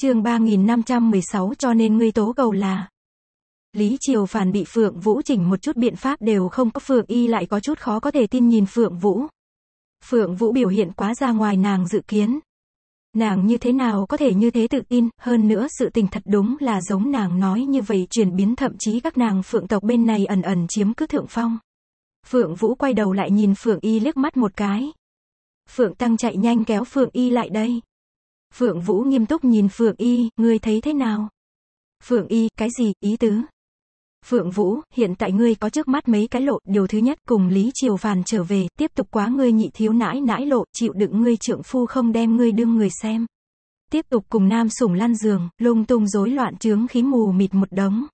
chương 3516 cho nên ngươi tố cầu là Lý Triều Phản bị Phượng Vũ chỉnh một chút biện pháp đều không có Phượng Y lại có chút khó có thể tin nhìn Phượng Vũ. Phượng Vũ biểu hiện quá ra ngoài nàng dự kiến. Nàng như thế nào có thể như thế tự tin, hơn nữa sự tình thật đúng là giống nàng nói như vậy chuyển biến thậm chí các nàng phượng tộc bên này ẩn ẩn chiếm cứ thượng phong. Phượng Vũ quay đầu lại nhìn Phượng Y liếc mắt một cái. Phượng Tăng chạy nhanh kéo Phượng Y lại đây. Phượng Vũ nghiêm túc nhìn Phượng Y, ngươi thấy thế nào? Phượng Y, cái gì, ý tứ? Phượng Vũ, hiện tại ngươi có trước mắt mấy cái lộ, điều thứ nhất cùng Lý Triều Phàn trở về, tiếp tục quá ngươi nhị thiếu nãi nãi lộ, chịu đựng ngươi trượng phu không đem ngươi đương người xem. Tiếp tục cùng nam sủng lăn giường, lung tung rối loạn chướng khí mù mịt một đống.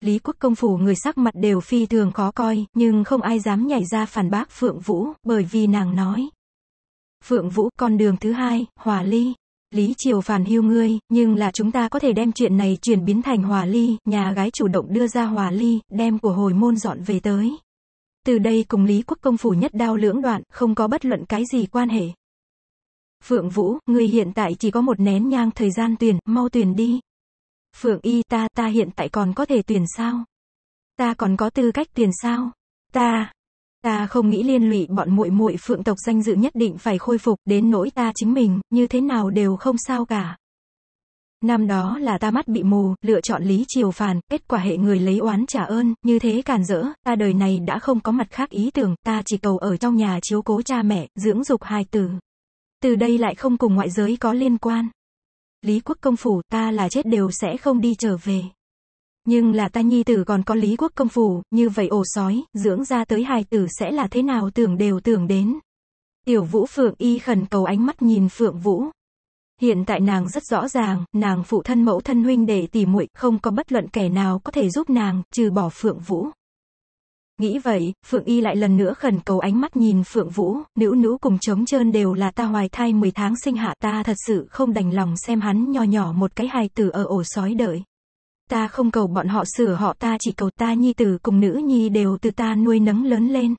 Lý Quốc Công Phủ người sắc mặt đều phi thường khó coi, nhưng không ai dám nhảy ra phản bác Phượng Vũ, bởi vì nàng nói, Phượng Vũ, con đường thứ hai, hòa Ly. Lý Triều phản hiu ngươi, nhưng là chúng ta có thể đem chuyện này chuyển biến thành hòa Ly, nhà gái chủ động đưa ra hòa Ly, đem của hồi môn dọn về tới. Từ đây cùng Lý Quốc công phủ nhất đao lưỡng đoạn, không có bất luận cái gì quan hệ. Phượng Vũ, ngươi hiện tại chỉ có một nén nhang thời gian tuyển, mau tuyển đi. Phượng Y ta, ta hiện tại còn có thể tuyển sao? Ta còn có tư cách tuyển sao? Ta, ta không nghĩ liên lụy bọn muội muội phượng tộc danh dự nhất định phải khôi phục, đến nỗi ta chính mình, như thế nào đều không sao cả. Năm đó là ta mắt bị mù, lựa chọn lý triều phản, kết quả hệ người lấy oán trả ơn, như thế cản rỡ, ta đời này đã không có mặt khác ý tưởng, ta chỉ cầu ở trong nhà chiếu cố cha mẹ, dưỡng dục hai tử. Từ đây lại không cùng ngoại giới có liên quan. Lý quốc công phủ ta là chết đều sẽ không đi trở về. Nhưng là ta nhi tử còn có lý quốc công phủ, như vậy ổ sói, dưỡng ra tới hài tử sẽ là thế nào tưởng đều tưởng đến. Tiểu vũ phượng y khẩn cầu ánh mắt nhìn phượng vũ. Hiện tại nàng rất rõ ràng, nàng phụ thân mẫu thân huynh đệ tỷ muội không có bất luận kẻ nào có thể giúp nàng, trừ bỏ phượng vũ. Nghĩ vậy, Phượng Y lại lần nữa khẩn cầu ánh mắt nhìn Phượng Vũ, nữ nữ cùng trống trơn đều là ta hoài thai 10 tháng sinh hạ ta thật sự không đành lòng xem hắn nho nhỏ một cái hài tử ở ổ sói đợi ta không cầu bọn họ sửa họ ta chỉ cầu ta nhi tử cùng nữ nhi đều từ ta nuôi nấng lớn lên.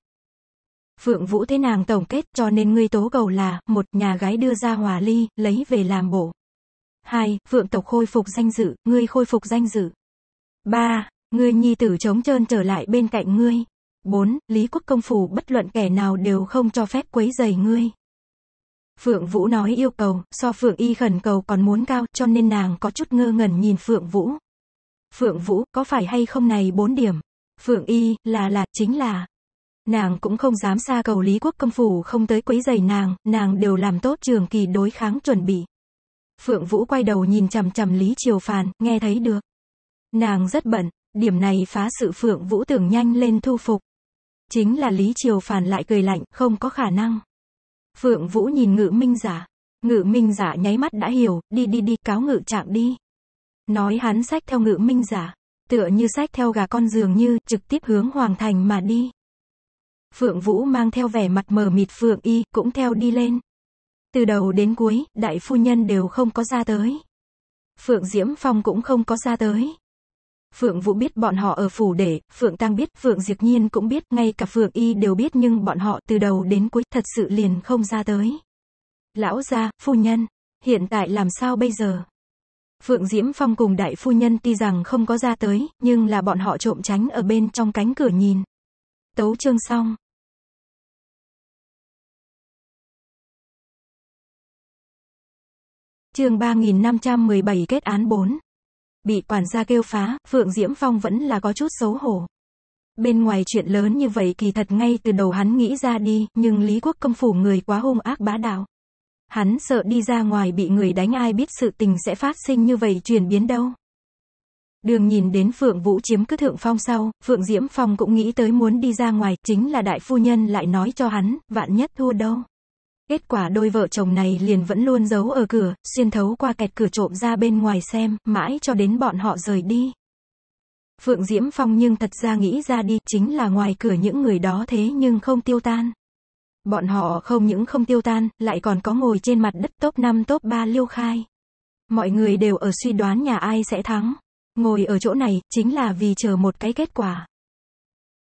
Phượng Vũ thế nàng tổng kết cho nên ngươi tố cầu là, một nhà gái đưa ra hòa ly, lấy về làm bổ. hai Phượng tộc khôi phục danh dự, ngươi khôi phục danh dự. ba Ngươi nhi tử chống trơn trở lại bên cạnh ngươi. bốn Lý quốc công phủ bất luận kẻ nào đều không cho phép quấy rầy ngươi. Phượng Vũ nói yêu cầu, so Phượng Y khẩn cầu còn muốn cao cho nên nàng có chút ngơ ngẩn nhìn Phượng Vũ. Phượng Vũ, có phải hay không này bốn điểm? Phượng Y, là là, chính là. Nàng cũng không dám xa cầu Lý Quốc công phủ không tới quấy giày nàng, nàng đều làm tốt trường kỳ đối kháng chuẩn bị. Phượng Vũ quay đầu nhìn chằm chằm Lý Triều Phàn, nghe thấy được. Nàng rất bận, điểm này phá sự Phượng Vũ tưởng nhanh lên thu phục. Chính là Lý Triều Phàn lại cười lạnh, không có khả năng. Phượng Vũ nhìn ngự minh giả. Ngự minh giả nháy mắt đã hiểu, đi đi đi, cáo ngự trạng đi. Nói hắn sách theo ngự minh giả, tựa như sách theo gà con dường như, trực tiếp hướng hoàng thành mà đi. Phượng Vũ mang theo vẻ mặt mờ mịt Phượng Y, cũng theo đi lên. Từ đầu đến cuối, đại phu nhân đều không có ra tới. Phượng Diễm Phong cũng không có ra tới. Phượng Vũ biết bọn họ ở phủ để, Phượng Tăng biết, Phượng Diệp Nhiên cũng biết, ngay cả Phượng Y đều biết nhưng bọn họ từ đầu đến cuối thật sự liền không ra tới. Lão gia, phu nhân, hiện tại làm sao bây giờ? Phượng Diễm Phong cùng đại phu nhân tuy rằng không có ra tới, nhưng là bọn họ trộm tránh ở bên trong cánh cửa nhìn. Tấu chương xong. Chương 3517 kết án 4. Bị quản gia kêu phá, Phượng Diễm Phong vẫn là có chút xấu hổ. Bên ngoài chuyện lớn như vậy kỳ thật ngay từ đầu hắn nghĩ ra đi, nhưng Lý Quốc công phủ người quá hung ác bá đạo. Hắn sợ đi ra ngoài bị người đánh ai biết sự tình sẽ phát sinh như vậy chuyển biến đâu. Đường nhìn đến Phượng Vũ chiếm cứ thượng phong sau, Phượng Diễm Phong cũng nghĩ tới muốn đi ra ngoài, chính là đại phu nhân lại nói cho hắn, vạn nhất thua đâu. Kết quả đôi vợ chồng này liền vẫn luôn giấu ở cửa, xuyên thấu qua kẹt cửa trộm ra bên ngoài xem, mãi cho đến bọn họ rời đi. Phượng Diễm Phong nhưng thật ra nghĩ ra đi, chính là ngoài cửa những người đó thế nhưng không tiêu tan. Bọn họ không những không tiêu tan, lại còn có ngồi trên mặt đất top 5 top 3 liêu khai. Mọi người đều ở suy đoán nhà ai sẽ thắng. Ngồi ở chỗ này, chính là vì chờ một cái kết quả.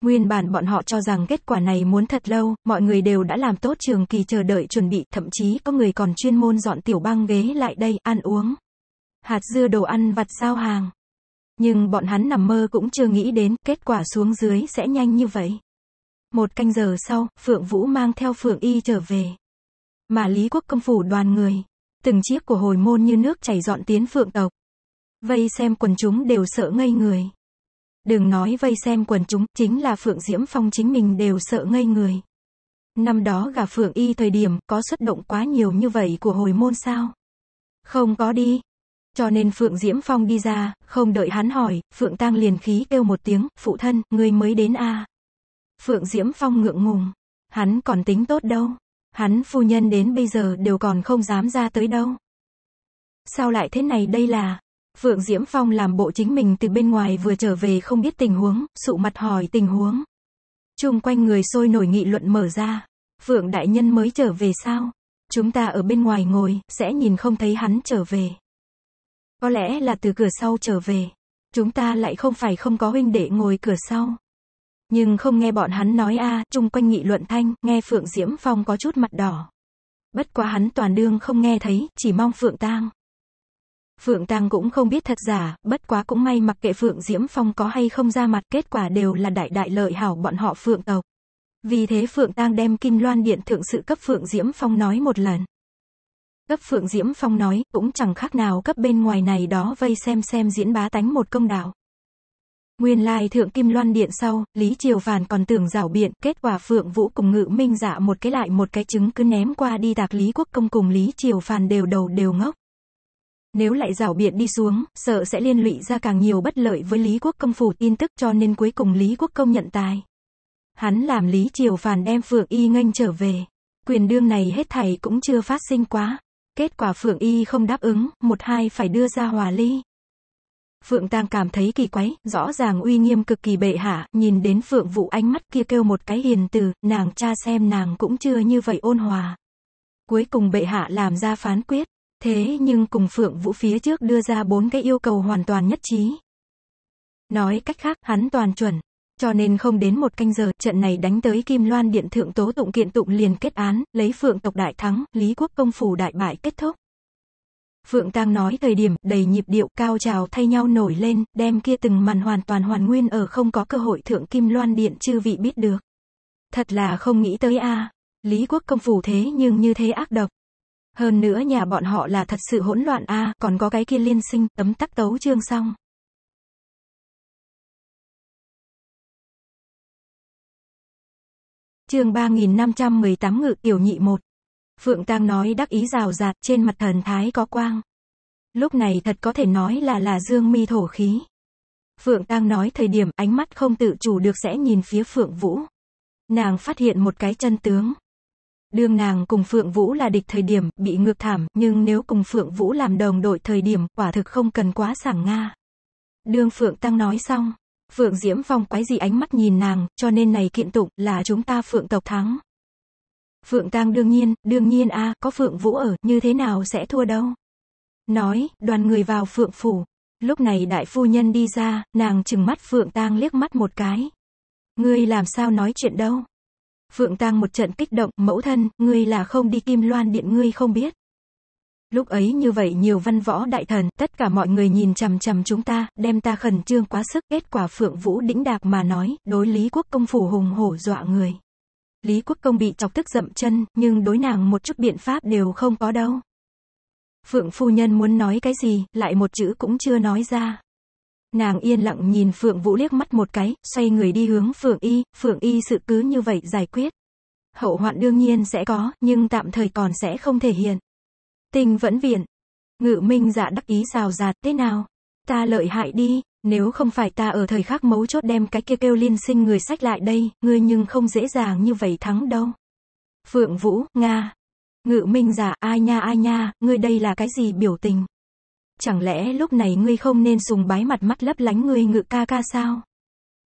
Nguyên bản bọn họ cho rằng kết quả này muốn thật lâu, mọi người đều đã làm tốt trường kỳ chờ đợi chuẩn bị, thậm chí có người còn chuyên môn dọn tiểu băng ghế lại đây, ăn uống. Hạt dưa đồ ăn vặt sao hàng. Nhưng bọn hắn nằm mơ cũng chưa nghĩ đến kết quả xuống dưới sẽ nhanh như vậy. Một canh giờ sau, Phượng Vũ mang theo Phượng Y trở về. Mà Lý Quốc công phủ đoàn người, từng chiếc của hồi môn như nước chảy dọn tiến Phượng tộc. Vây xem quần chúng đều sợ ngây người. Đừng nói vây xem quần chúng, chính là Phượng Diễm Phong chính mình đều sợ ngây người. Năm đó gà Phượng Y thời điểm có xuất động quá nhiều như vậy của hồi môn sao? Không có đi. Cho nên Phượng Diễm Phong đi ra, không đợi hắn hỏi, Phượng Tăng liền khí kêu một tiếng, phụ thân, người mới đến à? Phượng Diễm Phong ngượng ngùng. Hắn còn tính tốt đâu. Hắn phu nhân đến bây giờ đều còn không dám ra tới đâu. Sao lại thế này đây là... Phượng Diễm Phong làm bộ chính mình từ bên ngoài vừa trở về không biết tình huống, sụ mặt hỏi tình huống. Trung quanh người sôi nổi nghị luận mở ra. Phượng Đại Nhân mới trở về sao? Chúng ta ở bên ngoài ngồi, sẽ nhìn không thấy hắn trở về. Có lẽ là từ cửa sau trở về. Chúng ta lại không phải không có huynh đệ ngồi cửa sau. Nhưng không nghe bọn hắn nói a, à, chung quanh nghị luận thanh, nghe Phượng Diễm Phong có chút mặt đỏ. Bất quá hắn toàn đương không nghe thấy, chỉ mong Phượng Tang. Phượng Tang cũng không biết thật giả, bất quá cũng may mặc kệ Phượng Diễm Phong có hay không ra mặt kết quả đều là đại đại lợi hảo bọn họ Phượng tộc. Vì thế Phượng Tang đem Kim Loan Điện thượng sự cấp Phượng Diễm Phong nói một lần. Cấp Phượng Diễm Phong nói, cũng chẳng khác nào cấp bên ngoài này đó vây xem xem diễn bá tánh một công đạo. Nguyên lai thượng Kim Loan Điện sau, Lý Triều Phàn còn tưởng rảo biện, kết quả Phượng Vũ cùng ngự minh dạ một cái lại một cái chứng cứ ném qua đi tạc Lý Quốc Công cùng Lý Triều Phàn đều đầu đều ngốc. Nếu lại rảo biện đi xuống, sợ sẽ liên lụy ra càng nhiều bất lợi với Lý Quốc Công phủ tin tức cho nên cuối cùng Lý Quốc Công nhận tài. Hắn làm Lý Triều Phàn đem Phượng Y nganh trở về. Quyền đương này hết thảy cũng chưa phát sinh quá. Kết quả Phượng Y không đáp ứng, một hai phải đưa ra hòa ly. Phượng Tang cảm thấy kỳ quái, rõ ràng uy nghiêm cực kỳ bệ hạ, nhìn đến Phượng Vũ ánh mắt kia kêu một cái hiền từ, nàng cha xem nàng cũng chưa như vậy ôn hòa. Cuối cùng bệ hạ làm ra phán quyết, thế nhưng cùng Phượng Vũ phía trước đưa ra bốn cái yêu cầu hoàn toàn nhất trí. Nói cách khác, hắn toàn chuẩn, cho nên không đến một canh giờ, trận này đánh tới Kim Loan Điện Thượng Tố Tụng Kiện Tụng liền kết án, lấy Phượng tộc đại thắng, Lý Quốc Công Phủ đại bại kết thúc. Phượng Tang nói thời điểm đầy nhịp điệu cao trào thay nhau nổi lên, đem kia từng màn hoàn toàn hoàn nguyên ở không có cơ hội thượng Kim Loan Điện chư vị biết được. Thật là không nghĩ tới a Lý Quốc công phủ thế nhưng như thế ác độc. Hơn nữa nhà bọn họ là thật sự hỗn loạn a còn có cái kia liên sinh, tấm tắc tấu chương xong. Chương 3518 ngự tiểu nhị 1 Phượng Tang nói đắc ý rào rạt, trên mặt thần thái có quang. Lúc này thật có thể nói là là Dương Mi thổ khí. Phượng Tang nói thời điểm ánh mắt không tự chủ được sẽ nhìn phía Phượng Vũ. Nàng phát hiện một cái chân tướng. Đương nàng cùng Phượng Vũ là địch thời điểm, bị ngược thảm, nhưng nếu cùng Phượng Vũ làm đồng đội thời điểm, quả thực không cần quá sảng nga. Đương Phượng Tăng nói xong, Phượng Diễm Phong quái gì ánh mắt nhìn nàng, cho nên này kiện tụng là chúng ta Phượng tộc thắng. Phượng Tang đương nhiên, đương nhiên a, có Phượng Vũ ở, như thế nào sẽ thua đâu. Nói, đoàn người vào Phượng Phủ. Lúc này đại phu nhân đi ra, nàng chừng mắt Phượng Tang liếc mắt một cái. Ngươi làm sao nói chuyện đâu? Phượng Tang một trận kích động, mẫu thân, ngươi là không đi Kim Loan Điện ngươi không biết. Lúc ấy như vậy nhiều văn võ đại thần, tất cả mọi người nhìn chằm chằm chúng ta, đem ta khẩn trương quá sức, kết quả Phượng Vũ đĩnh đạc mà nói, đối lý quốc công phủ hùng hổ dọa người. Lý Quốc Công bị chọc tức dậm chân, nhưng đối nàng một chút biện pháp đều không có đâu. Phượng phu nhân muốn nói cái gì, lại một chữ cũng chưa nói ra. Nàng yên lặng nhìn Phượng Vũ liếc mắt một cái, xoay người đi hướng Phượng Y, Phượng Y sự cứ như vậy giải quyết. Hậu hoạn đương nhiên sẽ có, nhưng tạm thời còn sẽ không thể hiện. Tình vẫn viện. Ngự minh dạ đắc ý rào rạt thế nào? Ta lợi hại đi, nếu không phải ta ở thời khắc mấu chốt đem cái kia kêu liên sinh người sách lại đây, ngươi nhưng không dễ dàng như vậy thắng đâu. Phượng Vũ, Nga. Ngự Minh giả, ai nha ai nha, ngươi đây là cái gì biểu tình? Chẳng lẽ lúc này ngươi không nên sùng bái mặt mắt lấp lánh ngươi ngự ca ca sao?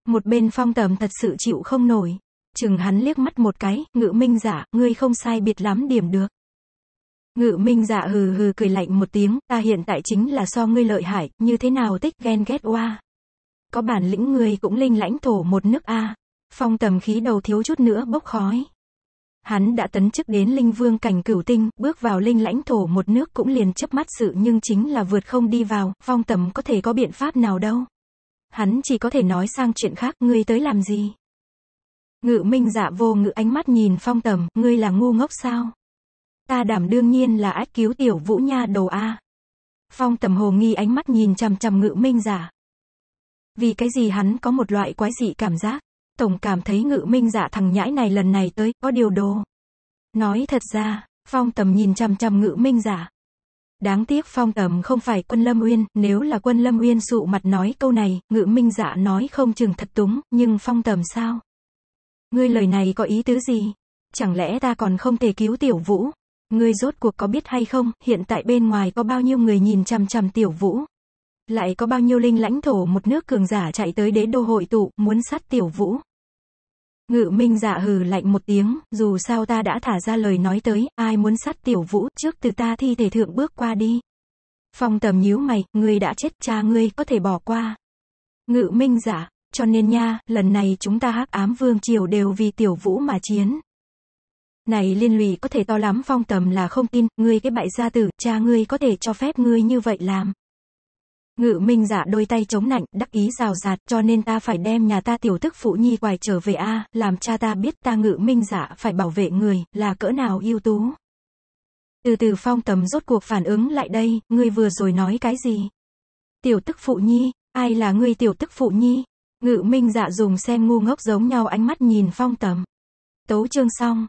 Một bên phong tầm thật sự chịu không nổi. Chừng hắn liếc mắt một cái, ngự minh giả, ngươi không sai biệt lắm điểm được. Ngự minh dạ hừ hừ cười lạnh một tiếng, ta hiện tại chính là so ngươi lợi hại, như thế nào tích ghen ghét oa. Có bản lĩnh ngươi cũng linh lãnh thổ một nước A. Phong tầm khí đầu thiếu chút nữa bốc khói. Hắn đã tấn chức đến linh vương cảnh cửu tinh, bước vào linh lãnh thổ một nước cũng liền chấp mắt sự nhưng chính là vượt không đi vào, phong tầm có thể có biện pháp nào đâu. Hắn chỉ có thể nói sang chuyện khác, ngươi tới làm gì? Ngự minh dạ vô ngự ánh mắt nhìn phong tầm, ngươi là ngu ngốc sao? Ta đảm đương nhiên là ách cứu tiểu vũ nha đầu A. Phong tầm hồ nghi ánh mắt nhìn chằm chằm ngự minh giả. Vì cái gì hắn có một loại quái dị cảm giác. Tổng cảm thấy ngự minh giả thằng nhãi này lần này tới, có điều đồ. Nói thật ra, phong tầm nhìn chằm chằm ngự minh giả. Đáng tiếc phong tầm không phải quân Lâm Uyên, nếu là quân Lâm Uyên sụ mặt nói câu này, ngự minh giả nói không chừng thật túng, nhưng phong tầm sao? Ngươi lời này có ý tứ gì? Chẳng lẽ ta còn không thể cứu tiểu vũ? Ngươi rốt cuộc có biết hay không, hiện tại bên ngoài có bao nhiêu người nhìn chằm chằm tiểu vũ. Lại có bao nhiêu linh lãnh thổ một nước cường giả chạy tới đế đô hội tụ, muốn sát tiểu vũ. Ngự minh dạ hừ lạnh một tiếng, dù sao ta đã thả ra lời nói tới, ai muốn sát tiểu vũ, trước từ ta thi thể thượng bước qua đi. Phong tầm nhíu mày, ngươi đã chết cha ngươi, có thể bỏ qua. Ngự minh giả, cho nên nha, lần này chúng ta hắc ám vương triều đều vì tiểu vũ mà chiến này liên lụy có thể to lắm phong tầm là không tin, ngươi cái bại gia tử, cha ngươi có thể cho phép ngươi như vậy làm. Ngự minh giả đôi tay chống nạnh, đắc ý rào rạt, cho nên ta phải đem nhà ta tiểu thức phụ nhi quài trở về a làm cha ta biết ta ngự minh giả phải bảo vệ người, là cỡ nào ưu tú. Từ từ phong tầm rốt cuộc phản ứng lại đây, ngươi vừa rồi nói cái gì? Tiểu tức phụ nhi, ai là ngươi tiểu tức phụ nhi? Ngự minh dạ dùng xem ngu ngốc giống nhau ánh mắt nhìn phong tầm. Tấu chương xong.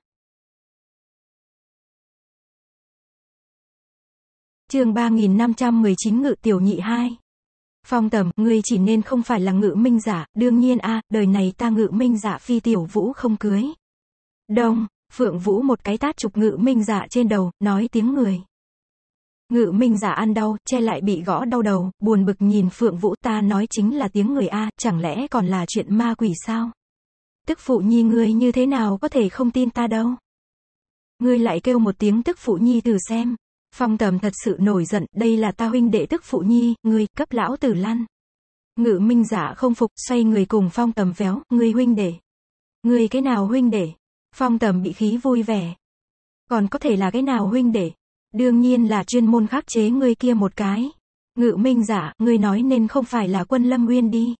chương 3519 ngự tiểu nhị 2. Phong tầm, ngươi chỉ nên không phải là ngự minh giả, đương nhiên a đời này ta ngự minh giả phi tiểu vũ không cưới. Đông, phượng vũ một cái tát chụp ngự minh giả trên đầu, nói tiếng người. Ngự minh giả ăn đau, che lại bị gõ đau đầu, buồn bực nhìn phượng vũ ta nói chính là tiếng người a chẳng lẽ còn là chuyện ma quỷ sao? Tức phụ nhi ngươi như thế nào có thể không tin ta đâu? Ngươi lại kêu một tiếng tức phụ nhi thử xem, Phong tầm thật sự nổi giận, đây là ta huynh đệ tức phụ nhi, ngươi, cấp lão tử lăn. Ngự minh giả không phục, xoay người cùng phong tầm véo, người huynh đệ. Ngươi cái nào huynh đệ? Phong tầm bị khí vui vẻ. Còn có thể là cái nào huynh đệ? Đương nhiên là chuyên môn khắc chế ngươi kia một cái. Ngự minh giả, ngươi nói nên không phải là quân lâm Nguyên đi.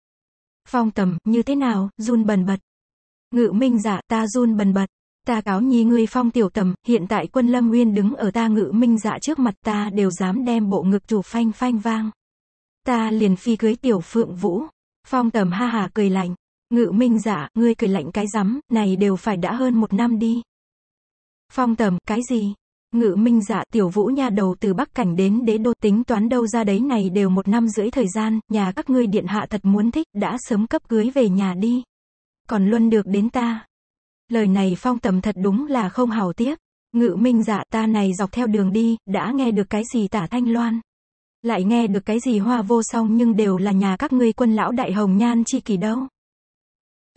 Phong tầm, như thế nào, run bần bật. Ngự minh giả, ta run bần bật ta cáo nhi ngươi phong tiểu tầm, hiện tại quân lâm nguyên đứng ở ta ngự minh dạ trước mặt ta đều dám đem bộ ngực chủ phanh phanh vang. Ta liền phi cưới tiểu phượng vũ. Phong tầm ha hà cười lạnh. Ngự minh dạ, ngươi cười lạnh cái rắm, này đều phải đã hơn một năm đi. Phong tầm, cái gì? Ngự minh dạ tiểu vũ nha đầu từ Bắc Cảnh đến đế đô tính toán đâu ra đấy này đều một năm rưỡi thời gian, nhà các ngươi điện hạ thật muốn thích, đã sớm cấp cưới về nhà đi. Còn luân được đến ta, Lời này phong tầm thật đúng là không hào tiếp. Ngự minh dạ ta này dọc theo đường đi, đã nghe được cái gì tả thanh loan. Lại nghe được cái gì hoa vô song nhưng đều là nhà các ngươi quân lão đại hồng nhan chi kỳ đâu.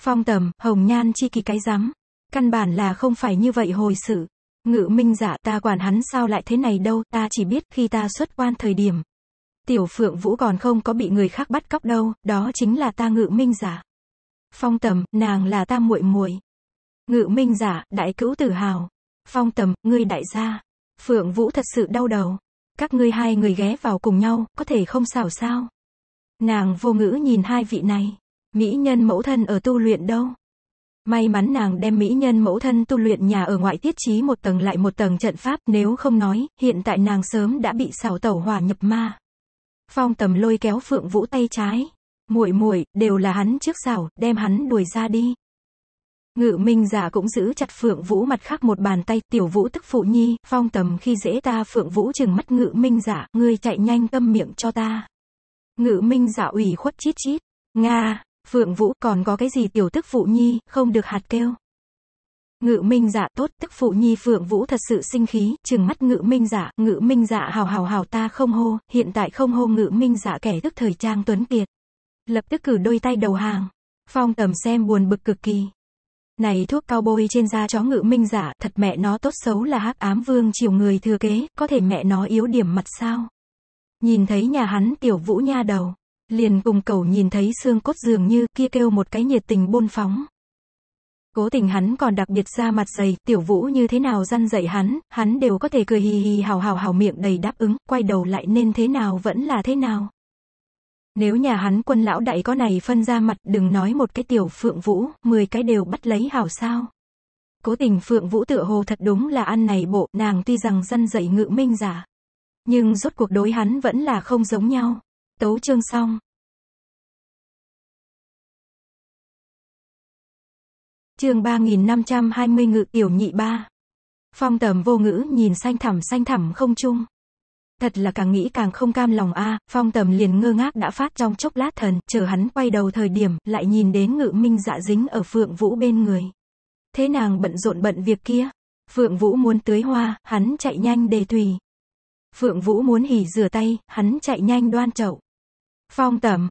Phong tầm, hồng nhan chi kỳ cái rắm Căn bản là không phải như vậy hồi sự. Ngự minh dạ ta quản hắn sao lại thế này đâu, ta chỉ biết khi ta xuất quan thời điểm. Tiểu phượng vũ còn không có bị người khác bắt cóc đâu, đó chính là ta ngự minh giả. Dạ. Phong tầm, nàng là ta muội muội Ngự minh giả, đại cữu tử hào. Phong tầm, ngươi đại gia. Phượng Vũ thật sự đau đầu. Các ngươi hai người ghé vào cùng nhau, có thể không xảo sao. Nàng vô ngữ nhìn hai vị này. Mỹ nhân mẫu thân ở tu luyện đâu? May mắn nàng đem mỹ nhân mẫu thân tu luyện nhà ở ngoại tiết trí một tầng lại một tầng trận pháp nếu không nói, hiện tại nàng sớm đã bị xảo tẩu hỏa nhập ma. Phong tầm lôi kéo phượng vũ tay trái. muội muội đều là hắn trước xảo, đem hắn đuổi ra đi. Ngự Minh giả cũng giữ chặt Phượng Vũ mặt khác một bàn tay, tiểu Vũ tức phụ nhi, phong tầm khi dễ ta Phượng Vũ chừng mắt Ngự Minh giả, ngươi chạy nhanh tâm miệng cho ta. Ngự Minh giả ủy khuất chít chít, Nga, Phượng Vũ còn có cái gì tiểu tức phụ nhi, không được hạt kêu. Ngự Minh giả tốt, tức phụ nhi Phượng Vũ thật sự sinh khí, chừng mắt Ngự Minh giả, Ngự Minh giả hào hào hào ta không hô, hiện tại không hô Ngự Minh giả kẻ tức thời trang tuấn kiệt. Lập tức cử đôi tay đầu hàng. Phong tầm xem buồn bực cực kỳ. Này thuốc cao bôi trên da chó ngự minh giả, dạ, thật mẹ nó tốt xấu là hắc ám vương chiều người thừa kế, có thể mẹ nó yếu điểm mặt sao. Nhìn thấy nhà hắn tiểu vũ nha đầu, liền cùng cầu nhìn thấy xương cốt dường như kia kêu một cái nhiệt tình bôn phóng. Cố tình hắn còn đặc biệt ra mặt dày, tiểu vũ như thế nào răn dậy hắn, hắn đều có thể cười hì hì hào hào hào miệng đầy đáp ứng, quay đầu lại nên thế nào vẫn là thế nào. Nếu nhà hắn quân lão đại có này phân ra mặt đừng nói một cái tiểu phượng vũ, 10 cái đều bắt lấy hảo sao. Cố tình phượng vũ tựa hồ thật đúng là ăn này bộ, nàng tuy rằng dân dậy ngự minh giả. Nhưng rốt cuộc đối hắn vẫn là không giống nhau. Tấu chương xong. Chương 3520 ngự tiểu nhị ba. Phong tầm vô ngữ nhìn xanh thẳm xanh thẳm không chung thật là càng nghĩ càng không cam lòng a phong tầm liền ngơ ngác đã phát trong chốc lát thần, chờ hắn quay đầu thời điểm, lại nhìn đến ngự minh dạ dính ở phượng vũ bên người. Thế nàng bận rộn bận việc kia, phượng vũ muốn tưới hoa, hắn chạy nhanh đề thủy Phượng vũ muốn hỉ rửa tay, hắn chạy nhanh đoan chậu. Phong tầm,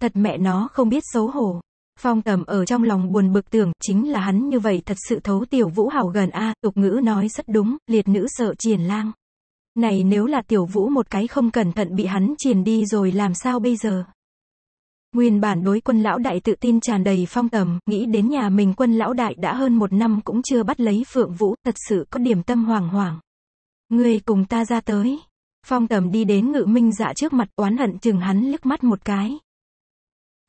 thật mẹ nó không biết xấu hổ. Phong tầm ở trong lòng buồn bực tưởng, chính là hắn như vậy thật sự thấu tiểu vũ hảo gần a tục ngữ nói rất đúng, liệt nữ sợ triển lang. Này nếu là tiểu vũ một cái không cẩn thận bị hắn triền đi rồi làm sao bây giờ? Nguyên bản đối quân lão đại tự tin tràn đầy phong tầm, nghĩ đến nhà mình quân lão đại đã hơn một năm cũng chưa bắt lấy Phượng Vũ, thật sự có điểm tâm hoàng hoàng. Người cùng ta ra tới. Phong tầm đi đến ngự minh dạ trước mặt oán hận chừng hắn liếc mắt một cái.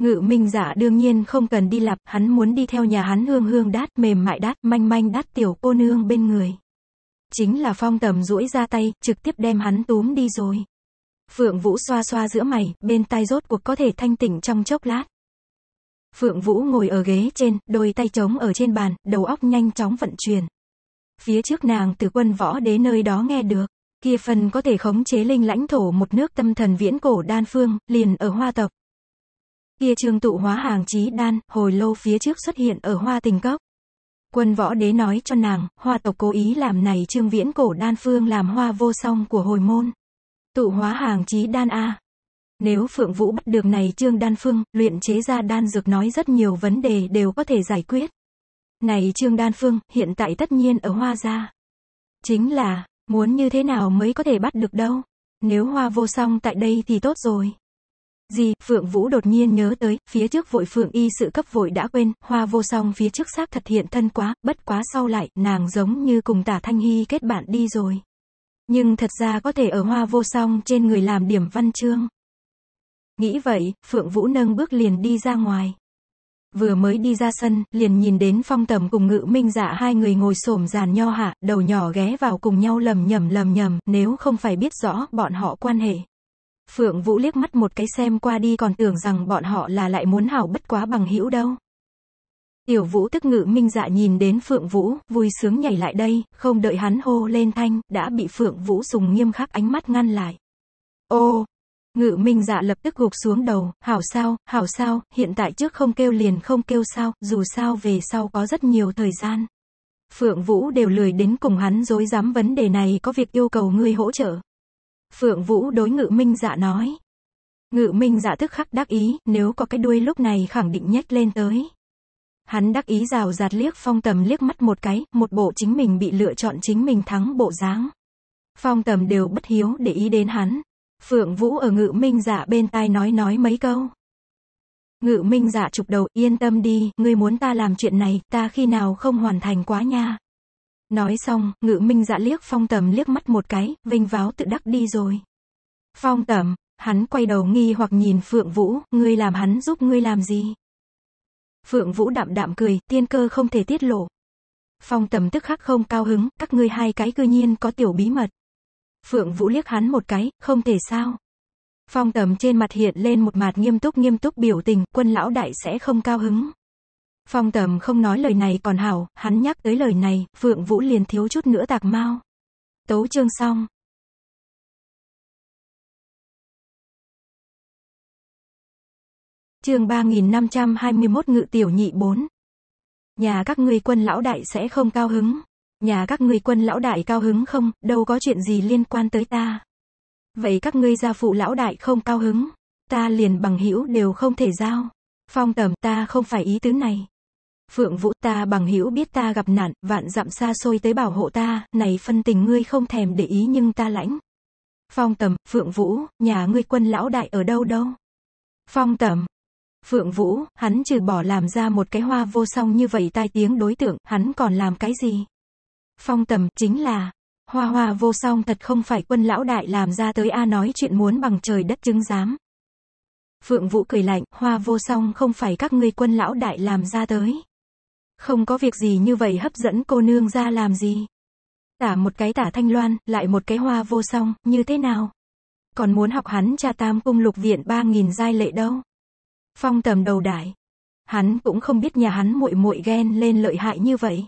Ngự minh dạ đương nhiên không cần đi lặp, hắn muốn đi theo nhà hắn hương hương đát, mềm mại đát, manh manh đát tiểu cô nương bên người. Chính là phong tầm duỗi ra tay, trực tiếp đem hắn túm đi rồi. Phượng Vũ xoa xoa giữa mày, bên tai rốt cuộc có thể thanh tỉnh trong chốc lát. Phượng Vũ ngồi ở ghế trên, đôi tay trống ở trên bàn, đầu óc nhanh chóng vận chuyển. Phía trước nàng từ quân võ đế nơi đó nghe được, kia phần có thể khống chế linh lãnh thổ một nước tâm thần viễn cổ đan phương, liền ở hoa tộc. Kia trường tụ hóa hàng trí đan, hồi lâu phía trước xuất hiện ở hoa tình cốc. Quân võ đế nói cho nàng, hoa tộc cố ý làm này trương viễn cổ đan phương làm hoa vô song của hồi môn. Tụ hóa hàng chí đan A. Nếu Phượng Vũ bắt được này trương đan phương, luyện chế ra đan dược nói rất nhiều vấn đề đều có thể giải quyết. Này trương đan phương, hiện tại tất nhiên ở hoa gia. Chính là, muốn như thế nào mới có thể bắt được đâu. Nếu hoa vô song tại đây thì tốt rồi. Gì, Phượng Vũ đột nhiên nhớ tới, phía trước vội Phượng Y sự cấp vội đã quên, hoa vô song phía trước xác thật hiện thân quá, bất quá sau lại, nàng giống như cùng tả Thanh Hy kết bạn đi rồi. Nhưng thật ra có thể ở hoa vô song trên người làm điểm văn chương. Nghĩ vậy, Phượng Vũ nâng bước liền đi ra ngoài. Vừa mới đi ra sân, liền nhìn đến phong tầm cùng ngự minh dạ hai người ngồi xổm giàn nho hạ, đầu nhỏ ghé vào cùng nhau lầm nhầm lầm nhầm, nếu không phải biết rõ bọn họ quan hệ, Phượng Vũ liếc mắt một cái xem qua đi còn tưởng rằng bọn họ là lại muốn hảo bất quá bằng hữu đâu. Tiểu Vũ tức ngự minh dạ nhìn đến Phượng Vũ, vui sướng nhảy lại đây, không đợi hắn hô lên thanh, đã bị Phượng Vũ dùng nghiêm khắc ánh mắt ngăn lại. Ô! Ngự minh dạ lập tức gục xuống đầu, hảo sao, hảo sao, hiện tại trước không kêu liền không kêu sao, dù sao về sau có rất nhiều thời gian. Phượng Vũ đều lười đến cùng hắn dối dám vấn đề này có việc yêu cầu ngươi hỗ trợ. Phượng Vũ đối ngự minh dạ nói. Ngự minh dạ tức khắc đắc ý, nếu có cái đuôi lúc này khẳng định nhếch lên tới. Hắn đắc ý rào rạt liếc phong tầm liếc mắt một cái, một bộ chính mình bị lựa chọn chính mình thắng bộ dáng. Phong tầm đều bất hiếu để ý đến hắn. Phượng Vũ ở ngự minh dạ bên tai nói nói mấy câu. Ngự minh dạ chụp đầu, yên tâm đi, ngươi muốn ta làm chuyện này, ta khi nào không hoàn thành quá nha. Nói xong, ngự minh dạ liếc phong tầm liếc mắt một cái, vinh váo tự đắc đi rồi. Phong tầm, hắn quay đầu nghi hoặc nhìn Phượng Vũ, ngươi làm hắn giúp ngươi làm gì? Phượng Vũ đạm đạm cười, tiên cơ không thể tiết lộ. Phong tầm tức khắc không cao hứng, các ngươi hai cái cư nhiên có tiểu bí mật. Phượng Vũ liếc hắn một cái, không thể sao. Phong tầm trên mặt hiện lên một mặt nghiêm túc nghiêm túc biểu tình, quân lão đại sẽ không cao hứng. Phong tầm không nói lời này còn hảo, hắn nhắc tới lời này, Phượng Vũ liền thiếu chút nữa tạc mau. Tấu chương xong. Chương 3521 ngự tiểu nhị 4. Nhà các ngươi quân lão đại sẽ không cao hứng. Nhà các ngươi quân lão đại cao hứng không, đâu có chuyện gì liên quan tới ta. Vậy các ngươi gia phụ lão đại không cao hứng, ta liền bằng hữu đều không thể giao. Phong tầm ta không phải ý tứ này. Phượng Vũ ta bằng hữu biết ta gặp nạn, vạn dặm xa xôi tới bảo hộ ta, này phân tình ngươi không thèm để ý nhưng ta lãnh. Phong tầm, Phượng Vũ, nhà ngươi quân lão đại ở đâu đâu? Phong tầm. Phượng Vũ, hắn trừ bỏ làm ra một cái hoa vô song như vậy tai tiếng đối tượng, hắn còn làm cái gì? Phong tầm, chính là, hoa hoa vô song thật không phải quân lão đại làm ra tới A nói chuyện muốn bằng trời đất chứng giám. Phượng Vũ cười lạnh, hoa vô song không phải các ngươi quân lão đại làm ra tới. Không có việc gì như vậy hấp dẫn cô nương ra làm gì. Tả một cái tả thanh loan, lại một cái hoa vô song, như thế nào? Còn muốn học hắn cha tam cung lục viện ba nghìn giai lệ đâu? Phong tầm đầu đại. Hắn cũng không biết nhà hắn muội muội ghen lên lợi hại như vậy.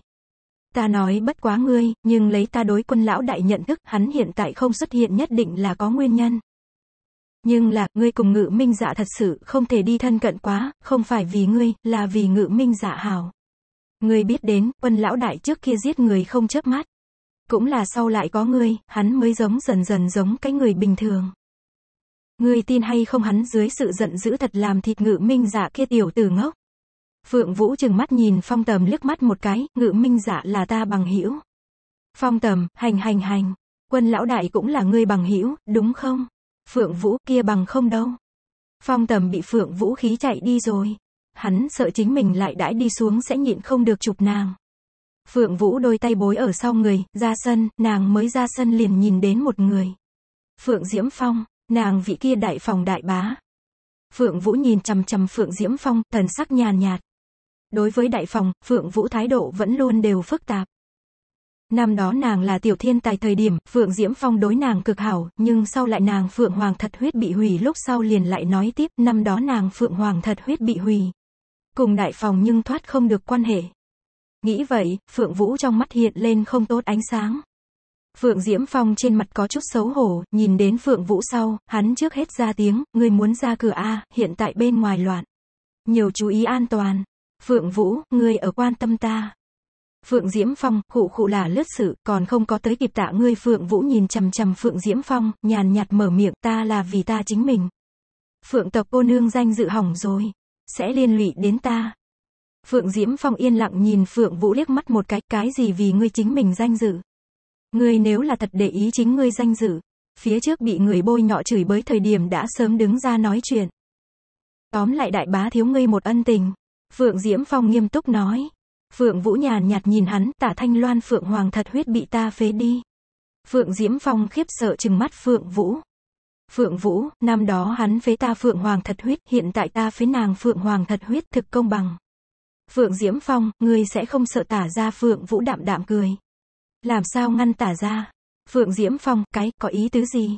Ta nói bất quá ngươi, nhưng lấy ta đối quân lão đại nhận thức hắn hiện tại không xuất hiện nhất định là có nguyên nhân. Nhưng là, ngươi cùng ngự minh dạ thật sự không thể đi thân cận quá, không phải vì ngươi, là vì ngự minh dạ hào Ngươi biết đến, quân lão đại trước kia giết người không chớp mắt. Cũng là sau lại có ngươi, hắn mới giống dần dần giống cái người bình thường. Ngươi tin hay không hắn dưới sự giận dữ thật làm thịt ngự minh giả kia tiểu tử ngốc. Phượng Vũ chừng mắt nhìn phong tầm liếc mắt một cái, ngự minh giả là ta bằng hữu Phong tầm, hành hành hành, quân lão đại cũng là ngươi bằng hữu đúng không? Phượng Vũ kia bằng không đâu. Phong tầm bị Phượng Vũ khí chạy đi rồi hắn sợ chính mình lại đãi đi xuống sẽ nhịn không được chụp nàng. Phượng Vũ đôi tay bối ở sau người, ra sân, nàng mới ra sân liền nhìn đến một người. Phượng Diễm Phong, nàng vị kia đại phòng đại bá. Phượng Vũ nhìn chằm chằm Phượng Diễm Phong, thần sắc nhàn nhạt. Đối với đại phòng, Phượng Vũ thái độ vẫn luôn đều phức tạp. Năm đó nàng là tiểu thiên tài thời điểm, Phượng Diễm Phong đối nàng cực hảo, nhưng sau lại nàng Phượng Hoàng thật huyết bị hủy lúc sau liền lại nói tiếp, năm đó nàng Phượng Hoàng thật huyết bị hủy, cùng đại phòng nhưng thoát không được quan hệ. Nghĩ vậy, Phượng Vũ trong mắt hiện lên không tốt ánh sáng. Phượng Diễm Phong trên mặt có chút xấu hổ, nhìn đến Phượng Vũ sau, hắn trước hết ra tiếng, ngươi muốn ra cửa A, hiện tại bên ngoài loạn. Nhiều chú ý an toàn. Phượng Vũ, ngươi ở quan tâm ta. Phượng Diễm Phong, khụ khụ là lướt sự, còn không có tới kịp tạ ngươi Phượng Vũ nhìn chầm chầm Phượng Diễm Phong, nhàn nhạt mở miệng, ta là vì ta chính mình. Phượng tộc cô nương danh dự hỏng rồi sẽ liên lụy đến ta. Phượng Diễm Phong yên lặng nhìn Phượng Vũ liếc mắt một cái, cái gì vì ngươi chính mình danh dự. Ngươi nếu là thật để ý chính ngươi danh dự, phía trước bị người bôi nhọ chửi bới thời điểm đã sớm đứng ra nói chuyện. Tóm lại đại bá thiếu ngươi một ân tình. Phượng Diễm Phong nghiêm túc nói. Phượng Vũ nhàn nhạt nhìn hắn, tả thanh loan Phượng Hoàng thật huyết bị ta phế đi. Phượng Diễm Phong khiếp sợ chừng mắt Phượng Vũ. Phượng Vũ, năm đó hắn phế ta Phượng Hoàng thật huyết, hiện tại ta phế nàng Phượng Hoàng thật huyết thực công bằng. Phượng Diễm Phong, ngươi sẽ không sợ tả ra Phượng Vũ đạm đạm cười. Làm sao ngăn tả ra? Phượng Diễm Phong, cái, có ý tứ gì?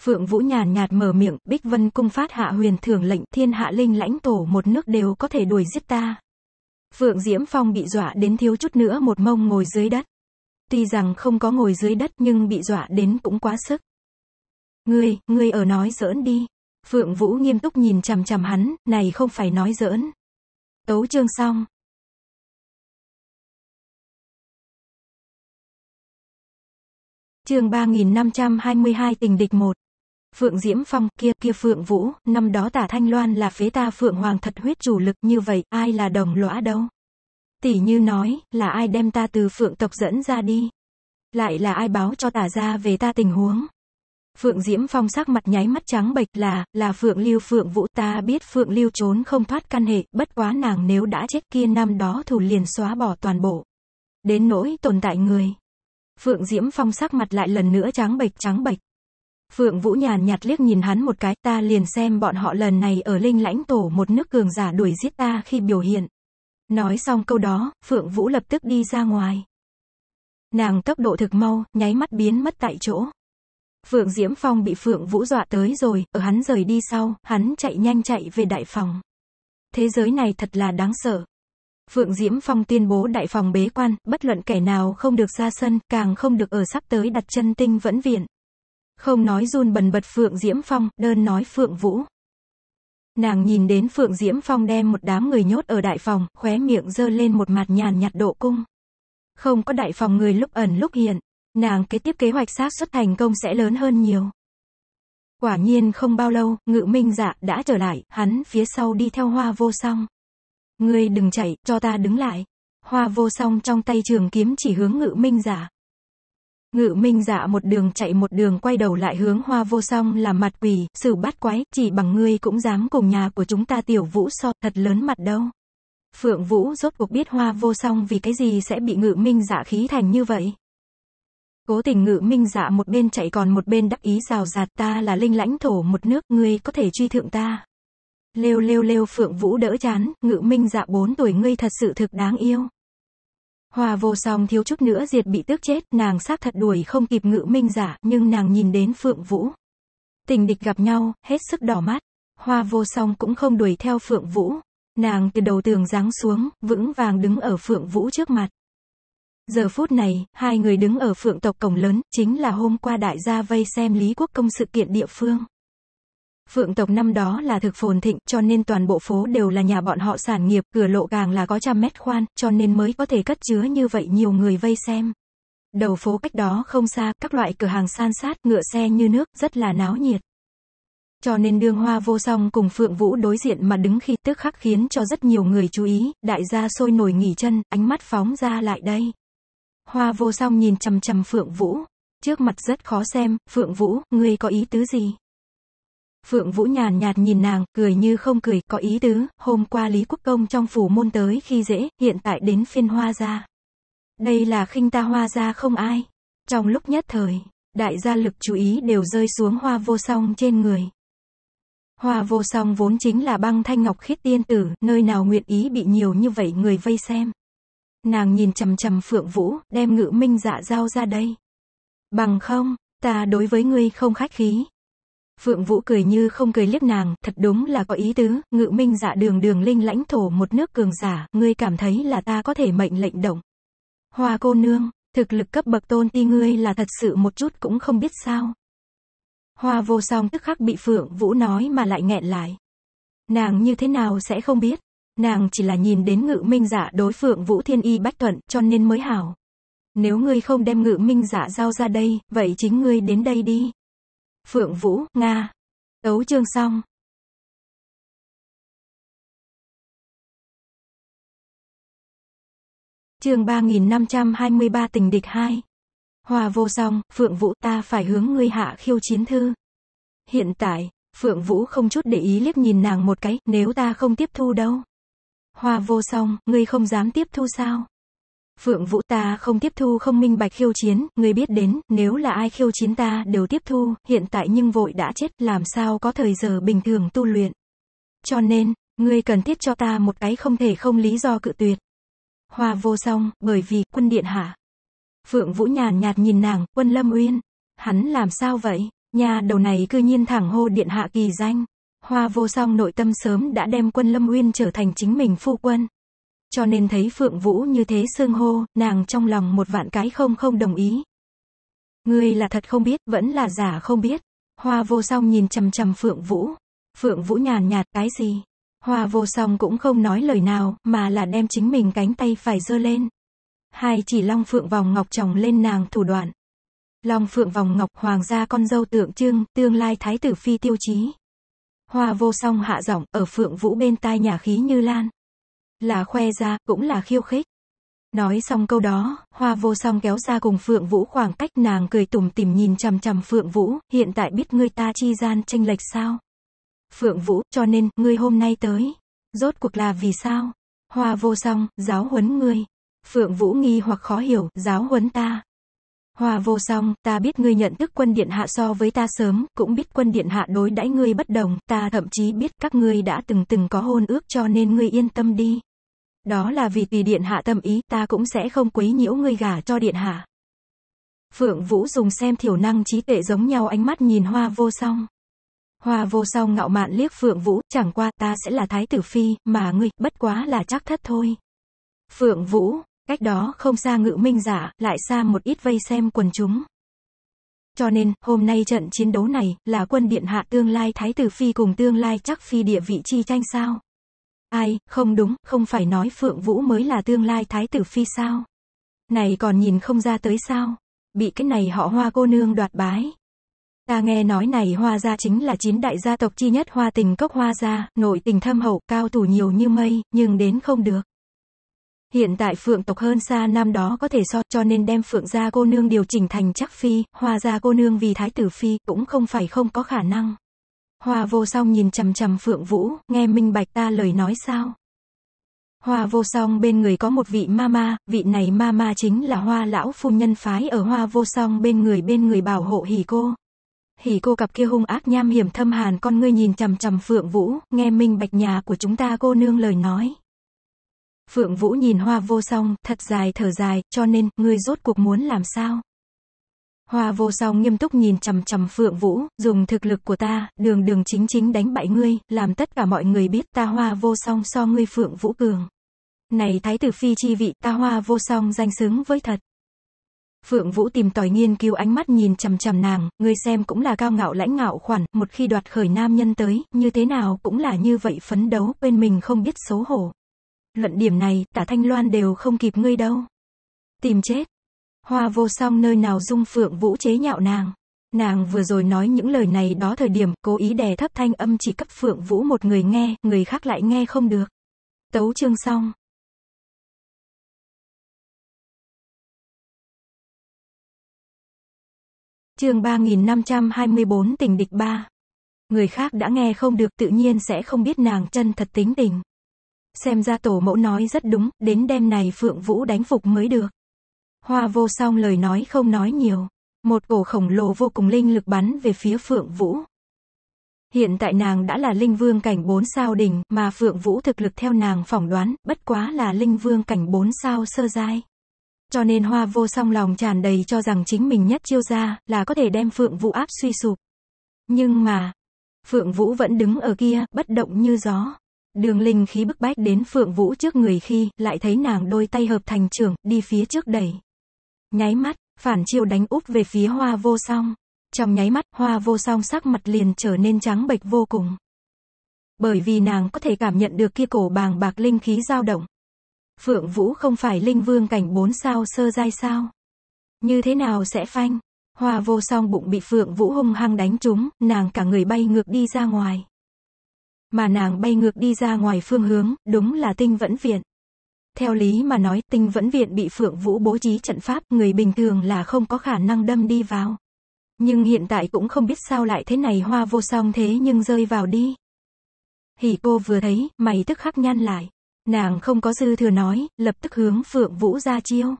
Phượng Vũ nhàn nhạt mở miệng, Bích Vân cung phát hạ huyền thường lệnh, thiên hạ linh lãnh tổ một nước đều có thể đuổi giết ta. Phượng Diễm Phong bị dọa đến thiếu chút nữa một mông ngồi dưới đất. Tuy rằng không có ngồi dưới đất nhưng bị dọa đến cũng quá sức. Ngươi, ngươi ở nói giỡn đi. Phượng Vũ nghiêm túc nhìn chằm chằm hắn, này không phải nói giỡn. Tấu chương xong. Chương 3522 tình địch 1. Phượng Diễm Phong kia kia Phượng Vũ, năm đó Tả Thanh Loan là phế ta Phượng Hoàng thật huyết chủ lực như vậy, ai là đồng lõa đâu? Tỷ như nói, là ai đem ta từ Phượng tộc dẫn ra đi? Lại là ai báo cho Tả gia về ta tình huống? Phượng Diễm Phong sắc mặt nháy mắt trắng bệch là, là Phượng Lưu Phượng Vũ ta biết Phượng Lưu trốn không thoát căn hệ, bất quá nàng nếu đã chết kia năm đó thủ liền xóa bỏ toàn bộ. Đến nỗi tồn tại người. Phượng Diễm Phong sắc mặt lại lần nữa trắng bệch trắng bệch. Phượng Vũ nhàn nhạt liếc nhìn hắn một cái, ta liền xem bọn họ lần này ở linh lãnh tổ một nước cường giả đuổi giết ta khi biểu hiện. Nói xong câu đó, Phượng Vũ lập tức đi ra ngoài. Nàng tốc độ thực mau, nháy mắt biến mất tại chỗ. Phượng Diễm Phong bị Phượng Vũ dọa tới rồi, ở hắn rời đi sau, hắn chạy nhanh chạy về đại phòng. Thế giới này thật là đáng sợ. Phượng Diễm Phong tuyên bố đại phòng bế quan, bất luận kẻ nào không được ra sân, càng không được ở sắp tới đặt chân tinh vẫn viện. Không nói run bần bật Phượng Diễm Phong, đơn nói Phượng Vũ. Nàng nhìn đến Phượng Diễm Phong đem một đám người nhốt ở đại phòng, khóe miệng dơ lên một mặt nhàn nhạt độ cung. Không có đại phòng người lúc ẩn lúc hiện nàng kế tiếp kế hoạch xác xuất thành công sẽ lớn hơn nhiều. Quả nhiên không bao lâu, ngự minh dạ đã trở lại, hắn phía sau đi theo hoa vô song. Ngươi đừng chạy, cho ta đứng lại. Hoa vô song trong tay trường kiếm chỉ hướng ngự minh dạ. Ngự minh dạ một đường chạy một đường quay đầu lại hướng hoa vô song làm mặt quỷ, xử bắt quái, chỉ bằng ngươi cũng dám cùng nhà của chúng ta tiểu vũ so, thật lớn mặt đâu. Phượng vũ rốt cuộc biết hoa vô song vì cái gì sẽ bị ngự minh dạ khí thành như vậy. Cố tình ngự minh dạ một bên chạy còn một bên đắc ý rào rạt ta là linh lãnh thổ một nước, ngươi có thể truy thượng ta. Lêu lêu lêu phượng vũ đỡ chán, ngự minh dạ bốn tuổi ngươi thật sự thực đáng yêu. Hòa vô song thiếu chút nữa diệt bị tước chết, nàng xác thật đuổi không kịp ngự minh dạ nhưng nàng nhìn đến phượng vũ. Tình địch gặp nhau, hết sức đỏ mắt. Hoa vô song cũng không đuổi theo phượng vũ. Nàng từ đầu tường giáng xuống, vững vàng đứng ở phượng vũ trước mặt. Giờ phút này, hai người đứng ở phượng tộc cổng lớn, chính là hôm qua đại gia vây xem Lý Quốc Công sự kiện địa phương. Phượng tộc năm đó là thực phồn thịnh, cho nên toàn bộ phố đều là nhà bọn họ sản nghiệp, cửa lộ gàng là có trăm mét khoan, cho nên mới có thể cất chứa như vậy nhiều người vây xem. Đầu phố cách đó không xa, các loại cửa hàng san sát, ngựa xe như nước, rất là náo nhiệt. Cho nên đương hoa vô song cùng Phượng Vũ đối diện mà đứng khi tức khắc khiến cho rất nhiều người chú ý, đại gia sôi nổi nghỉ chân, ánh mắt phóng ra lại đây. Hoa vô song nhìn chằm chằm Phượng Vũ. Trước mặt rất khó xem, Phượng Vũ, ngươi có ý tứ gì? Phượng Vũ nhàn nhạt nhìn nàng, cười như không cười, có ý tứ, hôm qua Lý Quốc Công trong phủ môn tới khi dễ, hiện tại đến phiên hoa gia. Đây là khinh ta hoa gia không ai. Trong lúc nhất thời, đại gia lực chú ý đều rơi xuống hoa vô song trên người. Hoa vô song vốn chính là băng thanh ngọc khiết tiên tử, nơi nào nguyện ý bị nhiều như vậy người vây xem. Nàng nhìn chầm chầm Phượng Vũ, đem ngự minh dạ giao ra đây. Bằng không, ta đối với ngươi không khách khí. Phượng Vũ cười như không cười liếc nàng, thật đúng là có ý tứ, ngự minh dạ đường đường linh lãnh thổ một nước cường giả, ngươi cảm thấy là ta có thể mệnh lệnh động. Hoa cô nương, thực lực cấp bậc tôn ti ngươi là thật sự một chút cũng không biết sao. Hoa vô song tức khắc bị Phượng Vũ nói mà lại nghẹn lại. Nàng như thế nào sẽ không biết nàng chỉ là nhìn đến ngự minh giả đối phượng Vũ Thiên Y Bách Thuận, cho nên mới hảo. Nếu ngươi không đem ngự minh giả giao ra đây, vậy chính ngươi đến đây đi. Phượng Vũ, Nga. Tấu chương xong. Chương 3523 tình địch 2. Hòa vô song, Phượng Vũ ta phải hướng ngươi hạ khiêu chiến thư. Hiện tại, Phượng Vũ không chút để ý liếc nhìn nàng một cái, nếu ta không tiếp thu đâu. Hoa vô song, ngươi không dám tiếp thu sao? Phượng Vũ ta không tiếp thu không minh bạch khiêu chiến, ngươi biết đến, nếu là ai khiêu chiến ta đều tiếp thu, hiện tại nhưng vội đã chết, làm sao có thời giờ bình thường tu luyện. Cho nên, ngươi cần thiết cho ta một cái không thể không lý do cự tuyệt. Hoa vô song, bởi vì, quân điện hạ. Phượng Vũ nhàn nhạt nhìn nàng, quân lâm uyên. Hắn làm sao vậy? Nhà đầu này cư nhiên thẳng hô điện hạ kỳ danh. Hoa vô song nội tâm sớm đã đem quân Lâm Uyên trở thành chính mình phu quân. Cho nên thấy Phượng Vũ như thế sương hô, nàng trong lòng một vạn cái không không đồng ý. Ngươi là thật không biết, vẫn là giả không biết. Hoa vô song nhìn chằm chằm Phượng Vũ. Phượng Vũ nhàn nhạt cái gì? Hoa vô song cũng không nói lời nào, mà là đem chính mình cánh tay phải giơ lên. Hai chỉ long phượng vòng ngọc chồng lên nàng thủ đoạn. Long phượng vòng ngọc hoàng gia con dâu tượng trưng, tương lai thái tử phi tiêu chí. Hoa vô song hạ giọng, ở phượng vũ bên tai nhà khí như lan. Là khoe ra, cũng là khiêu khích. Nói xong câu đó, hoa vô song kéo ra cùng Phượng Vũ khoảng cách nàng cười tủm tỉm nhìn chằm chằm Phượng Vũ, hiện tại biết ngươi ta chi gian tranh lệch sao. Phượng Vũ, cho nên, ngươi hôm nay tới. Rốt cuộc là vì sao? Hoa vô song, giáo huấn ngươi. Phượng Vũ nghi hoặc khó hiểu, giáo huấn ta. Hòa vô song, ta biết ngươi nhận thức quân điện hạ so với ta sớm, cũng biết quân điện hạ đối đãi ngươi bất đồng, ta thậm chí biết các ngươi đã từng từng có hôn ước cho nên ngươi yên tâm đi. Đó là vì tùy điện hạ tâm ý, ta cũng sẽ không quấy nhiễu ngươi gả cho điện hạ. Phượng Vũ dùng xem thiểu năng trí tuệ giống nhau ánh mắt nhìn hoa vô song. Hoa vô song ngạo mạn liếc Phượng Vũ, chẳng qua ta sẽ là thái tử phi, mà ngươi, bất quá là chắc thất thôi. Phượng Vũ, Cách đó không xa ngự minh giả, lại xa một ít vây xem quần chúng. Cho nên, hôm nay trận chiến đấu này, là quân điện hạ tương lai Thái Tử Phi cùng tương lai chắc Phi địa vị chi tranh sao? Ai, không đúng, không phải nói Phượng Vũ mới là tương lai Thái Tử Phi sao? Này còn nhìn không ra tới sao? Bị cái này họ hoa cô nương đoạt bái. Ta nghe nói này hoa gia chính là chín đại gia tộc chi nhất hoa tình cốc hoa gia, nội tình thâm hậu, cao thủ nhiều như mây, nhưng đến không được. Hiện tại phượng tộc hơn xa năm đó có thể so cho nên đem phượng gia cô nương điều chỉnh thành chắc phi, hoa gia cô nương vì thái tử phi cũng không phải không có khả năng. Hoa vô song nhìn chằm chằm phượng vũ, nghe minh bạch ta lời nói sao. Hoa vô song bên người có một vị mama, vị này mama chính là hoa lão phu nhân phái ở hoa vô song bên người bên người bảo hộ hỉ cô. Hỉ cô cặp kia hung ác nham hiểm thâm hàn con ngươi nhìn chằm chằm phượng vũ, nghe minh bạch nhà của chúng ta cô nương lời nói. Phượng Vũ nhìn hoa vô song, thật dài thở dài, cho nên, ngươi rốt cuộc muốn làm sao? Hoa vô song nghiêm túc nhìn chằm chằm Phượng Vũ, dùng thực lực của ta, đường đường chính chính đánh bại ngươi, làm tất cả mọi người biết ta hoa vô song so ngươi Phượng Vũ cường. Này thái tử phi chi vị, ta hoa vô song danh xứng với thật. Phượng Vũ tìm tòi nghiên cứu ánh mắt nhìn chằm chằm nàng, ngươi xem cũng là cao ngạo lãnh ngạo khoản, một khi đoạt khởi nam nhân tới, như thế nào cũng là như vậy phấn đấu, quên mình không biết xấu hổ. Luận điểm này, tả Thanh Loan đều không kịp ngươi đâu. Tìm chết. Hoa vô song nơi nào dung phượng vũ chế nhạo nàng. Nàng vừa rồi nói những lời này đó thời điểm, cố ý đè thấp thanh âm chỉ cấp phượng vũ một người nghe, người khác lại nghe không được. Tấu chương xong. Chương 3524 tình địch 3. Người khác đã nghe không được tự nhiên sẽ không biết nàng chân thật tính tình xem ra tổ mẫu nói rất đúng, đến đêm này Phượng Vũ đánh phục mới được. Hoa vô song lời nói không nói nhiều. Một cổ khổng lồ vô cùng linh lực bắn về phía Phượng Vũ. Hiện tại nàng đã là linh vương cảnh 4 sao đỉnh, mà Phượng Vũ thực lực theo nàng phỏng đoán, bất quá là linh vương cảnh 4 sao sơ giai. Cho nên hoa vô song lòng tràn đầy cho rằng chính mình nhất chiêu ra, là có thể đem Phượng Vũ áp suy sụp. Nhưng mà, Phượng Vũ vẫn đứng ở kia, bất động như gió. Đường linh khí bức bách đến Phượng Vũ trước người khi, lại thấy nàng đôi tay hợp thành trưởng, đi phía trước đẩy. Nháy mắt, phản chiêu đánh úp về phía hoa vô song. Trong nháy mắt, hoa vô song sắc mặt liền trở nên trắng bệch vô cùng. Bởi vì nàng có thể cảm nhận được kia cổ bàng bạc linh khí dao động. Phượng Vũ không phải linh vương cảnh bốn sao sơ giai sao? Như thế nào sẽ phanh? Hoa vô song bụng bị Phượng Vũ hung hăng đánh trúng, nàng cả người bay ngược đi ra ngoài. Mà nàng bay ngược đi ra ngoài phương hướng, đúng là tinh vẫn viện. Theo lý mà nói, tinh vẫn viện bị Phượng Vũ bố trí trận pháp, người bình thường là không có khả năng đâm đi vào. Nhưng hiện tại cũng không biết sao lại thế này hoa vô song thế nhưng rơi vào đi. Hỉ cô vừa thấy, mày tức khắc nhăn lại. Nàng không có dư thừa nói, lập tức hướng Phượng Vũ ra chiêu.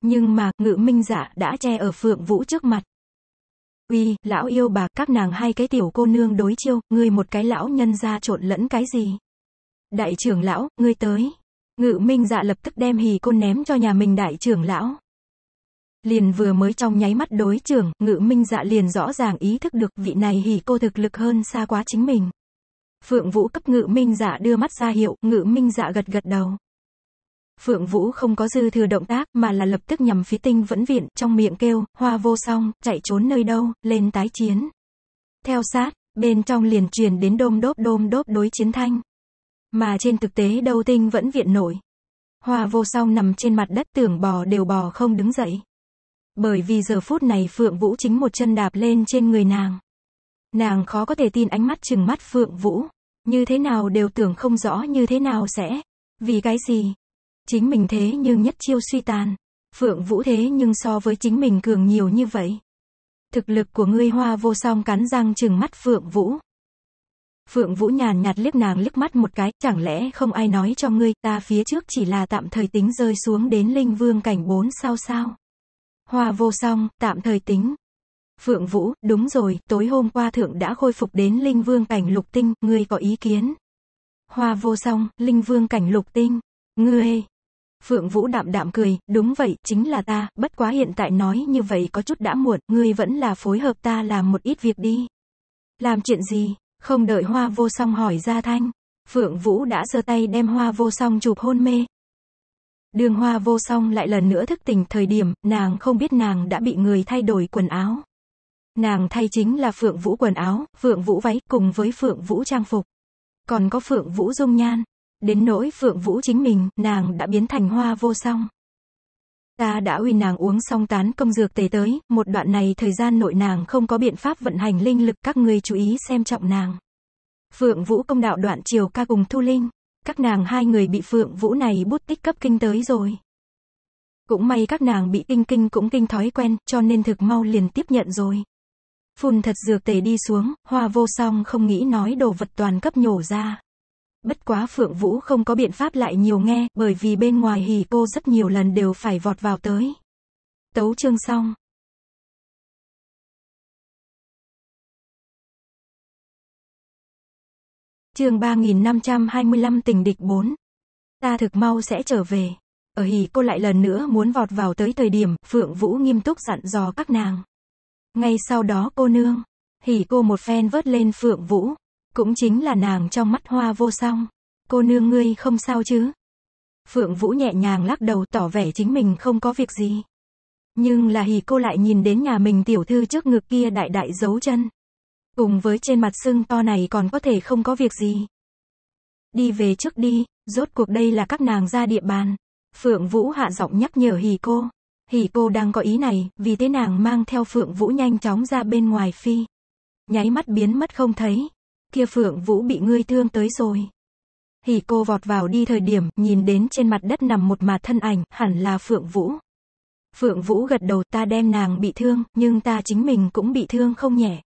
Nhưng mà, ngự minh dạ đã che ở Phượng Vũ trước mặt uy, lão yêu bà, các nàng hai cái tiểu cô nương đối chiêu, ngươi một cái lão nhân ra trộn lẫn cái gì. Đại trưởng lão, ngươi tới. Ngự minh dạ lập tức đem hì côn ném cho nhà mình đại trưởng lão. Liền vừa mới trong nháy mắt đối trưởng, ngự minh dạ liền rõ ràng ý thức được vị này hì cô thực lực hơn xa quá chính mình. Phượng vũ cấp ngự minh dạ đưa mắt ra hiệu, ngự minh dạ gật gật đầu. Phượng Vũ không có dư thừa động tác mà là lập tức nhằm phía tinh vẫn viện, trong miệng kêu, hoa vô song, chạy trốn nơi đâu, lên tái chiến. Theo sát, bên trong liền truyền đến đôm đốp đôm đốp đối chiến thanh. Mà trên thực tế đâu tinh vẫn viện nổi. Hoa vô song nằm trên mặt đất tưởng bò đều bò không đứng dậy. Bởi vì giờ phút này Phượng Vũ chính một chân đạp lên trên người nàng. Nàng khó có thể tin ánh mắt chừng mắt Phượng Vũ. Như thế nào đều tưởng không rõ như thế nào sẽ. Vì cái gì, Chính mình thế nhưng nhất chiêu suy tàn. Phượng Vũ thế nhưng so với chính mình cường nhiều như vậy. Thực lực của ngươi hoa vô song cắn răng chừng mắt Phượng Vũ. Phượng Vũ nhàn nhạt liếc nàng liếc mắt một cái, chẳng lẽ không ai nói cho ngươi, ta phía trước chỉ là tạm thời tính rơi xuống đến linh vương cảnh bốn sao sao. Hoa vô song, tạm thời tính. Phượng Vũ, đúng rồi, tối hôm qua thượng đã khôi phục đến linh vương cảnh lục tinh, ngươi có ý kiến. Hoa vô song, linh vương cảnh lục tinh, ngươi, Phượng Vũ đạm đạm cười, đúng vậy, chính là ta, bất quá hiện tại nói như vậy có chút đã muộn, ngươi vẫn là phối hợp ta làm một ít việc đi. Làm chuyện gì? Không đợi hoa vô song hỏi ra thanh. Phượng Vũ đã giơ tay đem hoa vô song chụp hôn mê. Đường hoa vô song lại lần nữa thức tỉnh thời điểm, nàng không biết nàng đã bị người thay đổi quần áo. Nàng thay chính là Phượng Vũ quần áo, Phượng Vũ váy cùng với Phượng Vũ trang phục. Còn có Phượng Vũ dung nhan, Đến nỗi Phượng Vũ chính mình, nàng đã biến thành hoa vô song. Ta đã uy nàng uống xong tán công dược tề tới, một đoạn này thời gian nội nàng không có biện pháp vận hành linh lực các người chú ý xem trọng nàng. Phượng Vũ công đạo đoạn chiều ca cùng Thu Linh. Các nàng hai người bị Phượng Vũ này bút tích cấp kinh tới rồi. Cũng may các nàng bị kinh kinh cũng kinh thói quen, cho nên thực mau liền tiếp nhận rồi. Phun thật dược tề đi xuống, hoa vô song không nghĩ nói đồ vật toàn cấp nhổ ra. Bất quá Phượng Vũ không có biện pháp lại nhiều nghe, bởi vì bên ngoài hỉ cô rất nhiều lần đều phải vọt vào tới. Tấu chương xong. Chương 3525 tình địch 4. Ta thực mau sẽ trở về. Ở hỉ cô lại lần nữa muốn vọt vào tới thời điểm, Phượng Vũ nghiêm túc dặn dò các nàng. Ngay sau đó cô nương, hỉ cô một phen vớt lên Phượng Vũ, cũng chính là nàng trong mắt hoa vô song. Cô nương ngươi không sao chứ? Phượng Vũ nhẹ nhàng lắc đầu tỏ vẻ chính mình không có việc gì. Nhưng là hì cô lại nhìn đến nhà mình tiểu thư trước ngực kia đại đại dấu chân. Cùng với trên mặt sưng to này còn có thể không có việc gì. Đi về trước đi, rốt cuộc đây là các nàng ra địa bàn. Phượng Vũ hạ giọng nhắc nhở hì cô. hì cô đang có ý này, vì thế nàng mang theo Phượng Vũ nhanh chóng ra bên ngoài phi. Nháy mắt biến mất không thấy kia Phượng Vũ bị ngươi thương tới rồi. Hỉ cô vọt vào đi thời điểm, nhìn đến trên mặt đất nằm một mà thân ảnh, hẳn là Phượng Vũ. Phượng Vũ gật đầu ta đem nàng bị thương, nhưng ta chính mình cũng bị thương không nhẹ.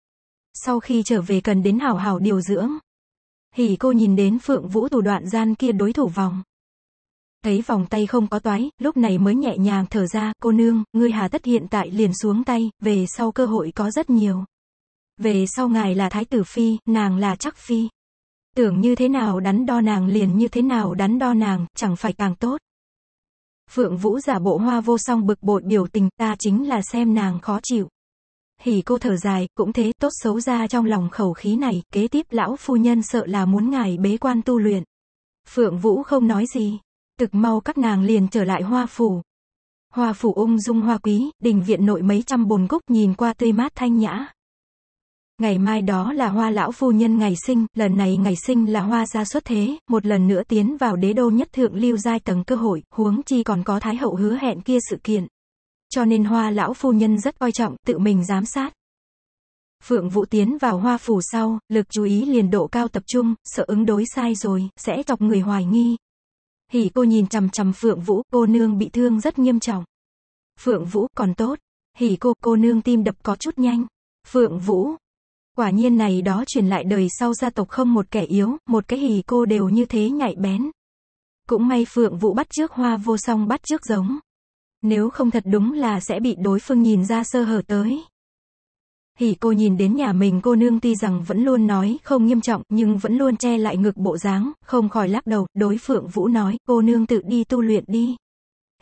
Sau khi trở về cần đến hảo hảo điều dưỡng. Hỉ cô nhìn đến Phượng Vũ thủ đoạn gian kia đối thủ vòng. Thấy vòng tay không có toái, lúc này mới nhẹ nhàng thở ra, cô nương, ngươi hà tất hiện tại liền xuống tay, về sau cơ hội có rất nhiều về sau ngài là thái tử phi, nàng là chắc phi. Tưởng như thế nào đắn đo nàng liền như thế nào đắn đo nàng, chẳng phải càng tốt. Phượng Vũ giả bộ hoa vô song bực bội biểu tình ta chính là xem nàng khó chịu. Hỉ cô thở dài, cũng thế, tốt xấu ra trong lòng khẩu khí này, kế tiếp lão phu nhân sợ là muốn ngài bế quan tu luyện. Phượng Vũ không nói gì, tực mau các nàng liền trở lại hoa phủ. Hoa phủ ung dung hoa quý, đình viện nội mấy trăm bồn gốc nhìn qua tươi mát thanh nhã. Ngày mai đó là hoa lão phu nhân ngày sinh, lần này ngày sinh là hoa gia xuất thế, một lần nữa tiến vào đế đô nhất thượng lưu giai tầng cơ hội, huống chi còn có thái hậu hứa hẹn kia sự kiện. Cho nên hoa lão phu nhân rất coi trọng, tự mình giám sát. Phượng Vũ tiến vào hoa phủ sau, lực chú ý liền độ cao tập trung, sợ ứng đối sai rồi, sẽ chọc người hoài nghi. Hỉ cô nhìn chằm chằm Phượng Vũ, cô nương bị thương rất nghiêm trọng. Phượng Vũ còn tốt. Hỉ cô, cô nương tim đập có chút nhanh. Phượng Vũ, Quả nhiên này đó truyền lại đời sau gia tộc không một kẻ yếu, một cái hì cô đều như thế nhạy bén. Cũng may Phượng Vũ bắt trước hoa vô song bắt trước giống. Nếu không thật đúng là sẽ bị đối phương nhìn ra sơ hở tới. Hỉ cô nhìn đến nhà mình cô nương tuy rằng vẫn luôn nói không nghiêm trọng nhưng vẫn luôn che lại ngực bộ dáng, không khỏi lắc đầu, đối Phượng Vũ nói, cô nương tự đi tu luyện đi.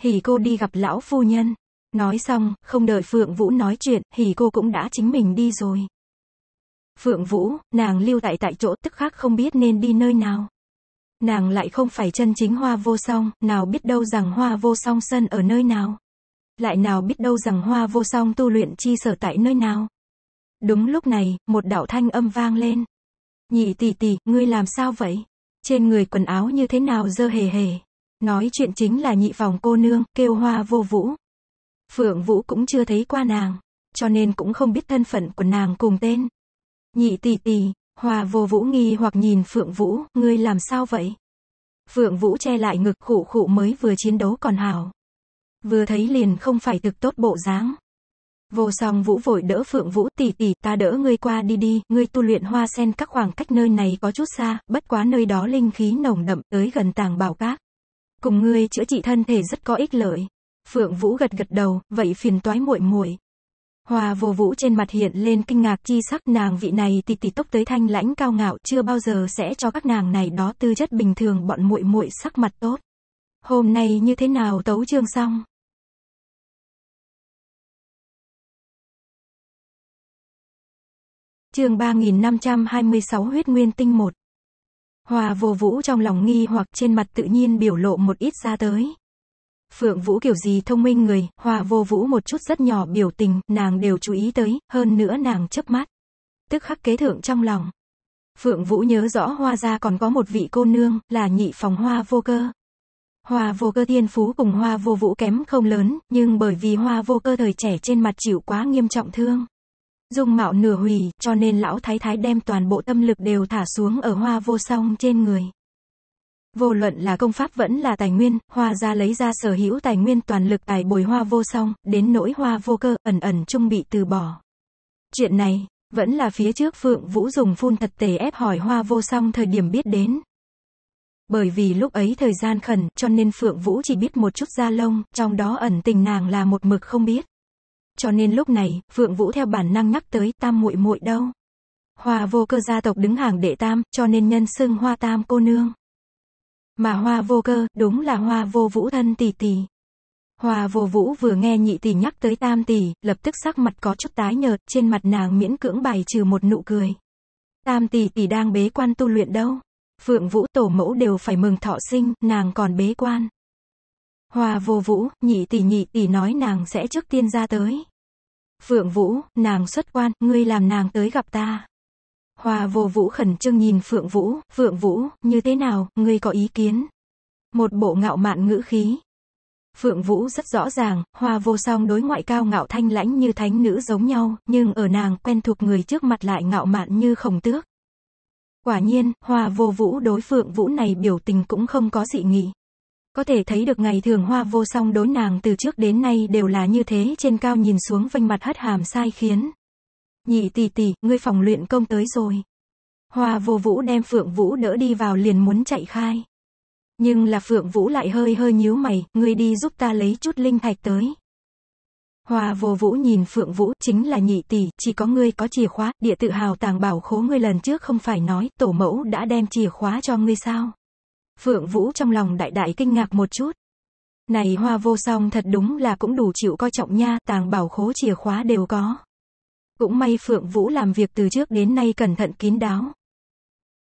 Hỉ cô đi gặp lão phu nhân. Nói xong, không đợi Phượng Vũ nói chuyện, hỉ cô cũng đã chính mình đi rồi. Phượng Vũ, nàng lưu tại tại chỗ tức khác không biết nên đi nơi nào. Nàng lại không phải chân chính hoa vô song, nào biết đâu rằng hoa vô song sân ở nơi nào. Lại nào biết đâu rằng hoa vô song tu luyện chi sở tại nơi nào. Đúng lúc này, một đạo thanh âm vang lên. Nhị tỷ tỷ, ngươi làm sao vậy? Trên người quần áo như thế nào dơ hề hề? Nói chuyện chính là nhị phòng cô nương, kêu hoa vô vũ. Phượng Vũ cũng chưa thấy qua nàng, cho nên cũng không biết thân phận của nàng cùng tên. Nhị tỷ tỷ, Hòa vô vũ nghi hoặc nhìn Phượng Vũ, ngươi làm sao vậy? Phượng Vũ che lại ngực khụ khụ mới vừa chiến đấu còn hảo. Vừa thấy liền không phải thực tốt bộ dáng. Vô song Vũ vội đỡ Phượng Vũ tỷ tỷ, ta đỡ ngươi qua đi đi, ngươi tu luyện hoa sen các khoảng cách nơi này có chút xa, bất quá nơi đó linh khí nồng đậm tới gần tàng bảo các. Cùng ngươi chữa trị thân thể rất có ích lợi. Phượng Vũ gật gật đầu, vậy phiền toái muội muội. Hòa vô vũ trên mặt hiện lên kinh ngạc chi sắc nàng vị này tì tì tốc tới thanh lãnh cao ngạo chưa bao giờ sẽ cho các nàng này đó tư chất bình thường bọn muội muội sắc mặt tốt. Hôm nay như thế nào tấu chương xong? Chương 3526 Huyết Nguyên Tinh 1 Hòa vô vũ trong lòng nghi hoặc trên mặt tự nhiên biểu lộ một ít ra tới, Phượng Vũ kiểu gì thông minh người, hoa vô vũ một chút rất nhỏ biểu tình, nàng đều chú ý tới, hơn nữa nàng chớp mắt. Tức khắc kế thượng trong lòng. Phượng Vũ nhớ rõ hoa gia còn có một vị cô nương, là nhị phòng hoa vô cơ. Hoa vô cơ thiên phú cùng hoa vô vũ kém không lớn, nhưng bởi vì hoa vô cơ thời trẻ trên mặt chịu quá nghiêm trọng thương. Dung mạo nửa hủy, cho nên lão thái thái đem toàn bộ tâm lực đều thả xuống ở hoa vô song trên người. Vô luận là công pháp vẫn là tài nguyên, hoa gia lấy ra sở hữu tài nguyên toàn lực tài bồi hoa vô song, đến nỗi hoa vô cơ, ẩn ẩn trung bị từ bỏ. Chuyện này, vẫn là phía trước Phượng Vũ dùng phun thật tề ép hỏi hoa vô song thời điểm biết đến. Bởi vì lúc ấy thời gian khẩn, cho nên Phượng Vũ chỉ biết một chút da lông, trong đó ẩn tình nàng là một mực không biết. Cho nên lúc này, Phượng Vũ theo bản năng nhắc tới tam muội muội đâu. Hoa vô cơ gia tộc đứng hàng đệ tam, cho nên nhân xưng hoa tam cô nương. Mà hoa vô cơ, đúng là hoa vô vũ thân tỷ tỷ. Hoa vô vũ vừa nghe nhị tỷ nhắc tới tam tỷ, lập tức sắc mặt có chút tái nhợt, trên mặt nàng miễn cưỡng bày trừ một nụ cười. Tam tỷ tỷ đang bế quan tu luyện đâu? Phượng vũ tổ mẫu đều phải mừng thọ sinh, nàng còn bế quan. Hoa vô vũ, nhị tỷ nhị tỷ nói nàng sẽ trước tiên ra tới. Phượng vũ, nàng xuất quan, ngươi làm nàng tới gặp ta. Hòa vô vũ khẩn trương nhìn Phượng Vũ, Phượng Vũ, như thế nào, ngươi có ý kiến? Một bộ ngạo mạn ngữ khí. Phượng Vũ rất rõ ràng, hoa vô song đối ngoại cao ngạo thanh lãnh như thánh nữ giống nhau, nhưng ở nàng quen thuộc người trước mặt lại ngạo mạn như khổng tước. Quả nhiên, hoa vô vũ đối Phượng Vũ này biểu tình cũng không có dị nghị. Có thể thấy được ngày thường hoa vô song đối nàng từ trước đến nay đều là như thế trên cao nhìn xuống vênh mặt hất hàm sai khiến, Nhị tỷ tỷ, ngươi phòng luyện công tới rồi. Hoa vô vũ đem Phượng Vũ đỡ đi vào liền muốn chạy khai. Nhưng là Phượng Vũ lại hơi hơi nhíu mày, ngươi đi giúp ta lấy chút linh thạch tới. Hoa vô vũ nhìn Phượng Vũ chính là nhị tỷ, chỉ có ngươi có chìa khóa, địa tự hào tàng bảo khố ngươi lần trước không phải nói tổ mẫu đã đem chìa khóa cho ngươi sao. Phượng Vũ trong lòng đại đại kinh ngạc một chút. Này hoa vô song thật đúng là cũng đủ chịu coi trọng nha, tàng bảo khố chìa khóa đều có. Cũng may Phượng Vũ làm việc từ trước đến nay cẩn thận kín đáo.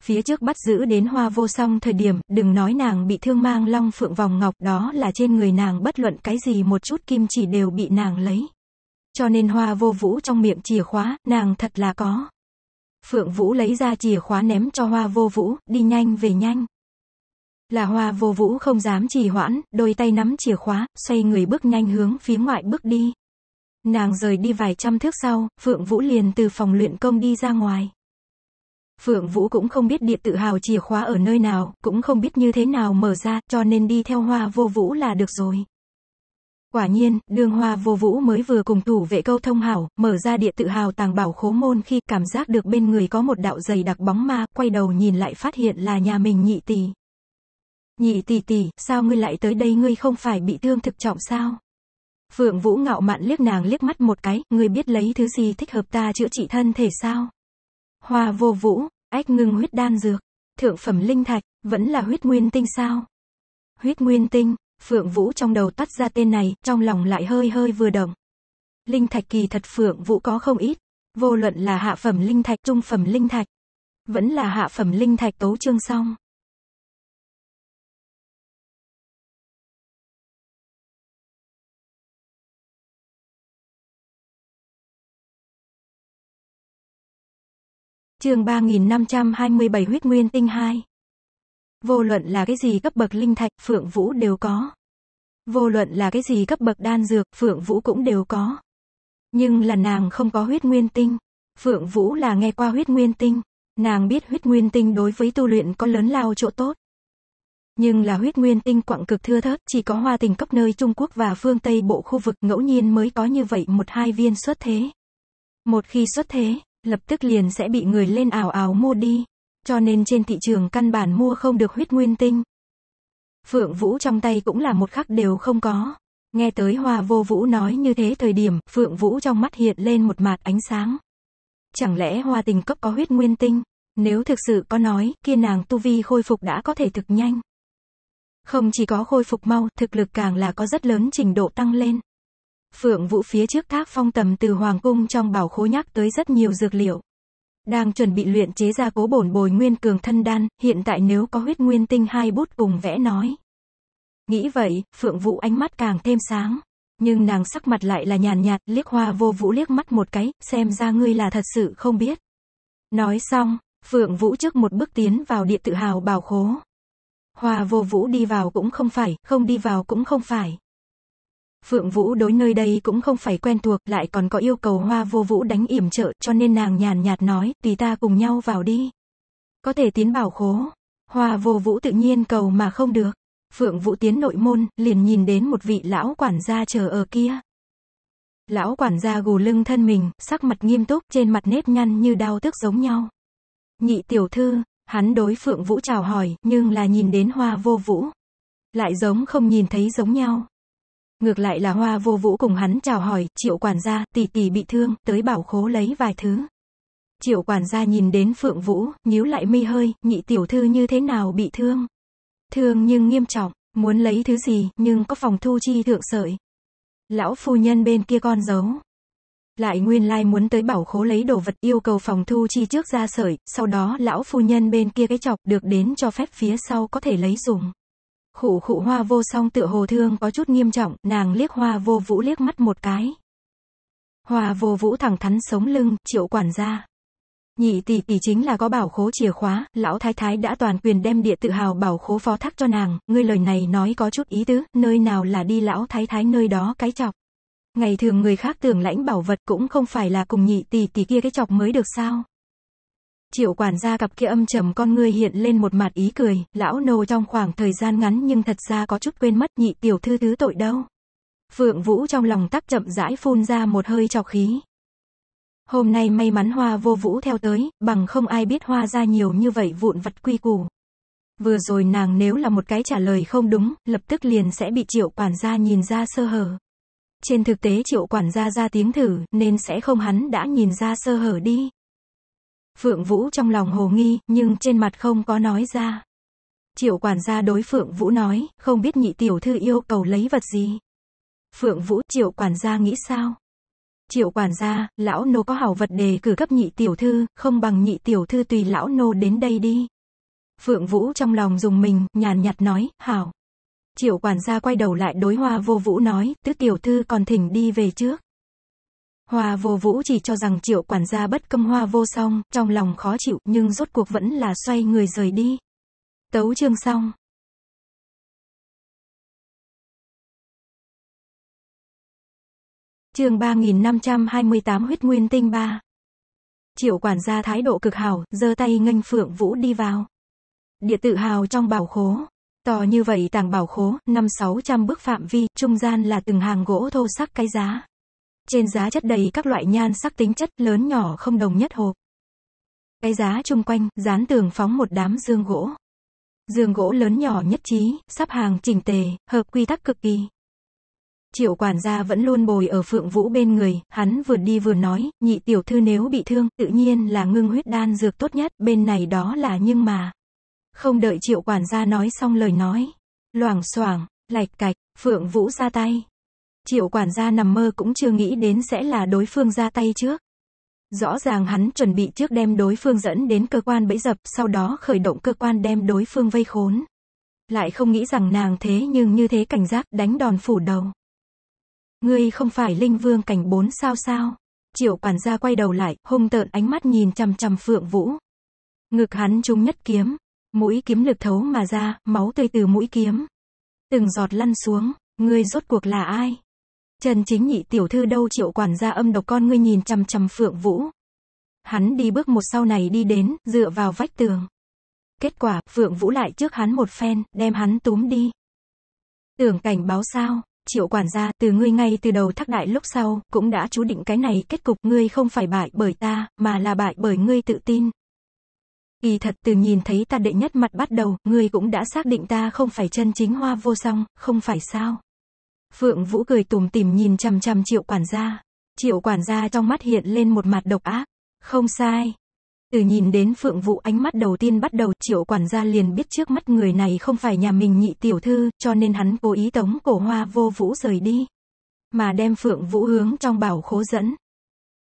Phía trước bắt giữ đến hoa vô song thời điểm, đừng nói nàng bị thương mang long phượng vòng ngọc đó là trên người nàng bất luận cái gì một chút kim chỉ đều bị nàng lấy. Cho nên hoa vô vũ trong miệng chìa khóa, nàng thật là có. Phượng Vũ lấy ra chìa khóa ném cho hoa vô vũ, đi nhanh về nhanh. Là hoa vô vũ không dám trì hoãn, đôi tay nắm chìa khóa, xoay người bước nhanh hướng phía ngoại bước đi. Nàng rời đi vài trăm thước sau, Phượng Vũ liền từ phòng luyện công đi ra ngoài. Phượng Vũ cũng không biết điện tự hào chìa khóa ở nơi nào, cũng không biết như thế nào mở ra, cho nên đi theo hoa vô vũ là được rồi. Quả nhiên, đường hoa vô vũ mới vừa cùng thủ vệ câu thông hảo, mở ra địa tự hào tàng bảo khố môn khi cảm giác được bên người có một đạo dày đặc bóng ma, quay đầu nhìn lại phát hiện là nhà mình nhị tỷ. Nhị tỷ tỷ, sao ngươi lại tới đây ngươi không phải bị thương thực trọng sao? Phượng Vũ ngạo mạn liếc nàng liếc mắt một cái, ngươi biết lấy thứ gì thích hợp ta chữa trị thân thể sao? Hoa vô vũ, ách ngưng huyết đan dược, thượng phẩm linh thạch, vẫn là huyết nguyên tinh sao? Huyết nguyên tinh, Phượng Vũ trong đầu tắt ra tên này, trong lòng lại hơi hơi vừa động. Linh thạch kỳ thật Phượng Vũ có không ít, vô luận là hạ phẩm linh thạch, trung phẩm linh thạch, vẫn là hạ phẩm linh thạch tấu trương xong. chương 3527 huyết nguyên tinh 2. Vô luận là cái gì cấp bậc linh thạch, Phượng Vũ đều có. Vô luận là cái gì cấp bậc đan dược, Phượng Vũ cũng đều có. Nhưng là nàng không có huyết nguyên tinh. Phượng Vũ là nghe qua huyết nguyên tinh. Nàng biết huyết nguyên tinh đối với tu luyện có lớn lao chỗ tốt. Nhưng là huyết nguyên tinh quặng cực thưa thớt, chỉ có hoa tình cấp nơi Trung Quốc và phương Tây bộ khu vực ngẫu nhiên mới có như vậy một hai viên xuất thế. Một khi xuất thế, lập tức liền sẽ bị người lên ảo ảo mua đi. Cho nên trên thị trường căn bản mua không được huyết nguyên tinh. Phượng Vũ trong tay cũng là một khắc đều không có. Nghe tới Hoa Vô Vũ nói như thế thời điểm, Phượng Vũ trong mắt hiện lên một mạt ánh sáng. Chẳng lẽ Hoa Tình cấp có huyết nguyên tinh? Nếu thực sự có nói, kia nàng tu vi khôi phục đã có thể thực nhanh. Không chỉ có khôi phục mau, thực lực càng là có rất lớn trình độ tăng lên. Phượng Vũ phía trước thác phong tầm từ Hoàng Cung trong bảo khố nhắc tới rất nhiều dược liệu. Đang chuẩn bị luyện chế ra cố bổn bồi nguyên cường thân đan, hiện tại nếu có huyết nguyên tinh hai bút cùng vẽ nói. Nghĩ vậy, Phượng Vũ ánh mắt càng thêm sáng. Nhưng nàng sắc mặt lại là nhàn nhạt, liếc hoa vô vũ liếc mắt một cái, xem ra ngươi là thật sự không biết. Nói xong, Phượng Vũ trước một bước tiến vào địa tự hào bảo khố. Hoa vô vũ đi vào cũng không phải, không đi vào cũng không phải. Phượng Vũ đối nơi đây cũng không phải quen thuộc, lại còn có yêu cầu Hoa Vô Vũ đánh yểm trợ, cho nên nàng nhàn nhạt nói, tùy ta cùng nhau vào đi. Có thể tiến bảo khố. Hoa Vô Vũ tự nhiên cầu mà không được. Phượng Vũ tiến nội môn, liền nhìn đến một vị lão quản gia chờ ở kia. Lão quản gia gù lưng thân mình, sắc mặt nghiêm túc, trên mặt nếp nhăn như đau tức giống nhau. Nhị tiểu thư, hắn đối Phượng Vũ chào hỏi, nhưng là nhìn đến Hoa Vô Vũ. Lại giống không nhìn thấy giống nhau ngược lại là hoa vô vũ cùng hắn chào hỏi, triệu quản gia, tỷ tỷ bị thương, tới bảo khố lấy vài thứ. Triệu quản gia nhìn đến Phượng Vũ, nhíu lại mi hơi, nhị tiểu thư như thế nào bị thương. Thương nhưng nghiêm trọng, muốn lấy thứ gì, nhưng có phòng thu chi thượng sợi. Lão phu nhân bên kia con giấu. Lại nguyên lai muốn tới bảo khố lấy đồ vật yêu cầu phòng thu chi trước ra sợi, sau đó lão phu nhân bên kia cái chọc được đến cho phép phía sau có thể lấy dùng. Khụ khụ hoa vô song tựa hồ thương có chút nghiêm trọng, nàng liếc hoa vô vũ liếc mắt một cái. Hoa vô vũ thẳng thắn sống lưng, triệu quản gia. Nhị tỷ tỷ chính là có bảo khố chìa khóa, lão thái thái đã toàn quyền đem địa tự hào bảo khố phó thác cho nàng, ngươi lời này nói có chút ý tứ, nơi nào là đi lão thái thái nơi đó cái chọc. Ngày thường người khác tưởng lãnh bảo vật cũng không phải là cùng nhị tỷ tỷ kia cái chọc mới được sao. Triệu quản gia cặp kia âm trầm con người hiện lên một mặt ý cười, lão nô trong khoảng thời gian ngắn nhưng thật ra có chút quên mất nhị tiểu thư thứ tội đâu. Phượng Vũ trong lòng tắc chậm rãi phun ra một hơi trọc khí. Hôm nay may mắn hoa vô vũ theo tới, bằng không ai biết hoa ra nhiều như vậy vụn vật quy củ. Vừa rồi nàng nếu là một cái trả lời không đúng, lập tức liền sẽ bị triệu quản gia nhìn ra sơ hở. Trên thực tế triệu quản gia ra tiếng thử, nên sẽ không hắn đã nhìn ra sơ hở đi. Phượng Vũ trong lòng hồ nghi, nhưng trên mặt không có nói ra. Triệu quản gia đối Phượng Vũ nói, không biết nhị tiểu thư yêu cầu lấy vật gì. Phượng Vũ, triệu quản gia nghĩ sao? Triệu quản gia, lão nô có hảo vật đề cử cấp nhị tiểu thư, không bằng nhị tiểu thư tùy lão nô đến đây đi. Phượng Vũ trong lòng dùng mình, nhàn nhạt nói, hảo. Triệu quản gia quay đầu lại đối hoa vô vũ nói, tứ tiểu thư còn thỉnh đi về trước. Hoa vô vũ chỉ cho rằng triệu quản gia bất công hoa vô song, trong lòng khó chịu nhưng rốt cuộc vẫn là xoay người rời đi. Tấu chương xong. Chương 3528 Huyết Nguyên Tinh 3. Triệu quản gia thái độ cực hảo, giơ tay nghênh Phượng Vũ đi vào. Địa tự hào trong bảo khố. To như vậy tàng bảo khố, năm sáu trăm bước phạm vi, trung gian là từng hàng gỗ thô sắc cái giá. Trên giá chất đầy các loại nhan sắc tính chất lớn nhỏ không đồng nhất hộp. Cái giá chung quanh, dán tường phóng một đám dương gỗ. Dương gỗ lớn nhỏ nhất trí, sắp hàng chỉnh tề, hợp quy tắc cực kỳ. Triệu quản gia vẫn luôn bồi ở Phượng Vũ bên người, hắn vừa đi vừa nói, nhị tiểu thư nếu bị thương, tự nhiên là ngưng huyết đan dược tốt nhất, bên này đó là nhưng mà. Không đợi triệu quản gia nói xong lời nói. Loảng xoảng, lạch cạch, Phượng Vũ ra tay, Triệu quản gia nằm mơ cũng chưa nghĩ đến sẽ là đối phương ra tay trước. Rõ ràng hắn chuẩn bị trước đem đối phương dẫn đến cơ quan bẫy dập, sau đó khởi động cơ quan đem đối phương vây khốn. Lại không nghĩ rằng nàng thế nhưng như thế cảnh giác đánh đòn phủ đầu. Ngươi không phải linh vương cảnh bốn sao sao? Triệu quản gia quay đầu lại, hung tợn ánh mắt nhìn chằm chằm Phượng Vũ. Ngực hắn trúng nhất kiếm, mũi kiếm lực thấu mà ra, máu tươi từ mũi kiếm. Từng giọt lăn xuống, ngươi rốt cuộc là ai? Trần chính nhị tiểu thư đâu triệu quản gia âm độc con ngươi nhìn chằm chằm phượng vũ. Hắn đi bước một sau này đi đến, dựa vào vách tường. Kết quả, phượng vũ lại trước hắn một phen, đem hắn túm đi. Tưởng cảnh báo sao, triệu quản gia, từ ngươi ngay từ đầu thắc đại lúc sau, cũng đã chú định cái này kết cục ngươi không phải bại bởi ta, mà là bại bởi ngươi tự tin. Kỳ thật từ nhìn thấy ta đệ nhất mặt bắt đầu, ngươi cũng đã xác định ta không phải chân chính hoa vô song, không phải sao. Phượng Vũ cười tùm tỉm nhìn chằm chằm triệu quản gia. Triệu quản gia trong mắt hiện lên một mặt độc ác. Không sai. Từ nhìn đến Phượng Vũ ánh mắt đầu tiên bắt đầu triệu quản gia liền biết trước mắt người này không phải nhà mình nhị tiểu thư, cho nên hắn cố ý tống cổ hoa vô vũ rời đi. Mà đem Phượng Vũ hướng trong bảo khố dẫn.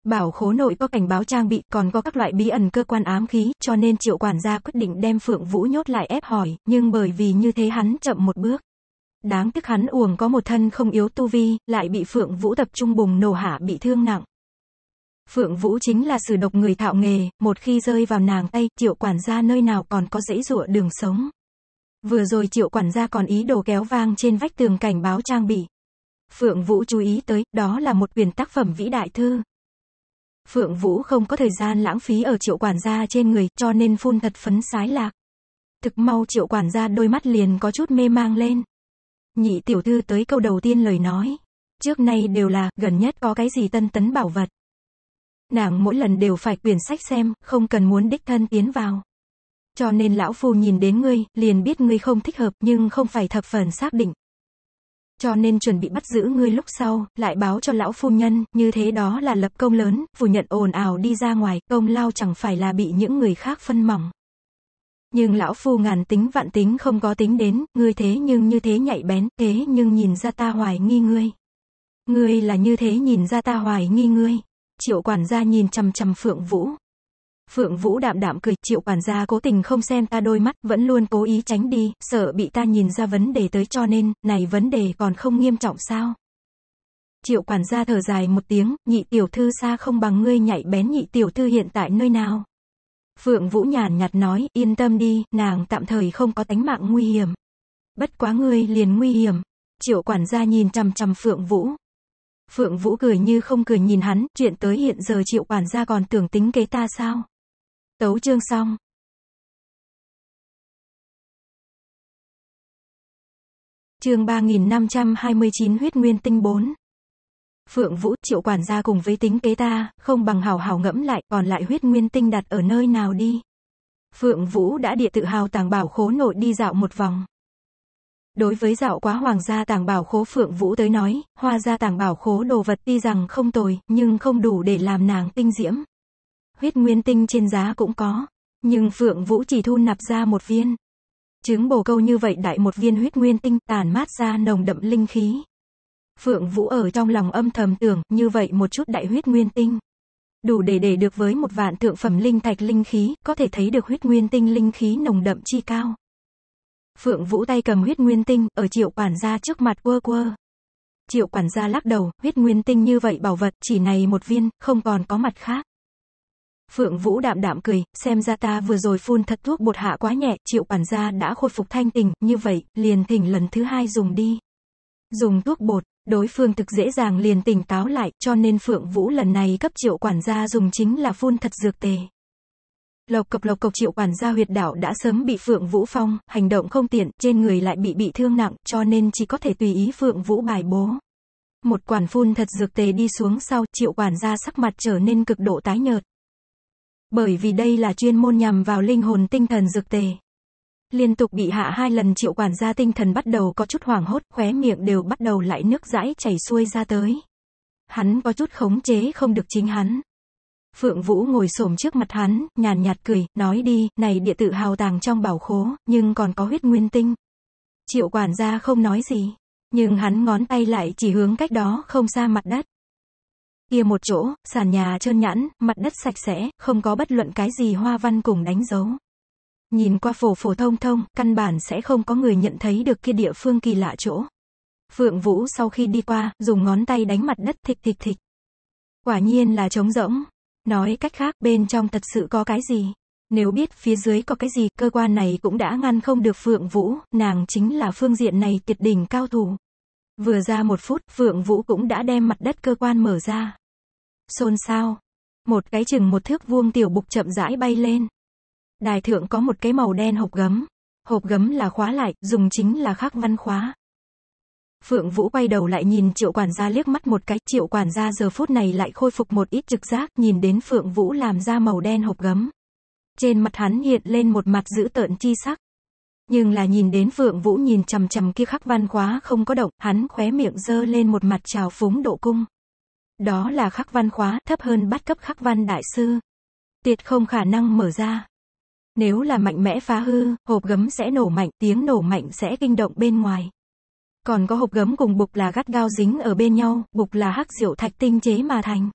Bảo khố nội có cảnh báo trang bị còn có các loại bí ẩn cơ quan ám khí, cho nên triệu quản gia quyết định đem Phượng Vũ nhốt lại ép hỏi, nhưng bởi vì như thế hắn chậm một bước. Đáng tiếc hắn uổng có một thân không yếu tu vi, lại bị Phượng Vũ tập trung bùng nổ hạ bị thương nặng. Phượng Vũ chính là sử độc người thạo nghề, một khi rơi vào nàng tay, triệu quản gia nơi nào còn có dễ rụa đường sống. Vừa rồi triệu quản gia còn ý đồ kéo vang trên vách tường cảnh báo trang bị. Phượng Vũ chú ý tới, đó là một quyền tác phẩm vĩ đại thư. Phượng Vũ không có thời gian lãng phí ở triệu quản gia trên người, cho nên phun thật phấn sái lạc. Thực mau triệu quản gia đôi mắt liền có chút mê mang lên. Nhị tiểu thư tới câu đầu tiên lời nói. Trước nay đều là, gần nhất có cái gì tân tấn bảo vật. Nàng mỗi lần đều phải quyển sách xem, không cần muốn đích thân tiến vào. Cho nên lão phu nhìn đến ngươi, liền biết ngươi không thích hợp nhưng không phải thập phần xác định. Cho nên chuẩn bị bắt giữ ngươi lúc sau, lại báo cho lão phu nhân, như thế đó là lập công lớn, phủ nhận ồn ào đi ra ngoài, công lao chẳng phải là bị những người khác phân mỏng. Nhưng lão phu ngàn tính vạn tính không có tính đến, ngươi thế nhưng như thế nhạy bén, thế nhưng nhìn ra ta hoài nghi ngươi. Ngươi là như thế nhìn ra ta hoài nghi ngươi. Triệu quản gia nhìn chằm chằm Phượng Vũ. Phượng Vũ đạm đạm cười, triệu quản gia cố tình không xem ta đôi mắt, vẫn luôn cố ý tránh đi, sợ bị ta nhìn ra vấn đề tới cho nên, này vấn đề còn không nghiêm trọng sao. Triệu quản gia thở dài một tiếng, nhị tiểu thư xa không bằng ngươi nhạy bén nhị tiểu thư hiện tại nơi nào. Phượng Vũ nhàn nhạt nói, yên tâm đi, nàng tạm thời không có tánh mạng nguy hiểm. Bất quá ngươi liền nguy hiểm. Triệu quản gia nhìn chằm chằm Phượng Vũ. Phượng Vũ cười như không cười nhìn hắn, chuyện tới hiện giờ triệu quản gia còn tưởng tính kế ta sao? Tấu chương xong. Chương 3529 Huyết Nguyên Tinh 4 Phượng Vũ, triệu quản gia cùng với tính kế ta, không bằng hào hào ngẫm lại, còn lại huyết nguyên tinh đặt ở nơi nào đi. Phượng Vũ đã địa tự hào tàng bảo khố nội đi dạo một vòng. Đối với dạo quá hoàng gia tàng bảo khố Phượng Vũ tới nói, hoa gia tàng bảo khố đồ vật tuy rằng không tồi, nhưng không đủ để làm nàng tinh diễm. Huyết nguyên tinh trên giá cũng có, nhưng Phượng Vũ chỉ thu nạp ra một viên. Trứng bồ câu như vậy đại một viên huyết nguyên tinh tàn mát ra nồng đậm linh khí. Phượng Vũ ở trong lòng âm thầm tưởng, như vậy một chút đại huyết nguyên tinh. Đủ để để được với một vạn thượng phẩm linh thạch linh khí, có thể thấy được huyết nguyên tinh linh khí nồng đậm chi cao. Phượng Vũ tay cầm huyết nguyên tinh, ở triệu quản gia trước mặt quơ quơ. Triệu quản gia lắc đầu, huyết nguyên tinh như vậy bảo vật, chỉ này một viên, không còn có mặt khác. Phượng Vũ đạm đạm cười, xem ra ta vừa rồi phun thật thuốc bột hạ quá nhẹ, triệu quản gia đã khôi phục thanh tình, như vậy, liền thỉnh lần thứ hai dùng đi. Dùng thuốc bột, đối phương thực dễ dàng liền tỉnh táo lại, cho nên Phượng Vũ lần này cấp triệu quản gia dùng chính là phun thật dược tề. Lộc cộc lộc cộc triệu quản gia huyệt đảo đã sớm bị Phượng Vũ phong, hành động không tiện, trên người lại bị bị thương nặng, cho nên chỉ có thể tùy ý Phượng Vũ bài bố. Một quản phun thật dược tề đi xuống sau, triệu quản gia sắc mặt trở nên cực độ tái nhợt. Bởi vì đây là chuyên môn nhằm vào linh hồn tinh thần dược tề. Liên tục bị hạ hai lần triệu quản gia tinh thần bắt đầu có chút hoảng hốt, khóe miệng đều bắt đầu lại nước dãi chảy xuôi ra tới. Hắn có chút khống chế không được chính hắn. Phượng Vũ ngồi xổm trước mặt hắn, nhàn nhạt cười, nói đi, này địa tự hào tàng trong bảo khố, nhưng còn có huyết nguyên tinh. Triệu quản gia không nói gì, nhưng hắn ngón tay lại chỉ hướng cách đó không xa mặt đất. Kia một chỗ, sàn nhà trơn nhẵn, mặt đất sạch sẽ, không có bất luận cái gì hoa văn cùng đánh dấu. Nhìn qua phổ phổ thông thông, căn bản sẽ không có người nhận thấy được kia địa phương kỳ lạ chỗ. Phượng Vũ sau khi đi qua, dùng ngón tay đánh mặt đất thịch thịch thịch. Quả nhiên là trống rỗng. Nói cách khác, bên trong thật sự có cái gì. Nếu biết phía dưới có cái gì, cơ quan này cũng đã ngăn không được Phượng Vũ, nàng chính là phương diện này tuyệt đỉnh cao thủ. Vừa ra một phút, Phượng Vũ cũng đã đem mặt đất cơ quan mở ra. Xôn xao. Một cái chừng một thước vuông tiểu bục chậm rãi bay lên. Đài thượng có một cái màu đen hộp gấm. Hộp gấm là khóa lại, dùng chính là khắc văn khóa. Phượng Vũ quay đầu lại nhìn triệu quản gia liếc mắt một cái, triệu quản gia giờ phút này lại khôi phục một ít trực giác, nhìn đến Phượng Vũ làm ra màu đen hộp gấm. Trên mặt hắn hiện lên một mặt dữ tợn chi sắc. Nhưng là nhìn đến Phượng Vũ nhìn chầm chầm kia khắc văn khóa không có động, hắn khóe miệng dơ lên một mặt trào phúng độ cung. Đó là khắc văn khóa, thấp hơn bắt cấp khắc văn đại sư. Tuyệt không khả năng mở ra. Nếu là mạnh mẽ phá hư, hộp gấm sẽ nổ mạnh, tiếng nổ mạnh sẽ kinh động bên ngoài. Còn có hộp gấm cùng bục là gắt gao dính ở bên nhau, bục là hắc diệu thạch tinh chế mà thành.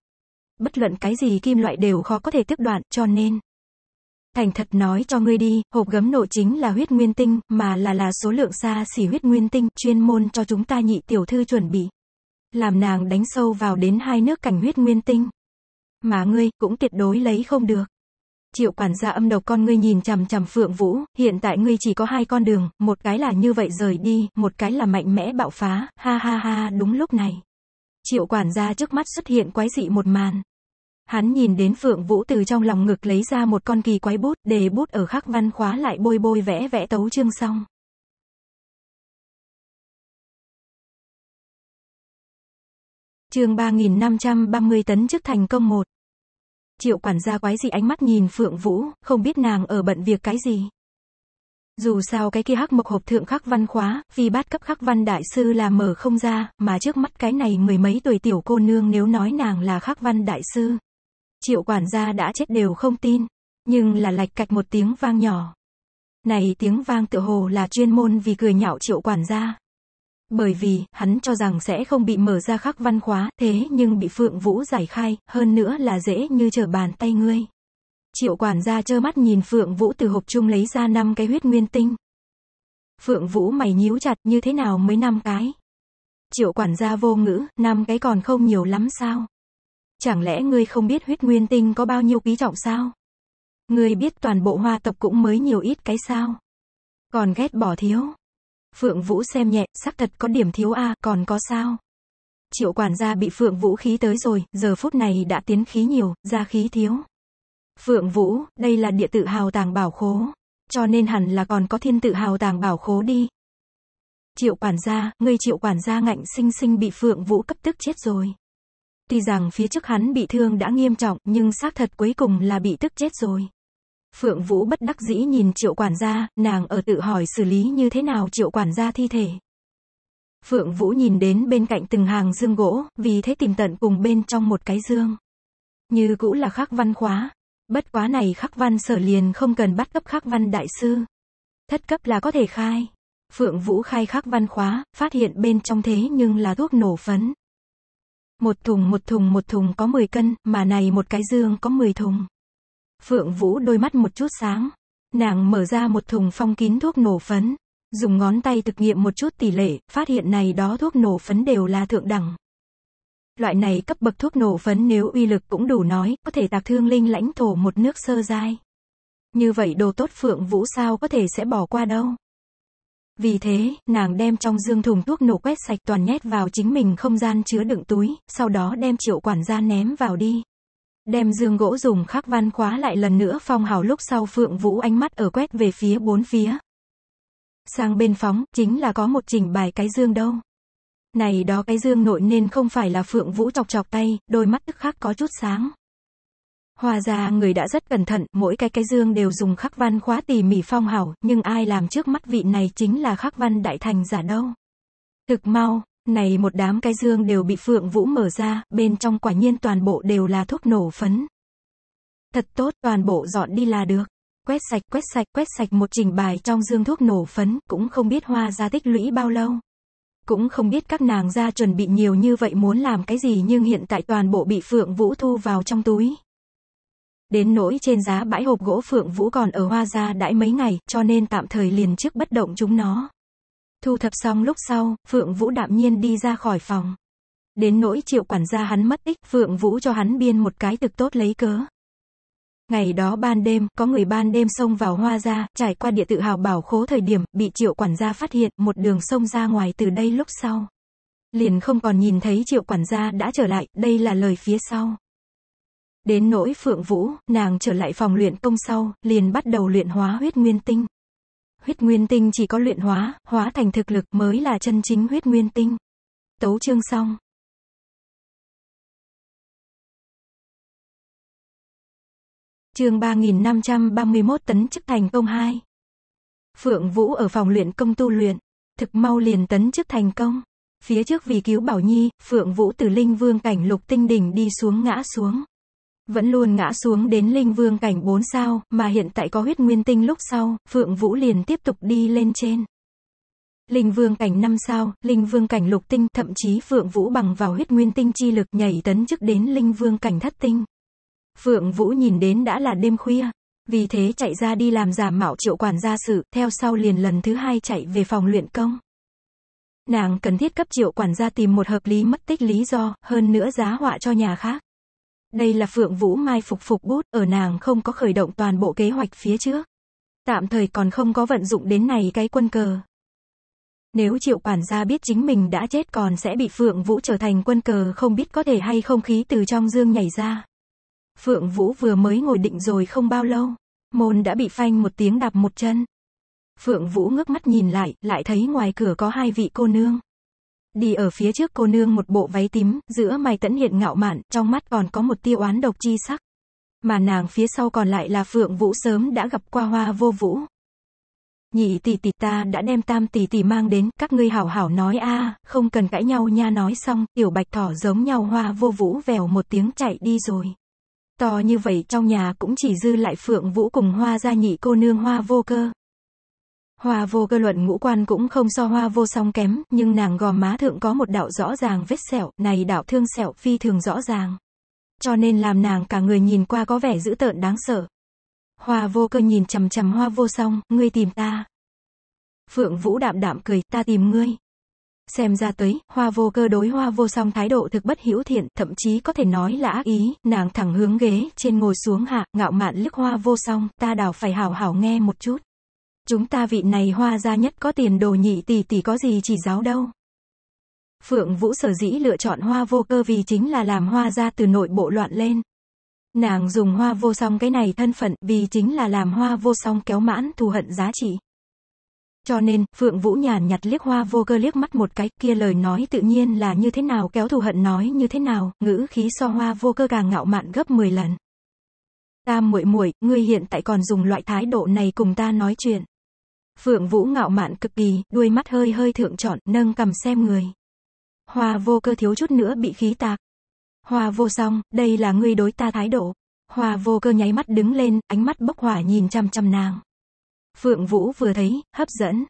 Bất luận cái gì kim loại đều khó có thể tiếp đoạn, cho nên. Thành thật nói cho ngươi đi, hộp gấm nổ chính là huyết nguyên tinh, mà là là số lượng xa xỉ huyết nguyên tinh, chuyên môn cho chúng ta nhị tiểu thư chuẩn bị. Làm nàng đánh sâu vào đến hai nước cảnh huyết nguyên tinh. Mà ngươi, cũng tuyệt đối lấy không được. Triệu quản gia âm độc con ngươi nhìn chằm chằm Phượng Vũ, hiện tại ngươi chỉ có hai con đường, một cái là như vậy rời đi, một cái là mạnh mẽ bạo phá, ha ha ha, đúng lúc này. Triệu quản gia trước mắt xuất hiện quái dị một màn. Hắn nhìn đến Phượng Vũ từ trong lòng ngực lấy ra một con kỳ quái bút, để bút ở khắc văn khóa lại bôi bôi vẽ vẽ tấu chương xong. Chương 3530 tấn chức thành công một Triệu quản gia quái gì ánh mắt nhìn Phượng Vũ, không biết nàng ở bận việc cái gì. Dù sao cái kia hắc mộc hộp thượng khắc văn khóa, vì bát cấp khắc văn đại sư là mở không ra, mà trước mắt cái này mười mấy tuổi tiểu cô nương nếu nói nàng là khắc văn đại sư. Triệu quản gia đã chết đều không tin, nhưng là lạch cạch một tiếng vang nhỏ. Này tiếng vang tự hồ là chuyên môn vì cười nhạo triệu quản gia bởi vì hắn cho rằng sẽ không bị mở ra khắc văn khóa, thế nhưng bị Phượng Vũ giải khai, hơn nữa là dễ như trở bàn tay ngươi. Triệu quản gia trơ mắt nhìn Phượng Vũ từ hộp chung lấy ra năm cái huyết nguyên tinh. Phượng Vũ mày nhíu chặt như thế nào mới năm cái. Triệu quản gia vô ngữ, năm cái còn không nhiều lắm sao? Chẳng lẽ ngươi không biết huyết nguyên tinh có bao nhiêu quý trọng sao? Ngươi biết toàn bộ hoa tộc cũng mới nhiều ít cái sao? Còn ghét bỏ thiếu. Phượng Vũ xem nhẹ, sắc thật có điểm thiếu a, còn có sao? Triệu quản gia bị Phượng Vũ khí tới rồi, giờ phút này đã tiến khí nhiều, ra khí thiếu. Phượng Vũ, đây là địa tự hào tàng bảo khố, cho nên hẳn là còn có thiên tự hào tàng bảo khố đi. Triệu quản gia, người triệu quản gia ngạnh sinh sinh bị Phượng Vũ cấp tức chết rồi. Tuy rằng phía trước hắn bị thương đã nghiêm trọng, nhưng xác thật cuối cùng là bị tức chết rồi. Phượng Vũ bất đắc dĩ nhìn triệu quản gia, nàng ở tự hỏi xử lý như thế nào triệu quản gia thi thể. Phượng Vũ nhìn đến bên cạnh từng hàng dương gỗ, vì thế tìm tận cùng bên trong một cái dương. Như cũ là khắc văn khóa. Bất quá này khắc văn sở liền không cần bắt cấp khắc văn đại sư. Thất cấp là có thể khai. Phượng Vũ khai khắc văn khóa, phát hiện bên trong thế nhưng là thuốc nổ phấn. Một thùng một thùng một thùng có 10 cân, mà này một cái dương có 10 thùng. Phượng Vũ đôi mắt một chút sáng. Nàng mở ra một thùng phong kín thuốc nổ phấn. Dùng ngón tay thực nghiệm một chút tỷ lệ, phát hiện này đó thuốc nổ phấn đều là thượng đẳng. Loại này cấp bậc thuốc nổ phấn nếu uy lực cũng đủ nói, có thể tạc thương linh lãnh thổ một nước sơ dai. Như vậy đồ tốt Phượng Vũ sao có thể sẽ bỏ qua đâu. Vì thế, nàng đem trong dương thùng thuốc nổ quét sạch toàn nhét vào chính mình không gian chứa đựng túi, sau đó đem triệu quản gia ném vào đi. Đem dương gỗ dùng khắc văn khóa lại lần nữa phong hào lúc sau Phượng Vũ ánh mắt ở quét về phía bốn phía. Sang bên phóng, chính là có một trình bài cái dương đâu. Này đó cái dương nội nên không phải là Phượng Vũ chọc chọc tay, đôi mắt tức khắc có chút sáng. Hòa ra người đã rất cẩn thận, mỗi cái cái dương đều dùng khắc văn khóa tỉ mỉ phong hảo, nhưng ai làm trước mắt vị này chính là khắc văn đại thành giả đâu. Thực mau, này một đám cái dương đều bị Phượng Vũ mở ra, bên trong quả nhiên toàn bộ đều là thuốc nổ phấn. Thật tốt, toàn bộ dọn đi là được. Quét sạch, quét sạch, quét sạch một trình bài trong dương thuốc nổ phấn, cũng không biết hoa ra tích lũy bao lâu. Cũng không biết các nàng ra chuẩn bị nhiều như vậy muốn làm cái gì nhưng hiện tại toàn bộ bị Phượng Vũ thu vào trong túi. Đến nỗi trên giá bãi hộp gỗ Phượng Vũ còn ở hoa ra đãi mấy ngày, cho nên tạm thời liền trước bất động chúng nó. Thu thập xong lúc sau, Phượng Vũ đạm nhiên đi ra khỏi phòng. Đến nỗi triệu quản gia hắn mất ích, Phượng Vũ cho hắn biên một cái thực tốt lấy cớ. Ngày đó ban đêm, có người ban đêm xông vào hoa ra, trải qua địa tự hào bảo khố thời điểm, bị triệu quản gia phát hiện, một đường xông ra ngoài từ đây lúc sau. Liền không còn nhìn thấy triệu quản gia đã trở lại, đây là lời phía sau. Đến nỗi Phượng Vũ, nàng trở lại phòng luyện công sau, liền bắt đầu luyện hóa huyết nguyên tinh huyết nguyên tinh chỉ có luyện hóa, hóa thành thực lực mới là chân chính huyết nguyên tinh. Tấu chương xong. Chương 3531 tấn chức thành công 2. Phượng Vũ ở phòng luyện công tu luyện, thực mau liền tấn chức thành công. Phía trước vì cứu Bảo Nhi, Phượng Vũ từ Linh Vương cảnh Lục Tinh đỉnh đi xuống ngã xuống vẫn luôn ngã xuống đến linh vương cảnh 4 sao, mà hiện tại có huyết nguyên tinh lúc sau, Phượng Vũ liền tiếp tục đi lên trên. Linh vương cảnh 5 sao, linh vương cảnh lục tinh, thậm chí Phượng Vũ bằng vào huyết nguyên tinh chi lực nhảy tấn chức đến linh vương cảnh thất tinh. Phượng Vũ nhìn đến đã là đêm khuya, vì thế chạy ra đi làm giả mạo triệu quản gia sự, theo sau liền lần thứ hai chạy về phòng luyện công. Nàng cần thiết cấp triệu quản gia tìm một hợp lý mất tích lý do, hơn nữa giá họa cho nhà khác. Đây là Phượng Vũ Mai phục phục bút, ở nàng không có khởi động toàn bộ kế hoạch phía trước. Tạm thời còn không có vận dụng đến này cái quân cờ. Nếu triệu quản gia biết chính mình đã chết còn sẽ bị Phượng Vũ trở thành quân cờ không biết có thể hay không khí từ trong dương nhảy ra. Phượng Vũ vừa mới ngồi định rồi không bao lâu. Môn đã bị phanh một tiếng đạp một chân. Phượng Vũ ngước mắt nhìn lại, lại thấy ngoài cửa có hai vị cô nương. Đi ở phía trước cô nương một bộ váy tím, giữa mày tẫn hiện ngạo mạn, trong mắt còn có một tia oán độc chi sắc. Mà nàng phía sau còn lại là Phượng Vũ sớm đã gặp qua hoa vô vũ. Nhị tỷ tỷ ta đã đem tam tỷ tỷ mang đến, các ngươi hảo hảo nói a, không cần cãi nhau nha nói xong, tiểu bạch thỏ giống nhau hoa vô vũ vèo một tiếng chạy đi rồi. To như vậy trong nhà cũng chỉ dư lại Phượng Vũ cùng hoa ra nhị cô nương hoa vô cơ. Hoa vô cơ luận ngũ quan cũng không so hoa vô song kém, nhưng nàng gò má thượng có một đạo rõ ràng vết sẹo, này đạo thương sẹo phi thường rõ ràng. Cho nên làm nàng cả người nhìn qua có vẻ dữ tợn đáng sợ. Hoa vô cơ nhìn chằm chằm hoa vô song, ngươi tìm ta. Phượng Vũ đạm đạm cười, ta tìm ngươi. Xem ra tới, hoa vô cơ đối hoa vô song thái độ thực bất hữu thiện, thậm chí có thể nói là ác ý, nàng thẳng hướng ghế, trên ngồi xuống hạ, ngạo mạn lức hoa vô song, ta đào phải hào hảo nghe một chút. Chúng ta vị này hoa gia nhất có tiền đồ nhị tỷ tỷ có gì chỉ giáo đâu. Phượng Vũ sở dĩ lựa chọn hoa vô cơ vì chính là làm hoa ra từ nội bộ loạn lên. Nàng dùng hoa vô song cái này thân phận vì chính là làm hoa vô song kéo mãn thù hận giá trị. Cho nên, Phượng Vũ nhàn nhặt liếc hoa vô cơ liếc mắt một cái, kia lời nói tự nhiên là như thế nào kéo thù hận nói như thế nào, ngữ khí so hoa vô cơ càng ngạo mạn gấp 10 lần. Ta muội muội, ngươi hiện tại còn dùng loại thái độ này cùng ta nói chuyện. Phượng Vũ ngạo mạn cực kỳ, đuôi mắt hơi hơi thượng trọn, nâng cầm xem người. Hoa vô cơ thiếu chút nữa bị khí tạc. Hoa vô song, đây là ngươi đối ta thái độ. Hoa vô cơ nháy mắt đứng lên, ánh mắt bốc hỏa nhìn chăm chăm nàng. Phượng Vũ vừa thấy, hấp dẫn.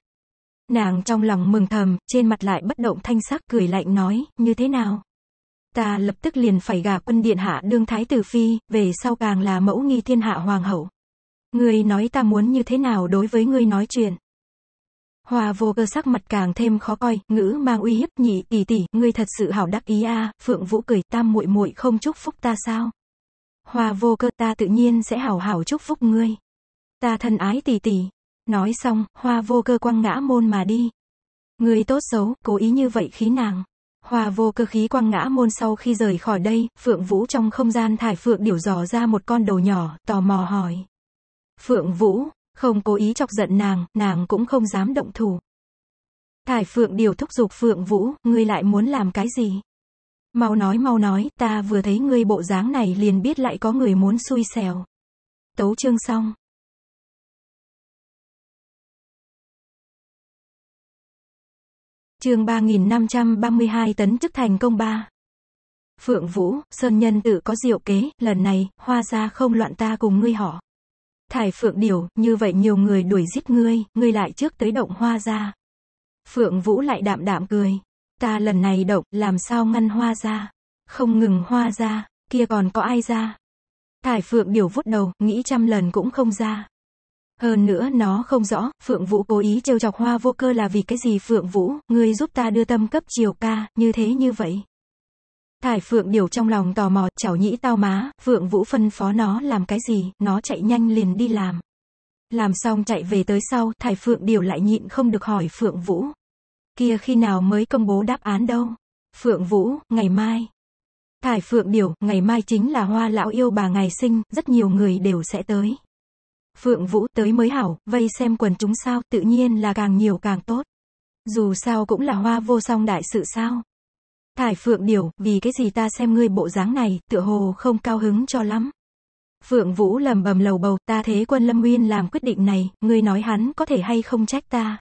Nàng trong lòng mừng thầm, trên mặt lại bất động thanh sắc cười lạnh nói, như thế nào? Ta lập tức liền phải gả quân điện hạ đương thái tử phi, về sau càng là mẫu nghi thiên hạ hoàng hậu. Ngươi nói ta muốn như thế nào đối với ngươi nói chuyện. Hòa vô cơ sắc mặt càng thêm khó coi, ngữ mang uy hiếp nhị tỷ tỷ, ngươi thật sự hảo đắc ý a, à, Phượng Vũ cười, tam muội muội không chúc phúc ta sao? Hòa vô cơ ta tự nhiên sẽ hảo hảo chúc phúc ngươi. Ta thân ái tỷ tỷ. Nói xong, hòa vô cơ quăng ngã môn mà đi. Ngươi tốt xấu, cố ý như vậy khí nàng. hòa vô cơ khí quăng ngã môn sau khi rời khỏi đây, Phượng Vũ trong không gian thải Phượng điểu dò ra một con đầu nhỏ, tò mò hỏi. Phượng Vũ, không cố ý chọc giận nàng, nàng cũng không dám động thủ. Thải Phượng điều thúc giục Phượng Vũ, ngươi lại muốn làm cái gì? Mau nói mau nói, ta vừa thấy ngươi bộ dáng này liền biết lại có người muốn xui xẻo. Tấu chương xong. Chương 3532 tấn chức thành công 3. Phượng Vũ, Sơn Nhân tự có diệu kế, lần này, hoa gia không loạn ta cùng ngươi họ. Thải Phượng Điểu, như vậy nhiều người đuổi giết ngươi, ngươi lại trước tới động hoa ra. Phượng Vũ lại đạm đạm cười. Ta lần này động, làm sao ngăn hoa ra. Không ngừng hoa ra, kia còn có ai ra. Thải Phượng Điểu vút đầu, nghĩ trăm lần cũng không ra. Hơn nữa nó không rõ, Phượng Vũ cố ý trêu chọc hoa vô cơ là vì cái gì Phượng Vũ, ngươi giúp ta đưa tâm cấp chiều ca, như thế như vậy. Thải Phượng Điều trong lòng tò mò, chảo nhĩ tao má, Phượng Vũ phân phó nó làm cái gì, nó chạy nhanh liền đi làm. Làm xong chạy về tới sau, Thải Phượng Điều lại nhịn không được hỏi Phượng Vũ. Kia khi nào mới công bố đáp án đâu? Phượng Vũ, ngày mai. Thải Phượng Điều, ngày mai chính là hoa lão yêu bà ngày sinh, rất nhiều người đều sẽ tới. Phượng Vũ tới mới hảo, vây xem quần chúng sao, tự nhiên là càng nhiều càng tốt. Dù sao cũng là hoa vô song đại sự sao. Thải Phượng điều vì cái gì ta xem ngươi bộ dáng này, tựa hồ không cao hứng cho lắm. Phượng Vũ lầm bầm lầu bầu, ta thế quân Lâm Nguyên làm quyết định này, ngươi nói hắn có thể hay không trách ta.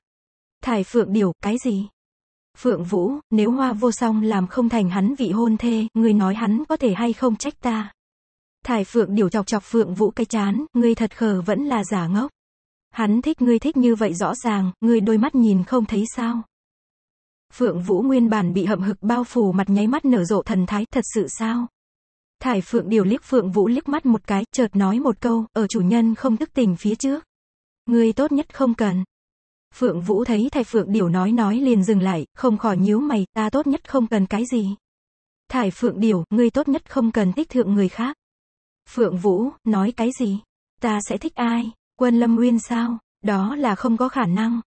Thải Phượng điều cái gì? Phượng Vũ, nếu hoa vô song làm không thành hắn vị hôn thê, ngươi nói hắn có thể hay không trách ta. Thải Phượng điều chọc chọc Phượng Vũ cái chán, ngươi thật khờ vẫn là giả ngốc. Hắn thích ngươi thích như vậy rõ ràng, ngươi đôi mắt nhìn không thấy sao. Phượng Vũ nguyên bản bị hậm hực bao phủ mặt nháy mắt nở rộ thần thái, thật sự sao? Thải Phượng điều liếc Phượng Vũ liếc mắt một cái, chợt nói một câu, ở chủ nhân không thức tình phía trước. Người tốt nhất không cần. Phượng Vũ thấy Thải Phượng Điều nói nói liền dừng lại, không khỏi nhíu mày, ta tốt nhất không cần cái gì. Thải Phượng Điều, ngươi tốt nhất không cần thích thượng người khác. Phượng Vũ, nói cái gì? Ta sẽ thích ai? Quân Lâm Nguyên sao? Đó là không có khả năng.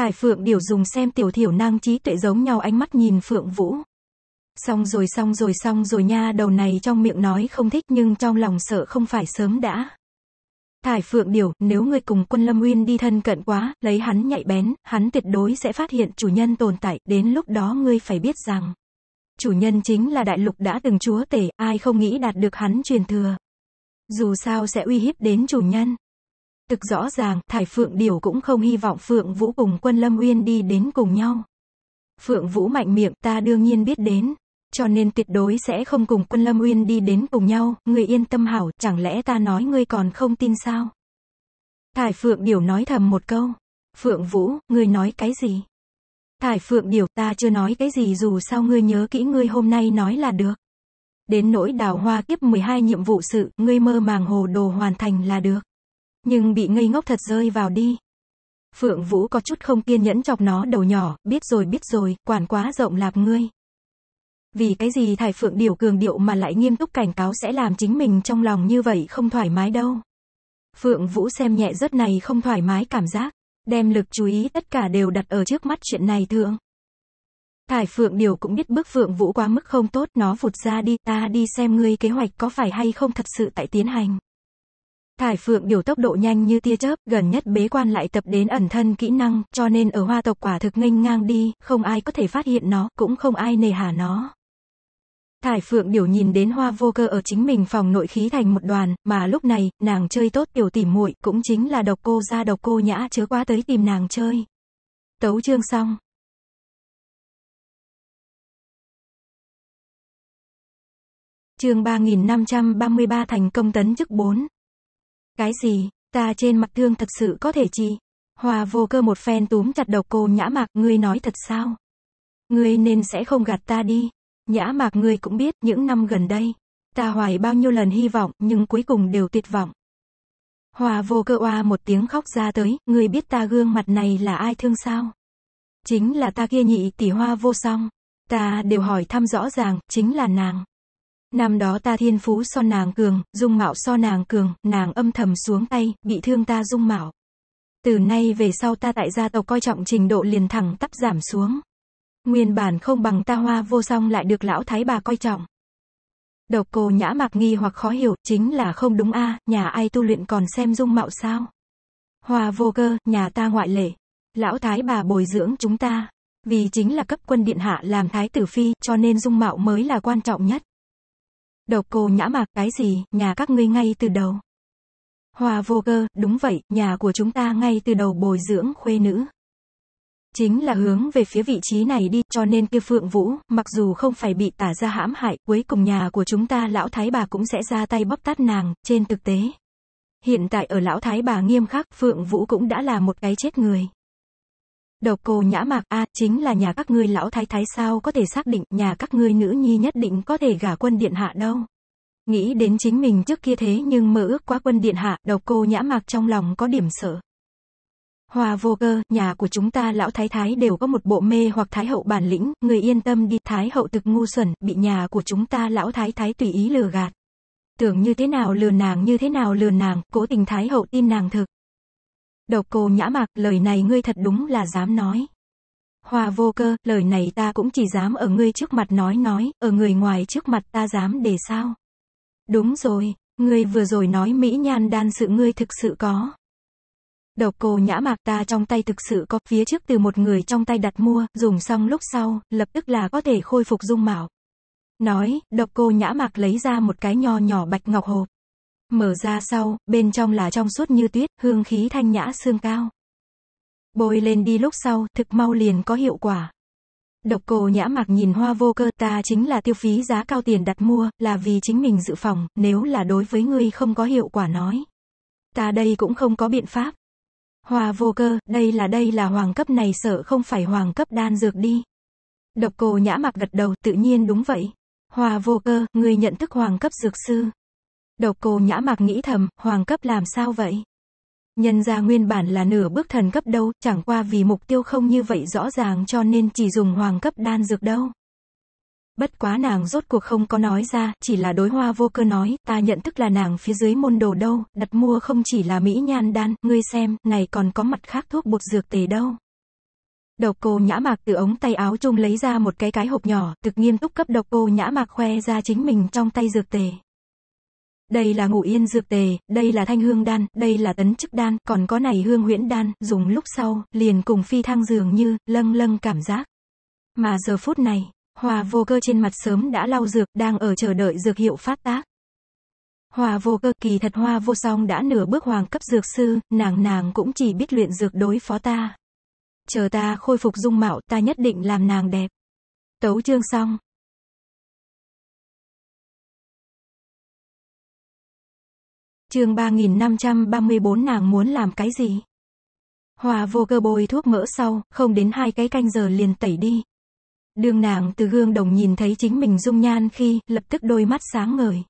Thải Phượng điều dùng xem tiểu thiểu năng trí tuệ giống nhau ánh mắt nhìn Phượng Vũ. Xong rồi xong rồi xong rồi nha đầu này trong miệng nói không thích nhưng trong lòng sợ không phải sớm đã. Thải Phượng điều nếu ngươi cùng quân Lâm Uyên đi thân cận quá, lấy hắn nhạy bén, hắn tuyệt đối sẽ phát hiện chủ nhân tồn tại, đến lúc đó ngươi phải biết rằng. Chủ nhân chính là đại lục đã từng chúa tể, ai không nghĩ đạt được hắn truyền thừa. Dù sao sẽ uy hiếp đến chủ nhân. Thực rõ ràng, Thải Phượng Điều cũng không hy vọng Phượng Vũ cùng quân Lâm Uyên đi đến cùng nhau. Phượng Vũ mạnh miệng, ta đương nhiên biết đến. Cho nên tuyệt đối sẽ không cùng quân Lâm Uyên đi đến cùng nhau, người yên tâm hảo, chẳng lẽ ta nói ngươi còn không tin sao? Thải Phượng Điều nói thầm một câu. Phượng Vũ, ngươi nói cái gì? Thải Phượng Điều, ta chưa nói cái gì dù sao ngươi nhớ kỹ ngươi hôm nay nói là được. Đến nỗi đào hoa kiếp 12 nhiệm vụ sự, ngươi mơ màng hồ đồ hoàn thành là được nhưng bị ngây ngốc thật rơi vào đi. Phượng Vũ có chút không kiên nhẫn chọc nó đầu nhỏ, biết rồi biết rồi, quản quá rộng lạp ngươi. Vì cái gì thải phượng điểu cường điệu mà lại nghiêm túc cảnh cáo sẽ làm chính mình trong lòng như vậy không thoải mái đâu. Phượng Vũ xem nhẹ rất này không thoải mái cảm giác, đem lực chú ý tất cả đều đặt ở trước mắt chuyện này thượng. Thải Phượng Điều cũng biết bước Phượng Vũ quá mức không tốt, nó vụt ra đi, ta đi xem ngươi kế hoạch có phải hay không thật sự tại tiến hành. Thải Phượng điều tốc độ nhanh như tia chớp, gần nhất bế quan lại tập đến ẩn thân kỹ năng, cho nên ở hoa tộc quả thực nghênh ngang đi, không ai có thể phát hiện nó, cũng không ai nề hà nó. Thải Phượng điều nhìn đến hoa vô cơ ở chính mình phòng nội khí thành một đoàn, mà lúc này, nàng chơi tốt tiểu tỉ muội cũng chính là độc cô ra độc cô nhã chớ quá tới tìm nàng chơi. Tấu chương xong. Chương 3533 thành công tấn chức 4 cái gì, ta trên mặt thương thật sự có thể chi? Hòa vô cơ một phen túm chặt đầu cô nhã mạc, ngươi nói thật sao? Ngươi nên sẽ không gạt ta đi. Nhã mạc ngươi cũng biết, những năm gần đây, ta hoài bao nhiêu lần hy vọng, nhưng cuối cùng đều tuyệt vọng. Hòa vô cơ oa một tiếng khóc ra tới, ngươi biết ta gương mặt này là ai thương sao? Chính là ta kia nhị tỷ hoa vô song. Ta đều hỏi thăm rõ ràng, chính là nàng. Năm đó ta thiên phú so nàng cường, dung mạo so nàng cường, nàng âm thầm xuống tay, bị thương ta dung mạo. Từ nay về sau ta tại gia tộc coi trọng trình độ liền thẳng tắp giảm xuống. Nguyên bản không bằng ta hoa vô song lại được lão thái bà coi trọng. Độc cô nhã mặc nghi hoặc khó hiểu, chính là không đúng a à, nhà ai tu luyện còn xem dung mạo sao. Hoa vô cơ, nhà ta ngoại lệ. Lão thái bà bồi dưỡng chúng ta. Vì chính là cấp quân điện hạ làm thái tử phi, cho nên dung mạo mới là quan trọng nhất. Độc cô nhã mạc cái gì, nhà các ngươi ngay từ đầu. Hòa vô cơ, đúng vậy, nhà của chúng ta ngay từ đầu bồi dưỡng khuê nữ. Chính là hướng về phía vị trí này đi, cho nên kia Phượng Vũ, mặc dù không phải bị tả ra hãm hại, cuối cùng nhà của chúng ta lão thái bà cũng sẽ ra tay bóp tát nàng, trên thực tế. Hiện tại ở lão thái bà nghiêm khắc, Phượng Vũ cũng đã là một cái chết người. Độc cô nhã mạc a chính là nhà các ngươi lão thái thái sao có thể xác định nhà các ngươi nữ nhi nhất định có thể gả quân điện hạ đâu. Nghĩ đến chính mình trước kia thế nhưng mơ ước quá quân điện hạ, độc cô nhã mạc trong lòng có điểm sợ. Hòa vô cơ, nhà của chúng ta lão thái thái đều có một bộ mê hoặc thái hậu bản lĩnh, người yên tâm đi, thái hậu thực ngu xuẩn, bị nhà của chúng ta lão thái thái tùy ý lừa gạt. Tưởng như thế nào lừa nàng như thế nào lừa nàng, cố tình thái hậu tin nàng thực. Độc cô nhã mạc, lời này ngươi thật đúng là dám nói. hòa vô cơ, lời này ta cũng chỉ dám ở ngươi trước mặt nói nói, ở người ngoài trước mặt ta dám để sao. Đúng rồi, ngươi vừa rồi nói mỹ nhan đan sự ngươi thực sự có. Độc cô nhã mạc ta trong tay thực sự có phía trước từ một người trong tay đặt mua, dùng xong lúc sau, lập tức là có thể khôi phục dung mạo. Nói, độc cô nhã mạc lấy ra một cái nho nhỏ bạch ngọc hộp. Mở ra sau, bên trong là trong suốt như tuyết, hương khí thanh nhã xương cao. Bôi lên đi lúc sau, thực mau liền có hiệu quả. Độc cô nhã mạc nhìn hoa vô cơ ta chính là tiêu phí giá cao tiền đặt mua, là vì chính mình dự phòng, nếu là đối với ngươi không có hiệu quả nói. Ta đây cũng không có biện pháp. Hoa vô cơ, đây là đây là hoàng cấp này sợ không phải hoàng cấp đan dược đi. Độc cô nhã mạc gật đầu tự nhiên đúng vậy. Hoa vô cơ, người nhận thức hoàng cấp dược sư. Độc cô nhã mặc nghĩ thầm, hoàng cấp làm sao vậy? Nhân ra nguyên bản là nửa bước thần cấp đâu, chẳng qua vì mục tiêu không như vậy rõ ràng cho nên chỉ dùng hoàng cấp đan dược đâu. Bất quá nàng rốt cuộc không có nói ra, chỉ là đối hoa vô cơ nói, ta nhận thức là nàng phía dưới môn đồ đâu, đặt mua không chỉ là mỹ nhan đan, ngươi xem, này còn có mặt khác thuốc bột dược tề đâu. Độc cô nhã mạc từ ống tay áo chung lấy ra một cái cái hộp nhỏ, thực nghiêm túc cấp độc cô nhã mạc khoe ra chính mình trong tay dược tề đây là ngủ yên dược tề, đây là thanh hương đan, đây là tấn chức đan, còn có này hương huyễn đan, dùng lúc sau, liền cùng phi thăng dường như, lâng lâng cảm giác. Mà giờ phút này, hòa vô cơ trên mặt sớm đã lau dược, đang ở chờ đợi dược hiệu phát tác. Hòa vô cơ kỳ thật hoa vô song đã nửa bước hoàng cấp dược sư, nàng nàng cũng chỉ biết luyện dược đối phó ta. Chờ ta khôi phục dung mạo ta nhất định làm nàng đẹp. Tấu chương xong. Chương 3534 nàng muốn làm cái gì? Hòa vô cơ bôi thuốc mỡ sau, không đến hai cái canh giờ liền tẩy đi. Đường nàng từ gương đồng nhìn thấy chính mình dung nhan khi, lập tức đôi mắt sáng ngời.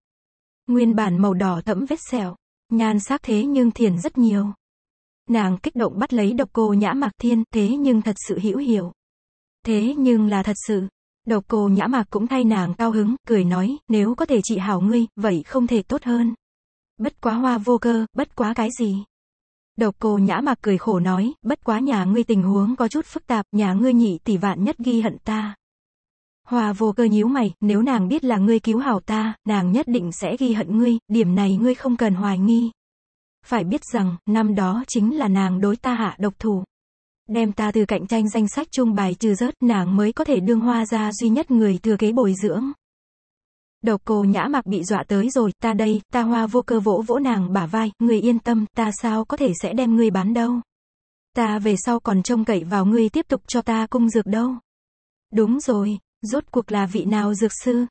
Nguyên bản màu đỏ thẫm vết sẹo, nhan sắc thế nhưng thiền rất nhiều. Nàng kích động bắt lấy độc cô nhã mạc thiên, thế nhưng thật sự hiểu hiểu. Thế nhưng là thật sự, độc cô nhã mạc cũng thay nàng cao hứng, cười nói, nếu có thể trị hảo ngươi, vậy không thể tốt hơn. Bất quá hoa vô cơ, bất quá cái gì? Độc cô nhã mạc cười khổ nói, bất quá nhà ngươi tình huống có chút phức tạp, nhà ngươi nhị tỷ vạn nhất ghi hận ta. Hoa vô cơ nhíu mày, nếu nàng biết là ngươi cứu hảo ta, nàng nhất định sẽ ghi hận ngươi, điểm này ngươi không cần hoài nghi. Phải biết rằng, năm đó chính là nàng đối ta hạ độc thủ. Đem ta từ cạnh tranh danh sách chung bài trừ rớt, nàng mới có thể đương hoa ra duy nhất người thừa kế bồi dưỡng độc cô nhã mặc bị dọa tới rồi, ta đây, ta hoa vô cơ vỗ vỗ nàng bả vai, người yên tâm, ta sao có thể sẽ đem ngươi bán đâu. Ta về sau còn trông cậy vào ngươi tiếp tục cho ta cung dược đâu. Đúng rồi, rốt cuộc là vị nào dược sư?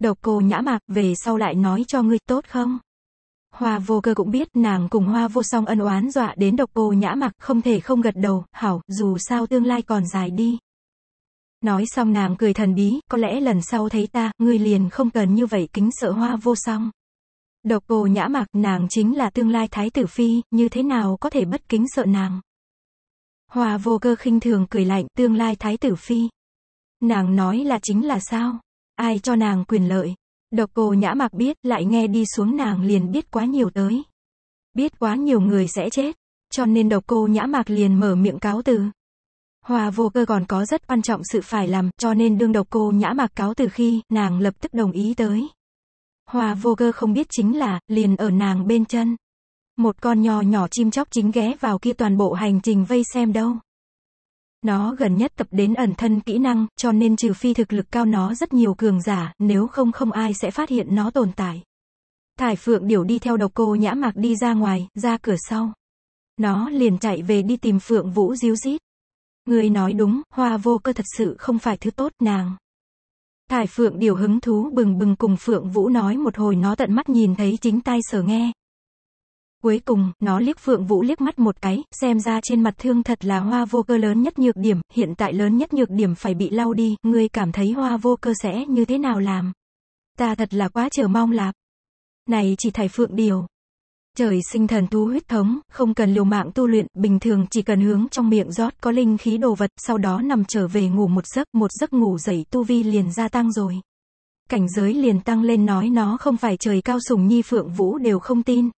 độc cô nhã mạc về sau lại nói cho ngươi tốt không? Hoa vô cơ cũng biết nàng cùng hoa vô song ân oán dọa đến độc cô nhã mặc không thể không gật đầu, hảo, dù sao tương lai còn dài đi. Nói xong nàng cười thần bí, có lẽ lần sau thấy ta, ngươi liền không cần như vậy kính sợ hoa vô song. Độc cô nhã mặc nàng chính là tương lai thái tử phi, như thế nào có thể bất kính sợ nàng. Hoa vô cơ khinh thường cười lạnh tương lai thái tử phi. Nàng nói là chính là sao? Ai cho nàng quyền lợi? Độc cô nhã mặc biết, lại nghe đi xuống nàng liền biết quá nhiều tới. Biết quá nhiều người sẽ chết, cho nên độc cô nhã mạc liền mở miệng cáo từ. Hòa vô cơ còn có rất quan trọng sự phải làm, cho nên đương độc cô nhã mặc cáo từ khi, nàng lập tức đồng ý tới. Hòa vô cơ không biết chính là, liền ở nàng bên chân. Một con nho nhỏ chim chóc chính ghé vào kia toàn bộ hành trình vây xem đâu. Nó gần nhất tập đến ẩn thân kỹ năng, cho nên trừ phi thực lực cao nó rất nhiều cường giả, nếu không không ai sẽ phát hiện nó tồn tại. Thải Phượng Điểu đi theo độc cô nhã mạc đi ra ngoài, ra cửa sau. Nó liền chạy về đi tìm Phượng Vũ díu dít. Người nói đúng, hoa vô cơ thật sự không phải thứ tốt, nàng. Thải Phượng điều hứng thú bừng bừng cùng Phượng Vũ nói một hồi nó tận mắt nhìn thấy chính tai sở nghe. Cuối cùng, nó liếc Phượng Vũ liếc mắt một cái, xem ra trên mặt thương thật là hoa vô cơ lớn nhất nhược điểm, hiện tại lớn nhất nhược điểm phải bị lau đi, người cảm thấy hoa vô cơ sẽ như thế nào làm? Ta thật là quá chờ mong lạp. Này chỉ Thải Phượng điều. Trời sinh thần thú huyết thống, không cần liều mạng tu luyện, bình thường chỉ cần hướng trong miệng rót có linh khí đồ vật, sau đó nằm trở về ngủ một giấc, một giấc ngủ dậy tu vi liền gia tăng rồi. Cảnh giới liền tăng lên nói nó không phải trời cao sùng nhi phượng vũ đều không tin.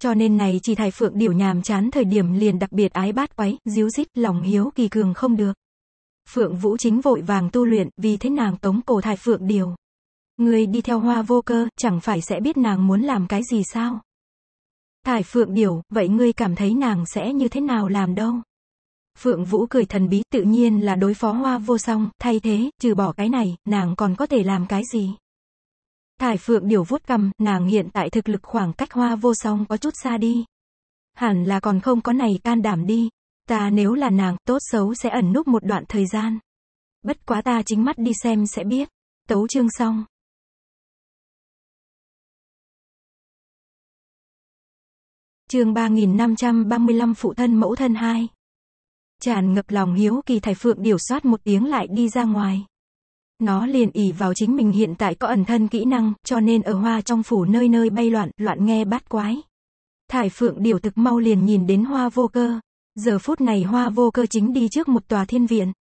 Cho nên này chỉ thải phượng điểu nhàm chán thời điểm liền đặc biệt ái bát quái, díu dít, lòng hiếu kỳ cường không được. Phượng vũ chính vội vàng tu luyện, vì thế nàng tống cổ thải phượng điểu. Người đi theo hoa vô cơ, chẳng phải sẽ biết nàng muốn làm cái gì sao? Thải Phượng biểu, vậy ngươi cảm thấy nàng sẽ như thế nào làm đâu? Phượng Vũ cười thần bí tự nhiên là đối phó hoa vô song, thay thế, trừ bỏ cái này, nàng còn có thể làm cái gì? Thải Phượng điều vuốt cầm, nàng hiện tại thực lực khoảng cách hoa vô song có chút xa đi. Hẳn là còn không có này can đảm đi. Ta nếu là nàng, tốt xấu sẽ ẩn núp một đoạn thời gian. Bất quá ta chính mắt đi xem sẽ biết. Tấu chương xong. chương 3535 phụ thân mẫu thân 2. Tràn ngập lòng hiếu kỳ thải phượng điều soát một tiếng lại đi ra ngoài. Nó liền ỉ vào chính mình hiện tại có ẩn thân kỹ năng, cho nên ở hoa trong phủ nơi nơi bay loạn, loạn nghe bát quái. Thải phượng điều thực mau liền nhìn đến hoa vô cơ. Giờ phút này hoa vô cơ chính đi trước một tòa thiên viện.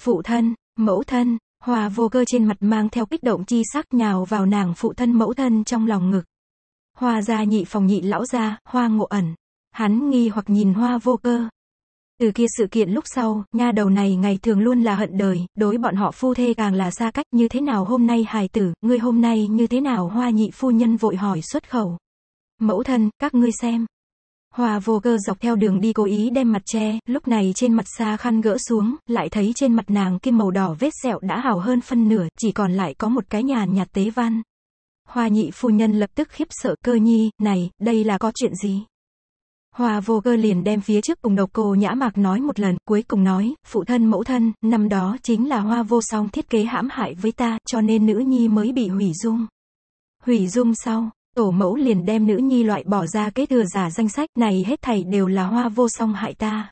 Phụ thân, mẫu thân, hoa vô cơ trên mặt mang theo kích động chi sắc nhào vào nàng phụ thân mẫu thân trong lòng ngực. Hoa gia nhị phòng nhị lão gia, hoa ngộ ẩn. Hắn nghi hoặc nhìn hoa vô cơ. Từ kia sự kiện lúc sau, nha đầu này ngày thường luôn là hận đời, đối bọn họ phu thê càng là xa cách như thế nào hôm nay hài tử, ngươi hôm nay như thế nào hoa nhị phu nhân vội hỏi xuất khẩu. Mẫu thân, các ngươi xem. Hoa vô cơ dọc theo đường đi cố ý đem mặt che, lúc này trên mặt xa khăn gỡ xuống, lại thấy trên mặt nàng kim màu đỏ vết sẹo đã hào hơn phân nửa, chỉ còn lại có một cái nhàn nhạt tế văn. Hoa nhị phu nhân lập tức khiếp sợ cơ nhi, này, đây là có chuyện gì? Hoa vô cơ liền đem phía trước cùng độc cô nhã mạc nói một lần, cuối cùng nói, phụ thân mẫu thân, năm đó chính là hoa vô song thiết kế hãm hại với ta, cho nên nữ nhi mới bị hủy dung. Hủy dung sau, tổ mẫu liền đem nữ nhi loại bỏ ra kế thừa giả danh sách, này hết thảy đều là hoa vô song hại ta.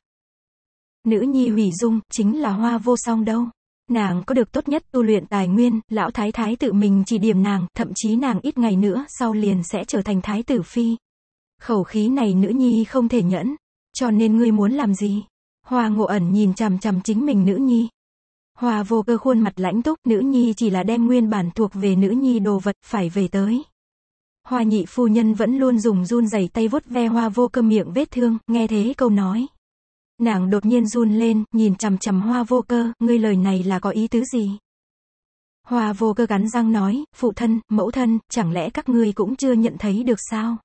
Nữ nhi hủy dung, chính là hoa vô song đâu. Nàng có được tốt nhất tu luyện tài nguyên, lão thái thái tự mình chỉ điểm nàng, thậm chí nàng ít ngày nữa sau liền sẽ trở thành thái tử phi. Khẩu khí này nữ nhi không thể nhẫn, cho nên ngươi muốn làm gì? Hoa ngộ ẩn nhìn chằm chằm chính mình nữ nhi. Hoa vô cơ khuôn mặt lãnh túc, nữ nhi chỉ là đem nguyên bản thuộc về nữ nhi đồ vật, phải về tới. Hoa nhị phu nhân vẫn luôn dùng run rẩy tay vuốt ve hoa vô cơ miệng vết thương, nghe thế câu nói, Nàng đột nhiên run lên, nhìn chằm chằm hoa vô cơ, ngươi lời này là có ý tứ gì? Hoa vô cơ gắn răng nói, phụ thân, mẫu thân, chẳng lẽ các ngươi cũng chưa nhận thấy được sao?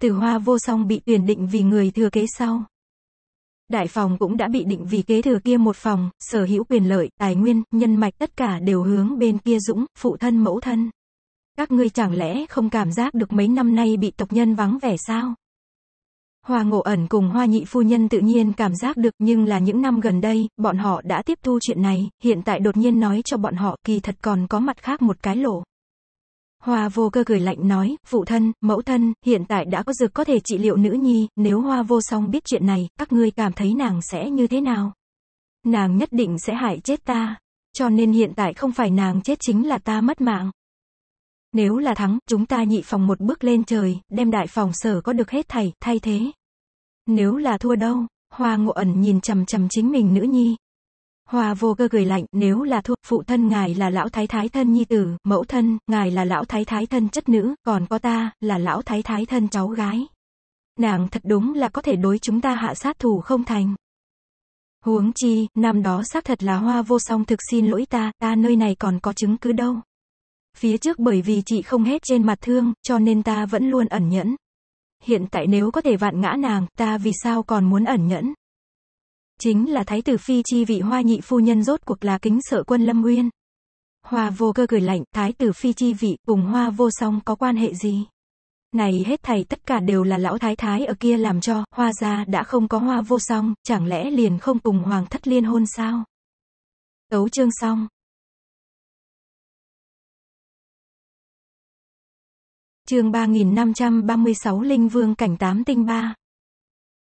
Từ hoa vô song bị tuyển định vì người thừa kế sau. Đại phòng cũng đã bị định vì kế thừa kia một phòng, sở hữu quyền lợi, tài nguyên, nhân mạch tất cả đều hướng bên kia dũng, phụ thân mẫu thân. Các ngươi chẳng lẽ không cảm giác được mấy năm nay bị tộc nhân vắng vẻ sao? Hoa Ngộ Ẩn cùng Hoa Nhị Phu Nhân tự nhiên cảm giác được nhưng là những năm gần đây, bọn họ đã tiếp thu chuyện này, hiện tại đột nhiên nói cho bọn họ kỳ thật còn có mặt khác một cái lỗ. Hoa vô cơ cười lạnh nói, phụ thân, mẫu thân, hiện tại đã có dược có thể trị liệu nữ nhi, nếu hoa vô song biết chuyện này, các ngươi cảm thấy nàng sẽ như thế nào? Nàng nhất định sẽ hại chết ta, cho nên hiện tại không phải nàng chết chính là ta mất mạng. Nếu là thắng, chúng ta nhị phòng một bước lên trời, đem đại phòng sở có được hết thảy, thay thế. Nếu là thua đâu? Hoa ngộ ẩn nhìn chằm chằm chính mình nữ nhi. Hoa vô cơ cười lạnh, nếu là thua, phụ thân ngài là lão thái thái thân nhi tử, mẫu thân, ngài là lão thái thái thân chất nữ, còn có ta, là lão thái thái thân cháu gái. Nàng thật đúng là có thể đối chúng ta hạ sát thủ không thành. Huống chi, năm đó xác thật là hoa vô song thực xin lỗi ta, ta nơi này còn có chứng cứ đâu. Phía trước bởi vì chị không hết trên mặt thương, cho nên ta vẫn luôn ẩn nhẫn, hiện tại nếu có thể vạn ngã nàng, ta vì sao còn muốn ẩn nhẫn. Chính là thái tử phi chi vị hoa nhị phu nhân rốt cuộc là kính sợ quân lâm nguyên. Hoa vô cơ cười lạnh, thái tử phi chi vị cùng hoa vô song có quan hệ gì? Này hết thầy tất cả đều là lão thái thái ở kia làm cho, hoa gia đã không có hoa vô song, chẳng lẽ liền không cùng hoàng thất liên hôn sao? Tấu chương xong. chương 3536 Linh Vương cảnh tám tinh ba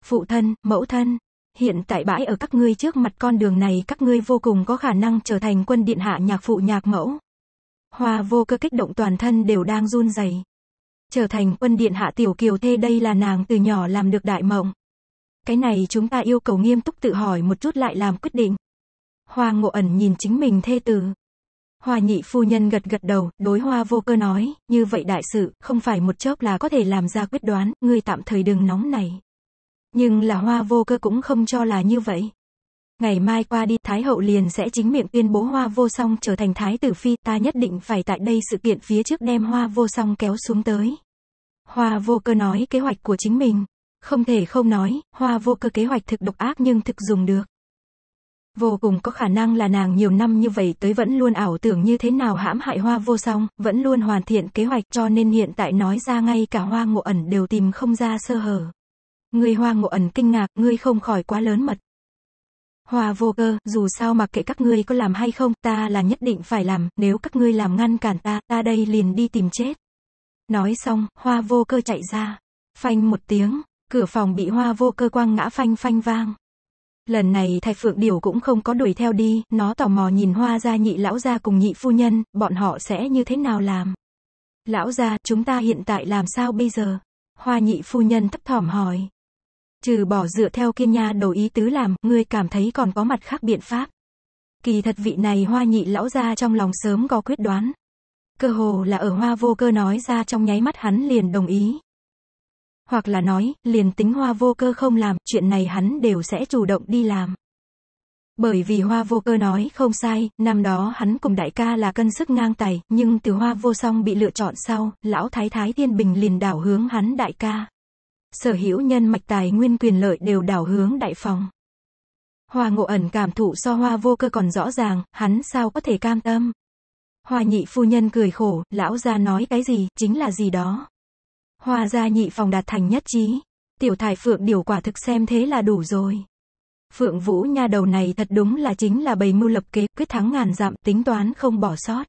Phụ thân, mẫu thân, hiện tại bãi ở các ngươi trước mặt con đường này các ngươi vô cùng có khả năng trở thành quân điện hạ nhạc phụ nhạc mẫu. Hoa vô cơ kích động toàn thân đều đang run rẩy. Trở thành quân điện hạ tiểu kiều thê đây là nàng từ nhỏ làm được đại mộng. Cái này chúng ta yêu cầu nghiêm túc tự hỏi một chút lại làm quyết định. Hoa ngộ ẩn nhìn chính mình thê tử, Hoa nhị phu nhân gật gật đầu, đối hoa vô cơ nói, như vậy đại sự, không phải một chốc là có thể làm ra quyết đoán, ngươi tạm thời đừng nóng này. Nhưng là hoa vô cơ cũng không cho là như vậy. Ngày mai qua đi, Thái hậu liền sẽ chính miệng tuyên bố hoa vô song trở thành Thái tử phi, ta nhất định phải tại đây sự kiện phía trước đem hoa vô song kéo xuống tới. Hoa vô cơ nói kế hoạch của chính mình. Không thể không nói, hoa vô cơ kế hoạch thực độc ác nhưng thực dùng được. Vô cùng có khả năng là nàng nhiều năm như vậy tới vẫn luôn ảo tưởng như thế nào hãm hại hoa vô song, vẫn luôn hoàn thiện kế hoạch cho nên hiện tại nói ra ngay cả hoa ngộ ẩn đều tìm không ra sơ hở. Người hoa ngộ ẩn kinh ngạc, ngươi không khỏi quá lớn mật. Hoa vô cơ, dù sao mặc kệ các ngươi có làm hay không, ta là nhất định phải làm, nếu các ngươi làm ngăn cản ta, ta đây liền đi tìm chết. Nói xong, hoa vô cơ chạy ra. Phanh một tiếng, cửa phòng bị hoa vô cơ quăng ngã phanh phanh vang. Lần này Thạch Phượng Điểu cũng không có đuổi theo đi, nó tò mò nhìn hoa gia nhị lão gia cùng nhị phu nhân, bọn họ sẽ như thế nào làm. Lão gia, chúng ta hiện tại làm sao bây giờ? Hoa nhị phu nhân thấp thỏm hỏi. Trừ bỏ dựa theo kiên nha đầu ý tứ làm, ngươi cảm thấy còn có mặt khác biện pháp. Kỳ thật vị này hoa nhị lão gia trong lòng sớm có quyết đoán. Cơ hồ là ở hoa vô cơ nói ra trong nháy mắt hắn liền đồng ý, hoặc là nói, liền tính hoa vô cơ không làm, chuyện này hắn đều sẽ chủ động đi làm. Bởi vì hoa vô cơ nói không sai, năm đó hắn cùng đại ca là cân sức ngang tài, nhưng từ hoa vô song bị lựa chọn sau, lão thái thái thiên bình liền đảo hướng hắn đại ca. Sở hữu nhân mạch tài nguyên quyền lợi đều đảo hướng đại phòng. Hoa ngộ ẩn cảm thụ so hoa vô cơ còn rõ ràng, hắn sao có thể cam tâm. Hoa nhị phu nhân cười khổ, lão ra nói cái gì, chính là gì đó. Hoa gia nhị phòng đạt thành nhất trí. Tiểu thải phượng điều quả thực xem thế là đủ rồi. Phượng Vũ nha đầu này thật đúng là chính là bầy mưu lập kế, quyết thắng ngàn dặm, tính toán không bỏ sót.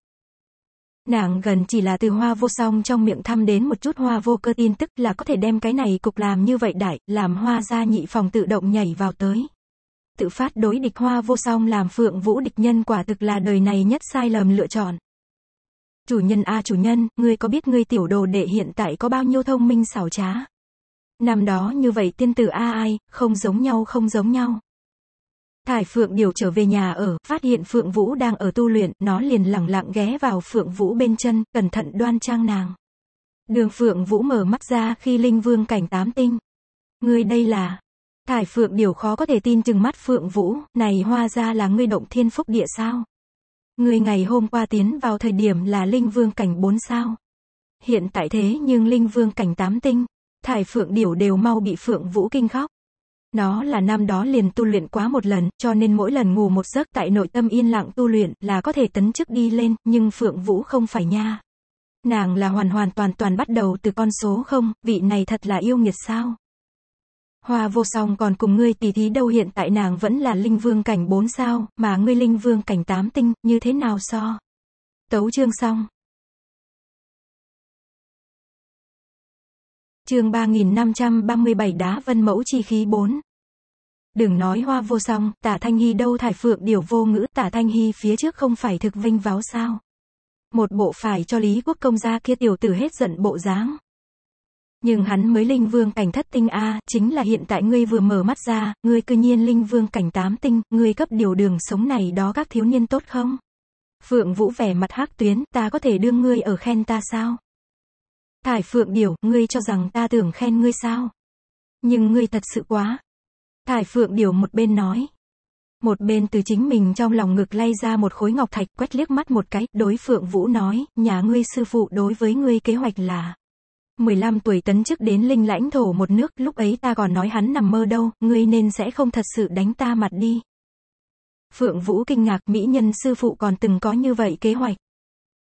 Nàng gần chỉ là từ hoa vô song trong miệng thăm đến một chút hoa vô cơ tin tức là có thể đem cái này cục làm như vậy đại, làm hoa gia nhị phòng tự động nhảy vào tới. Tự phát đối địch hoa vô song làm phượng vũ địch nhân quả thực là đời này nhất sai lầm lựa chọn. Chủ nhân a chủ nhân, ngươi có biết ngươi tiểu đồ đệ hiện tại có bao nhiêu thông minh xảo trá? Năm đó như vậy tiên tử a ai, không giống nhau không giống nhau. Thải Phượng Điều trở về nhà ở, phát hiện Phượng Vũ đang ở tu luyện, nó liền lặng lặng ghé vào Phượng Vũ bên chân, cẩn thận đoan trang nàng. Đường Phượng Vũ mở mắt ra khi Linh Vương cảnh tám tinh. Ngươi đây là... Thải Phượng Điều khó có thể tin chừng mắt Phượng Vũ, này hoa ra là ngươi động thiên phúc địa sao? Người ngày hôm qua tiến vào thời điểm là linh vương cảnh 4 sao. Hiện tại thế nhưng linh vương cảnh 8 tinh, thải phượng điểu đều mau bị phượng vũ kinh khóc. Nó là năm đó liền tu luyện quá một lần, cho nên mỗi lần ngủ một giấc tại nội tâm yên lặng tu luyện là có thể tấn chức đi lên, nhưng Phượng Vũ không phải nha. Nàng là hoàn hoàn toàn toàn bắt đầu từ con số không, vị này thật là yêu nghiệt sao. Hoa vô song còn cùng ngươi tỷ thí đâu hiện tại nàng vẫn là linh vương cảnh 4 sao, mà ngươi linh vương cảnh 8 tinh, như thế nào so? Tấu chương xong. Chương 3537 Đá Vân Mẫu Chi Khí 4 Đừng nói hoa vô song, tả thanh hy đâu thải phượng điều vô ngữ, tả thanh hy phía trước không phải thực vinh váo sao. Một bộ phải cho Lý Quốc Công gia kia tiểu tử hết giận bộ dáng, nhưng hắn mới linh vương cảnh thất tinh a, chính là hiện tại ngươi vừa mở mắt ra, ngươi cư nhiên linh vương cảnh tám tinh, ngươi cấp điều đường sống này đó các thiếu niên tốt không? Phượng Vũ vẻ mặt hắc tuyến, ta có thể đương ngươi ở khen ta sao? Thải Phượng Điểu, ngươi cho rằng ta tưởng khen ngươi sao? Nhưng ngươi thật sự quá. Thải Phượng Điểu một bên nói. Một bên từ chính mình trong lòng ngực lay ra một khối ngọc thạch quét liếc mắt một cái, đối Phượng Vũ nói, nhà ngươi sư phụ đối với ngươi kế hoạch là 15 tuổi tấn chức đến linh lãnh thổ một nước, lúc ấy ta còn nói hắn nằm mơ đâu, ngươi nên sẽ không thật sự đánh ta mặt đi. Phượng Vũ kinh ngạc mỹ nhân sư phụ còn từng có như vậy kế hoạch.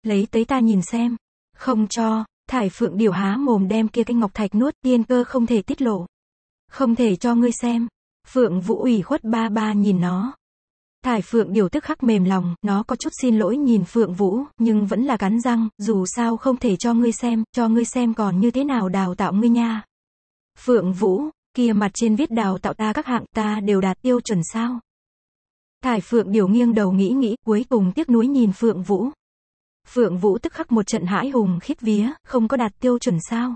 Lấy tới ta nhìn xem. Không cho, thải Phượng điều há mồm đem kia cái ngọc thạch nuốt, tiên cơ không thể tiết lộ. Không thể cho ngươi xem. Phượng Vũ ủy khuất ba ba nhìn nó. Thải Phượng điều tức khắc mềm lòng, nó có chút xin lỗi nhìn Phượng Vũ, nhưng vẫn là cắn răng, dù sao không thể cho ngươi xem, cho ngươi xem còn như thế nào đào tạo ngươi nha. Phượng Vũ, kia mặt trên viết đào tạo ta các hạng ta đều đạt tiêu chuẩn sao. Thải Phượng điều nghiêng đầu nghĩ nghĩ, cuối cùng tiếc nuối nhìn Phượng Vũ. Phượng Vũ tức khắc một trận hãi hùng khít vía, không có đạt tiêu chuẩn sao.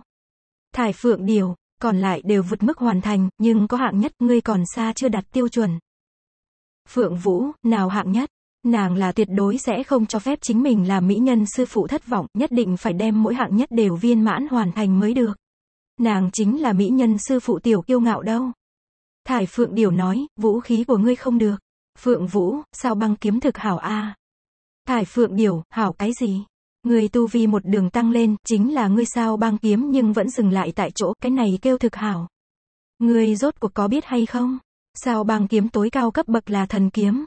Thải Phượng điều, còn lại đều vượt mức hoàn thành, nhưng có hạng nhất ngươi còn xa chưa đạt tiêu chuẩn. Phượng Vũ, nào hạng nhất? Nàng là tuyệt đối sẽ không cho phép chính mình làm mỹ nhân sư phụ thất vọng, nhất định phải đem mỗi hạng nhất đều viên mãn hoàn thành mới được. Nàng chính là mỹ nhân sư phụ tiểu kiêu ngạo đâu. Thải Phượng điều nói, vũ khí của ngươi không được. Phượng Vũ, sao băng kiếm thực hảo a? Thải Phượng điều hảo cái gì? Người tu vi một đường tăng lên, chính là ngươi sao băng kiếm nhưng vẫn dừng lại tại chỗ, cái này kêu thực hảo. Ngươi rốt cuộc có biết hay không? Sao băng kiếm tối cao cấp bậc là thần kiếm.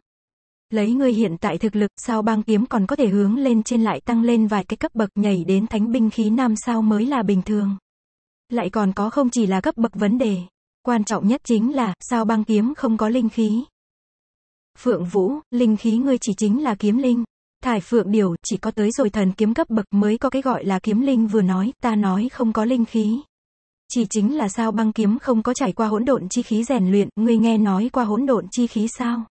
Lấy ngươi hiện tại thực lực, sao băng kiếm còn có thể hướng lên trên lại tăng lên vài cái cấp bậc nhảy đến thánh binh khí nam sao mới là bình thường. Lại còn có không chỉ là cấp bậc vấn đề. Quan trọng nhất chính là, sao băng kiếm không có linh khí. Phượng Vũ, linh khí ngươi chỉ chính là kiếm linh. Thải Phượng Điều, chỉ có tới rồi thần kiếm cấp bậc mới có cái gọi là kiếm linh vừa nói, ta nói không có linh khí. Chỉ chính là sao băng kiếm không có trải qua hỗn độn chi khí rèn luyện, ngươi nghe nói qua hỗn độn chi khí sao?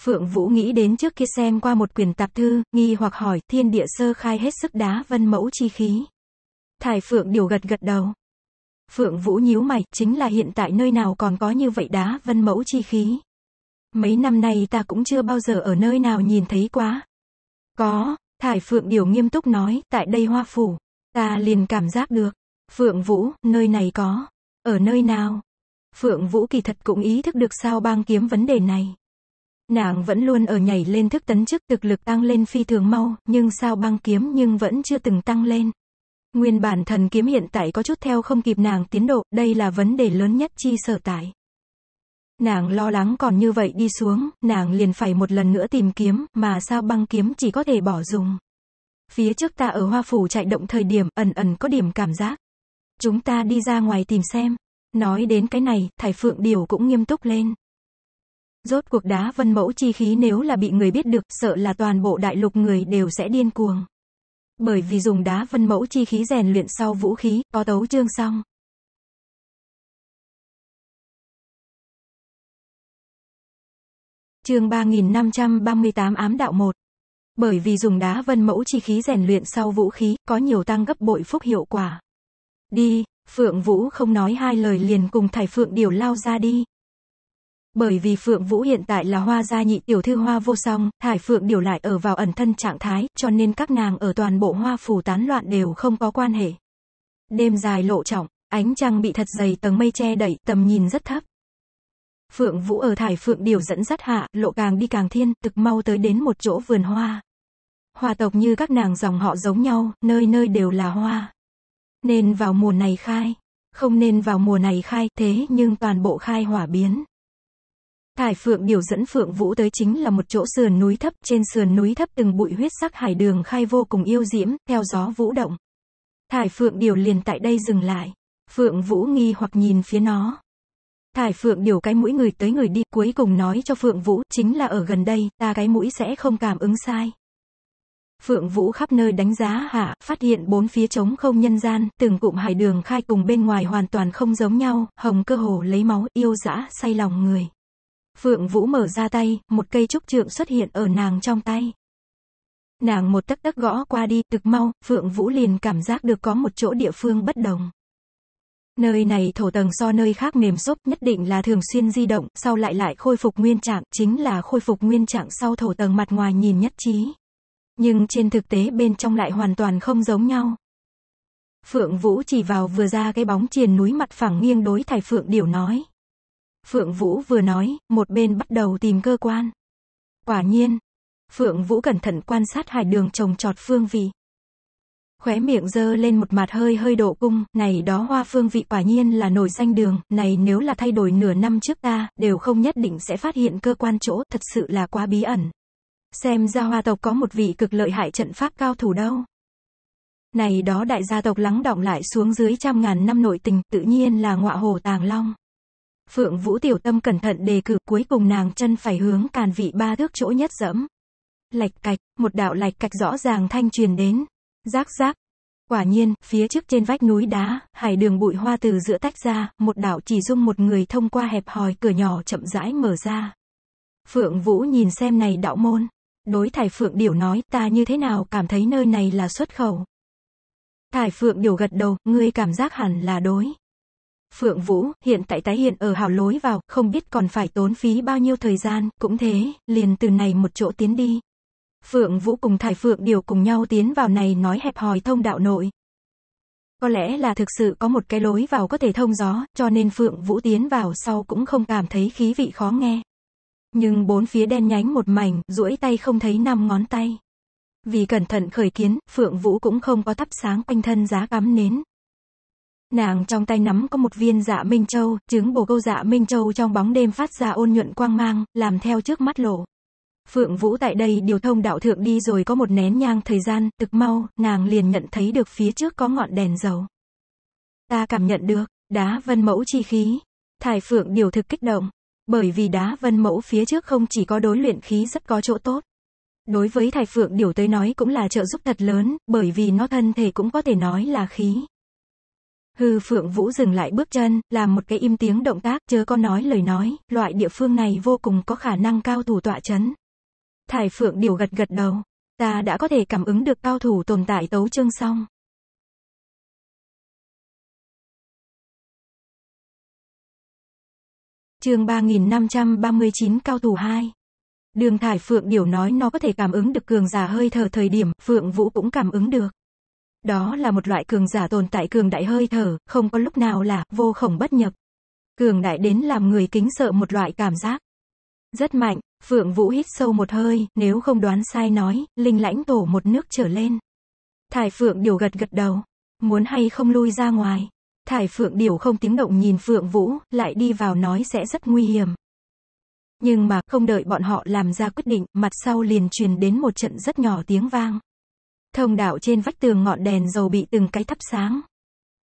Phượng Vũ nghĩ đến trước kia xem qua một quyển tạp thư, nghi hoặc hỏi, thiên địa sơ khai hết sức đá vân mẫu chi khí. Thải Phượng điều gật gật đầu. Phượng Vũ nhíu mày, chính là hiện tại nơi nào còn có như vậy đá vân mẫu chi khí. Mấy năm nay ta cũng chưa bao giờ ở nơi nào nhìn thấy quá. Có, Thải Phượng điều nghiêm túc nói, tại đây hoa phủ, ta liền cảm giác được. Phượng Vũ, nơi này có. Ở nơi nào? Phượng Vũ kỳ thật cũng ý thức được sao bang kiếm vấn đề này. Nàng vẫn luôn ở nhảy lên thức tấn chức thực lực tăng lên phi thường mau, nhưng sao băng kiếm nhưng vẫn chưa từng tăng lên. Nguyên bản thần kiếm hiện tại có chút theo không kịp nàng tiến độ, đây là vấn đề lớn nhất chi sở tại. Nàng lo lắng còn như vậy đi xuống, nàng liền phải một lần nữa tìm kiếm, mà sao băng kiếm chỉ có thể bỏ dùng. Phía trước ta ở hoa phủ chạy động thời điểm, ẩn ẩn có điểm cảm giác. Chúng ta đi ra ngoài tìm xem. Nói đến cái này, Thải Phượng Điều cũng nghiêm túc lên. Rốt cuộc đá vân mẫu chi khí nếu là bị người biết được, sợ là toàn bộ đại lục người đều sẽ điên cuồng. Bởi vì dùng đá vân mẫu chi khí rèn luyện sau vũ khí, có tấu chương xong. Chương 3538 ám đạo 1 Bởi vì dùng đá vân mẫu chi khí rèn luyện sau vũ khí, có nhiều tăng gấp bội phúc hiệu quả. Đi, Phượng Vũ không nói hai lời liền cùng Thải Phượng Điều lao ra đi. Bởi vì Phượng Vũ hiện tại là hoa gia nhị tiểu thư hoa vô song, Thải Phượng Điều lại ở vào ẩn thân trạng thái, cho nên các nàng ở toàn bộ hoa phù tán loạn đều không có quan hệ. Đêm dài lộ trọng, ánh trăng bị thật dày tầng mây che đẩy, tầm nhìn rất thấp. Phượng Vũ ở Thải Phượng Điều dẫn dắt hạ, lộ càng đi càng thiên, thực mau tới đến một chỗ vườn hoa. Hoa tộc như các nàng dòng họ giống nhau, nơi nơi đều là hoa. Nên vào mùa này khai. Không nên vào mùa này khai thế nhưng toàn bộ khai hỏa biến. Thải Phượng điều dẫn Phượng Vũ tới chính là một chỗ sườn núi thấp, trên sườn núi thấp từng bụi huyết sắc hải đường khai vô cùng yêu diễm, theo gió vũ động. Thải Phượng điều liền tại đây dừng lại. Phượng Vũ nghi hoặc nhìn phía nó. Thải Phượng điều cái mũi người tới người đi, cuối cùng nói cho Phượng Vũ, chính là ở gần đây, ta cái mũi sẽ không cảm ứng sai. Phượng Vũ khắp nơi đánh giá hạ, phát hiện bốn phía trống không nhân gian, từng cụm hải đường khai cùng bên ngoài hoàn toàn không giống nhau, hồng cơ hồ lấy máu, yêu dã, say lòng người. Phượng Vũ mở ra tay, một cây trúc trượng xuất hiện ở nàng trong tay. Nàng một tấc tấc gõ qua đi, cực mau, Phượng Vũ liền cảm giác được có một chỗ địa phương bất đồng. Nơi này thổ tầng so nơi khác mềm xốp nhất định là thường xuyên di động, sau lại lại khôi phục nguyên trạng, chính là khôi phục nguyên trạng sau thổ tầng mặt ngoài nhìn nhất trí. Nhưng trên thực tế bên trong lại hoàn toàn không giống nhau. Phượng Vũ chỉ vào vừa ra cái bóng triền núi mặt phẳng nghiêng đối thải Phượng Điểu nói. Phượng Vũ vừa nói, một bên bắt đầu tìm cơ quan. Quả nhiên, Phượng Vũ cẩn thận quan sát hải đường trồng trọt phương vị. Khóe miệng dơ lên một mặt hơi hơi độ cung, này đó hoa phương vị quả nhiên là nổi xanh đường, này nếu là thay đổi nửa năm trước ta, đều không nhất định sẽ phát hiện cơ quan chỗ, thật sự là quá bí ẩn. Xem ra hoa tộc có một vị cực lợi hại trận pháp cao thủ đâu. Này đó đại gia tộc lắng động lại xuống dưới trăm ngàn năm nội tình, tự nhiên là ngọa hồ tàng long. Phượng Vũ tiểu tâm cẩn thận đề cử cuối cùng nàng chân phải hướng càn vị ba thước chỗ nhất dẫm. Lạch cạch, một đạo lạch cạch rõ ràng thanh truyền đến. Rác rác. Quả nhiên, phía trước trên vách núi đá, hải đường bụi hoa từ giữa tách ra, một đạo chỉ dung một người thông qua hẹp hòi cửa nhỏ chậm rãi mở ra. Phượng Vũ nhìn xem này đạo môn, Đối Thải Phượng Điểu nói ta như thế nào cảm thấy nơi này là xuất khẩu. Thải Phượng Điểu gật đầu, ngươi cảm giác hẳn là đối. Phượng Vũ, hiện tại tái hiện ở hào lối vào, không biết còn phải tốn phí bao nhiêu thời gian, cũng thế, liền từ này một chỗ tiến đi. Phượng Vũ cùng Thải Phượng Điểu cùng nhau tiến vào này nói hẹp hòi thông đạo nội. Có lẽ là thực sự có một cái lối vào có thể thông gió, cho nên Phượng Vũ tiến vào sau cũng không cảm thấy khí vị khó nghe. Nhưng bốn phía đen nhánh một mảnh, duỗi tay không thấy năm ngón tay. Vì cẩn thận khởi kiến, Phượng Vũ cũng không có thắp sáng quanh thân giá cắm nến. Nàng trong tay nắm có một viên dạ minh châu, trứng bồ câu dạ minh châu trong bóng đêm phát ra ôn nhuận quang mang, làm theo trước mắt lộ. Phượng Vũ tại đây điều thông đạo thượng đi rồi có một nén nhang thời gian, thực mau, nàng liền nhận thấy được phía trước có ngọn đèn dầu. Ta cảm nhận được, đá vân mẫu chi khí. Thải Phượng điều thực kích động, bởi vì đá vân mẫu phía trước không chỉ có đối luyện khí rất có chỗ tốt. Đối với thải phượng điều tới nói cũng là trợ giúp thật lớn, bởi vì nó thân thể cũng có thể nói là khí. Hư phượng vũ dừng lại bước chân, làm một cái im tiếng động tác, chớ có nói lời nói, loại địa phương này vô cùng có khả năng cao thủ tọa chấn. Thải phượng điều gật gật đầu, ta đã có thể cảm ứng được cao thủ tồn tại tấu chương xong. chương 3539 cao thủ 2. Đường Thải Phượng Điểu nói nó có thể cảm ứng được cường giả hơi thở thời điểm, Phượng Vũ cũng cảm ứng được. Đó là một loại cường giả tồn tại cường đại hơi thở, không có lúc nào là vô khổng bất nhập. Cường đại đến làm người kính sợ một loại cảm giác. Rất mạnh, Phượng Vũ hít sâu một hơi, nếu không đoán sai nói, linh lãnh tổ một nước trở lên. Thải Phượng Điểu gật gật đầu, muốn hay không lui ra ngoài. Thải Phượng điều không tiếng động nhìn Phượng Vũ, lại đi vào nói sẽ rất nguy hiểm. Nhưng mà, không đợi bọn họ làm ra quyết định, mặt sau liền truyền đến một trận rất nhỏ tiếng vang. Thông đạo trên vách tường ngọn đèn dầu bị từng cái thắp sáng.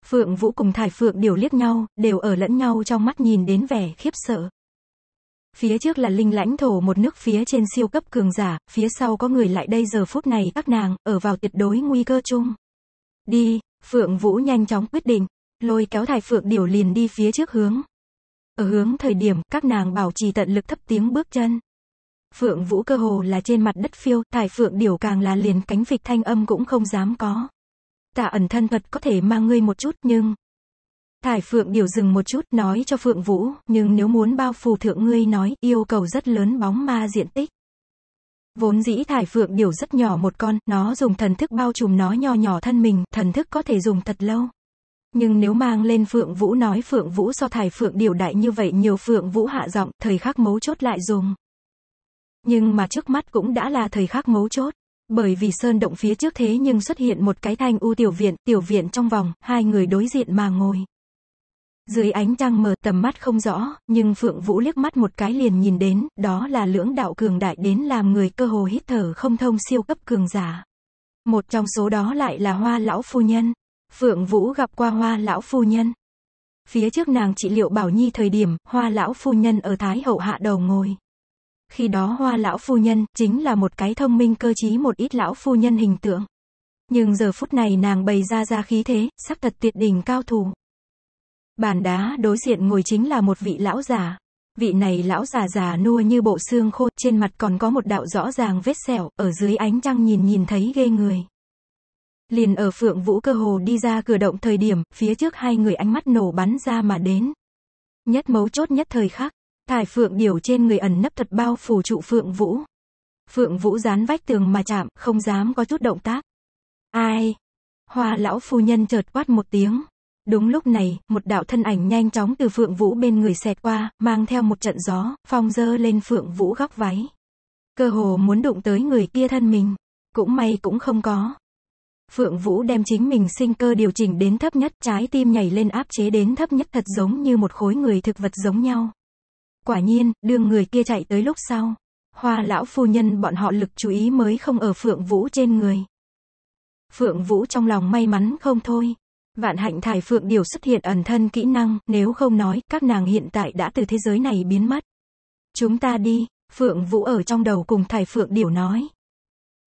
Phượng Vũ cùng Thải Phượng điều liếc nhau, đều ở lẫn nhau trong mắt nhìn đến vẻ khiếp sợ. Phía trước là linh lãnh thổ một nước phía trên siêu cấp cường giả, phía sau có người lại đây giờ phút này các nàng, ở vào tuyệt đối nguy cơ chung. Đi, Phượng Vũ nhanh chóng quyết định, lôi kéo thải phượng điểu liền đi phía trước hướng. Ở hướng thời điểm, các nàng bảo trì tận lực thấp tiếng bước chân. Phượng vũ cơ hồ là trên mặt đất phiêu, thải phượng điểu càng là liền cánh vịt thanh âm cũng không dám có. Tạ ẩn thân thật có thể mang ngươi một chút nhưng... Thải phượng điểu dừng một chút nói cho phượng vũ, nhưng nếu muốn bao phủ thượng ngươi nói, yêu cầu rất lớn bóng ma diện tích. Vốn dĩ thải phượng điểu rất nhỏ một con, nó dùng thần thức bao trùm nó nhỏ nhỏ thân mình, thần thức có thể dùng thật lâu. Nhưng nếu mang lên Phượng Vũ nói Phượng Vũ so thải Phượng điều đại như vậy nhiều Phượng Vũ hạ giọng, thời khắc mấu chốt lại dùng. Nhưng mà trước mắt cũng đã là thời khắc mấu chốt. Bởi vì sơn động phía trước thế nhưng xuất hiện một cái thanh u tiểu viện, tiểu viện trong vòng, hai người đối diện mà ngồi. Dưới ánh trăng mờ tầm mắt không rõ, nhưng Phượng Vũ liếc mắt một cái liền nhìn đến, đó là lưỡng đạo cường đại đến làm người cơ hồ hít thở không thông siêu cấp cường giả. Một trong số đó lại là hoa lão phu nhân, Phượng Vũ gặp qua hoa lão phu nhân. Phía trước nàng trị liệu Bảo Nhi thời điểm, hoa lão phu nhân ở Thái Hậu Hạ đầu ngồi. Khi đó hoa lão phu nhân, chính là một cái thông minh cơ trí một ít lão phu nhân hình tượng. Nhưng giờ phút này nàng bày ra ra khí thế, sắc thật tuyệt đỉnh cao thủ. Bàn đá đối diện ngồi chính là một vị lão già. Vị này lão già già nua như bộ xương khô, trên mặt còn có một đạo rõ ràng vết sẹo, ở dưới ánh trăng nhìn nhìn thấy ghê người. Liền ở Phượng Vũ cơ hồ đi ra cửa động thời điểm, phía trước hai người ánh mắt nổ bắn ra mà đến. Nhất mấu chốt nhất thời khắc, thải Phượng điều trên người ẩn nấp thật bao phủ trụ Phượng Vũ. Phượng Vũ dán vách tường mà chạm, không dám có chút động tác. Ai? Hoa lão phu nhân chợt quát một tiếng. Đúng lúc này, một đạo thân ảnh nhanh chóng từ Phượng Vũ bên người xẹt qua, mang theo một trận gió, phong dơ lên Phượng Vũ góc váy. Cơ hồ muốn đụng tới người kia thân mình. Cũng may cũng không có. Phượng Vũ đem chính mình sinh cơ điều chỉnh đến thấp nhất, trái tim nhảy lên áp chế đến thấp nhất thật giống như một khối người thực vật giống nhau. Quả nhiên, đường người kia chạy tới lúc sau. Hoa lão phu nhân bọn họ lực chú ý mới không ở Phượng Vũ trên người. Phượng Vũ trong lòng may mắn không thôi. Vạn hạnh thải Phượng điều xuất hiện ẩn thân kỹ năng, nếu không nói, các nàng hiện tại đã từ thế giới này biến mất. Chúng ta đi, Phượng Vũ ở trong đầu cùng thải Phượng điều nói.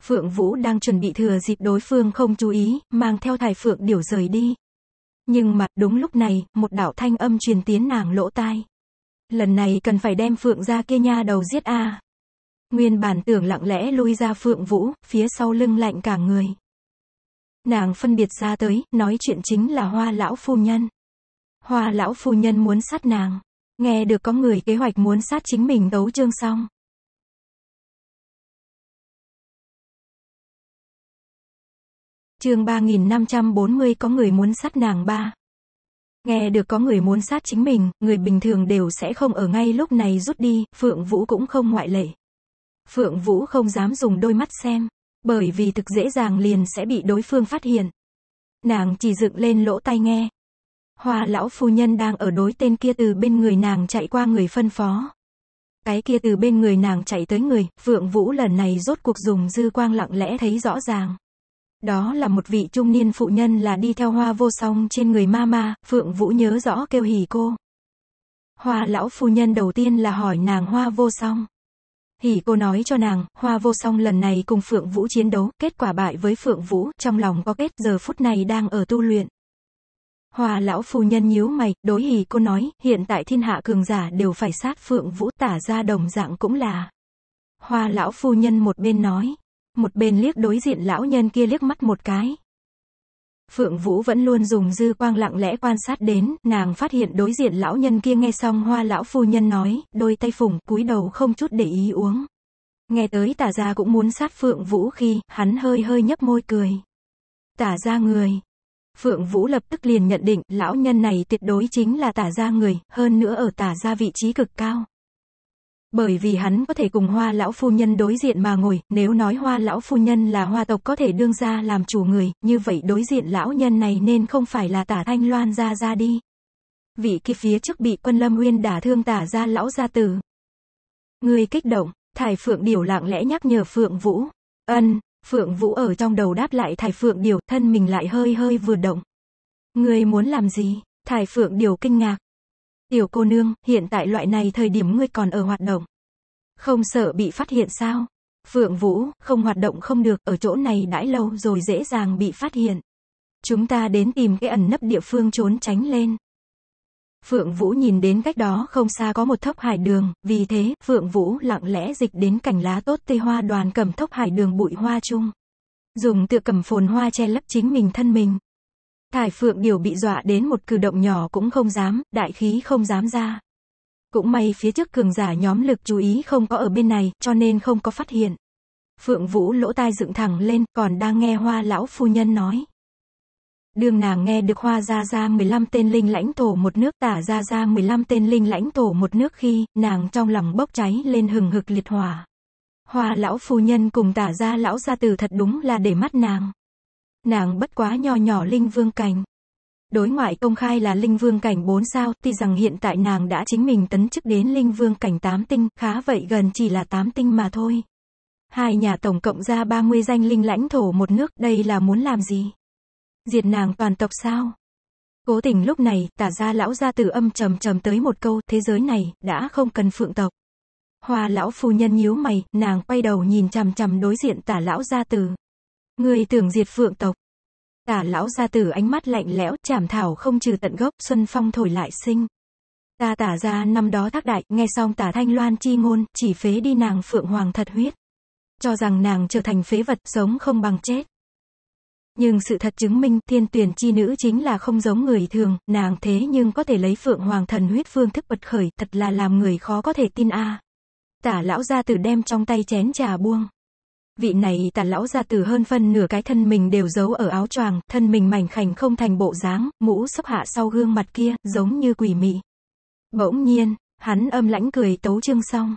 Phượng Vũ đang chuẩn bị thừa dịp đối phương không chú ý, mang theo thải phượng điểu rời đi. Nhưng mà, đúng lúc này, một đạo thanh âm truyền tiến nàng lỗ tai. Lần này cần phải đem phượng ra kia nha đầu giết a. Nguyên bản tưởng lặng lẽ lui ra phượng vũ, phía sau lưng lạnh cả người. Nàng phân biệt ra tới, nói chuyện chính là hoa lão phu nhân. Hoa lão phu nhân muốn sát nàng. Nghe được có người kế hoạch muốn sát chính mình đấu chương xong. chương 3540 có người muốn sát nàng ba. Nghe được có người muốn sát chính mình, người bình thường đều sẽ không ở ngay lúc này rút đi, Phượng Vũ cũng không ngoại lệ. Phượng Vũ không dám dùng đôi mắt xem, bởi vì thực dễ dàng liền sẽ bị đối phương phát hiện. Nàng chỉ dựng lên lỗ tai nghe. Hoa lão phu nhân đang ở đối tên kia từ bên người nàng chạy qua người phân phó. Cái kia từ bên người nàng chạy tới người, Phượng Vũ lần này rốt cuộc dùng dư quang lặng lẽ thấy rõ ràng. Đó là một vị trung niên phụ nhân là đi theo hoa vô song trên người mama, Phượng Vũ nhớ rõ kêu hỉ cô. Hoa lão phu nhân đầu tiên là hỏi nàng hoa vô song. Hỉ cô nói cho nàng, hoa vô song lần này cùng Phượng Vũ chiến đấu, kết quả bại với Phượng Vũ, trong lòng có kết, giờ phút này đang ở tu luyện. Hoa lão phu nhân nhíu mày, đối hỉ cô nói, hiện tại thiên hạ cường giả đều phải sát Phượng Vũ tả ra đồng dạng cũng là. Hoa lão phu nhân một bên nói, một bên liếc đối diện lão nhân kia liếc mắt một cái. Phượng Vũ vẫn luôn dùng dư quang lặng lẽ quan sát đến, nàng phát hiện đối diện lão nhân kia nghe xong hoa lão phu nhân nói, đôi tay phủng, cúi đầu không chút để ý uống. Nghe tới tả gia cũng muốn sát Phượng Vũ khi, hắn hơi hơi nhấp môi cười. Tả gia người. Phượng Vũ lập tức liền nhận định, lão nhân này tuyệt đối chính là tả gia người, hơn nữa ở tả gia vị trí cực cao. Bởi vì hắn có thể cùng hoa lão phu nhân đối diện mà ngồi, nếu nói hoa lão phu nhân là hoa tộc có thể đương ra làm chủ người, như vậy đối diện lão nhân này nên không phải là tả thanh loan ra ra đi. Vị kia phía trước bị quân lâm uyên đả thương tả ra lão gia tử. Người kích động, thải phượng điểu lặng lẽ nhắc nhở phượng vũ. Ân, phượng vũ ở trong đầu đáp lại thải phượng điểu, thân mình lại hơi hơi vừa động. Người muốn làm gì? Thải phượng điểu kinh ngạc, Tiểu cô nương, hiện tại loại này thời điểm ngươi còn ở hoạt động. Không sợ bị phát hiện sao? Phượng Vũ, không hoạt động không được, ở chỗ này đãi lâu rồi dễ dàng bị phát hiện. Chúng ta đến tìm cái ẩn nấp địa phương trốn tránh lên. Phượng Vũ nhìn đến cách đó không xa có một thốc hải đường, vì thế, Phượng Vũ lặng lẽ dịch đến cảnh lá tốt tê hoa đoàn cầm thốc hải đường bụi hoa chung. Dùng tựa cầm phồn hoa che lấp chính mình thân mình, Thải Phượng Điều bị dọa đến một cử động nhỏ cũng không dám, đại khí không dám ra. Cũng may phía trước cường giả nhóm lực chú ý không có ở bên này, cho nên không có phát hiện. Phượng Vũ lỗ tai dựng thẳng lên, còn đang nghe hoa lão phu nhân nói. Đường nàng nghe được hoa ra ra 15 tên linh lãnh thổ một nước tả ra ra 15 tên linh lãnh thổ một nước khi, nàng trong lòng bốc cháy lên hừng hực liệt hỏa. Hoa lão phu nhân cùng tả ra lão gia tử thật đúng là để mắt nàng. Nàng bất quá nho nhỏ linh vương cảnh. Đối ngoại công khai là linh vương cảnh 4 sao, tuy rằng hiện tại nàng đã chính mình tấn chức đến linh vương cảnh 8 tinh, khá vậy gần chỉ là 8 tinh mà thôi. Hai nhà tổng cộng ra 30 danh linh lãnh thổ một nước, đây là muốn làm gì? Diệt nàng toàn tộc sao? Cố tình lúc này, tả ra lão gia tử âm trầm trầm tới một câu, thế giới này, đã không cần phượng tộc. Hoa lão phu nhân nhíu mày, nàng quay đầu nhìn chằm chằm đối diện tả lão gia tử Người tưởng diệt phượng tộc. Tả lão gia tử ánh mắt lạnh lẽo, chảm thảo không trừ tận gốc, xuân phong thổi lại sinh. Ta tả ra năm đó thác đại, nghe xong tả thanh loan chi ngôn, chỉ phế đi nàng phượng hoàng thật huyết. Cho rằng nàng trở thành phế vật, sống không bằng chết. Nhưng sự thật chứng minh thiên tuyển chi nữ chính là không giống người thường, nàng thế nhưng có thể lấy phượng hoàng thần huyết phương thức bật khởi, thật là làm người khó có thể tin a. À. Tả lão gia tử đem trong tay chén trà buông vị này tàn lão ra từ hơn phân nửa cái thân mình đều giấu ở áo choàng, thân mình mảnh khảnh không thành bộ dáng, mũ sóc hạ sau gương mặt kia, giống như quỷ mị. Bỗng nhiên, hắn âm lãnh cười tấu chương xong.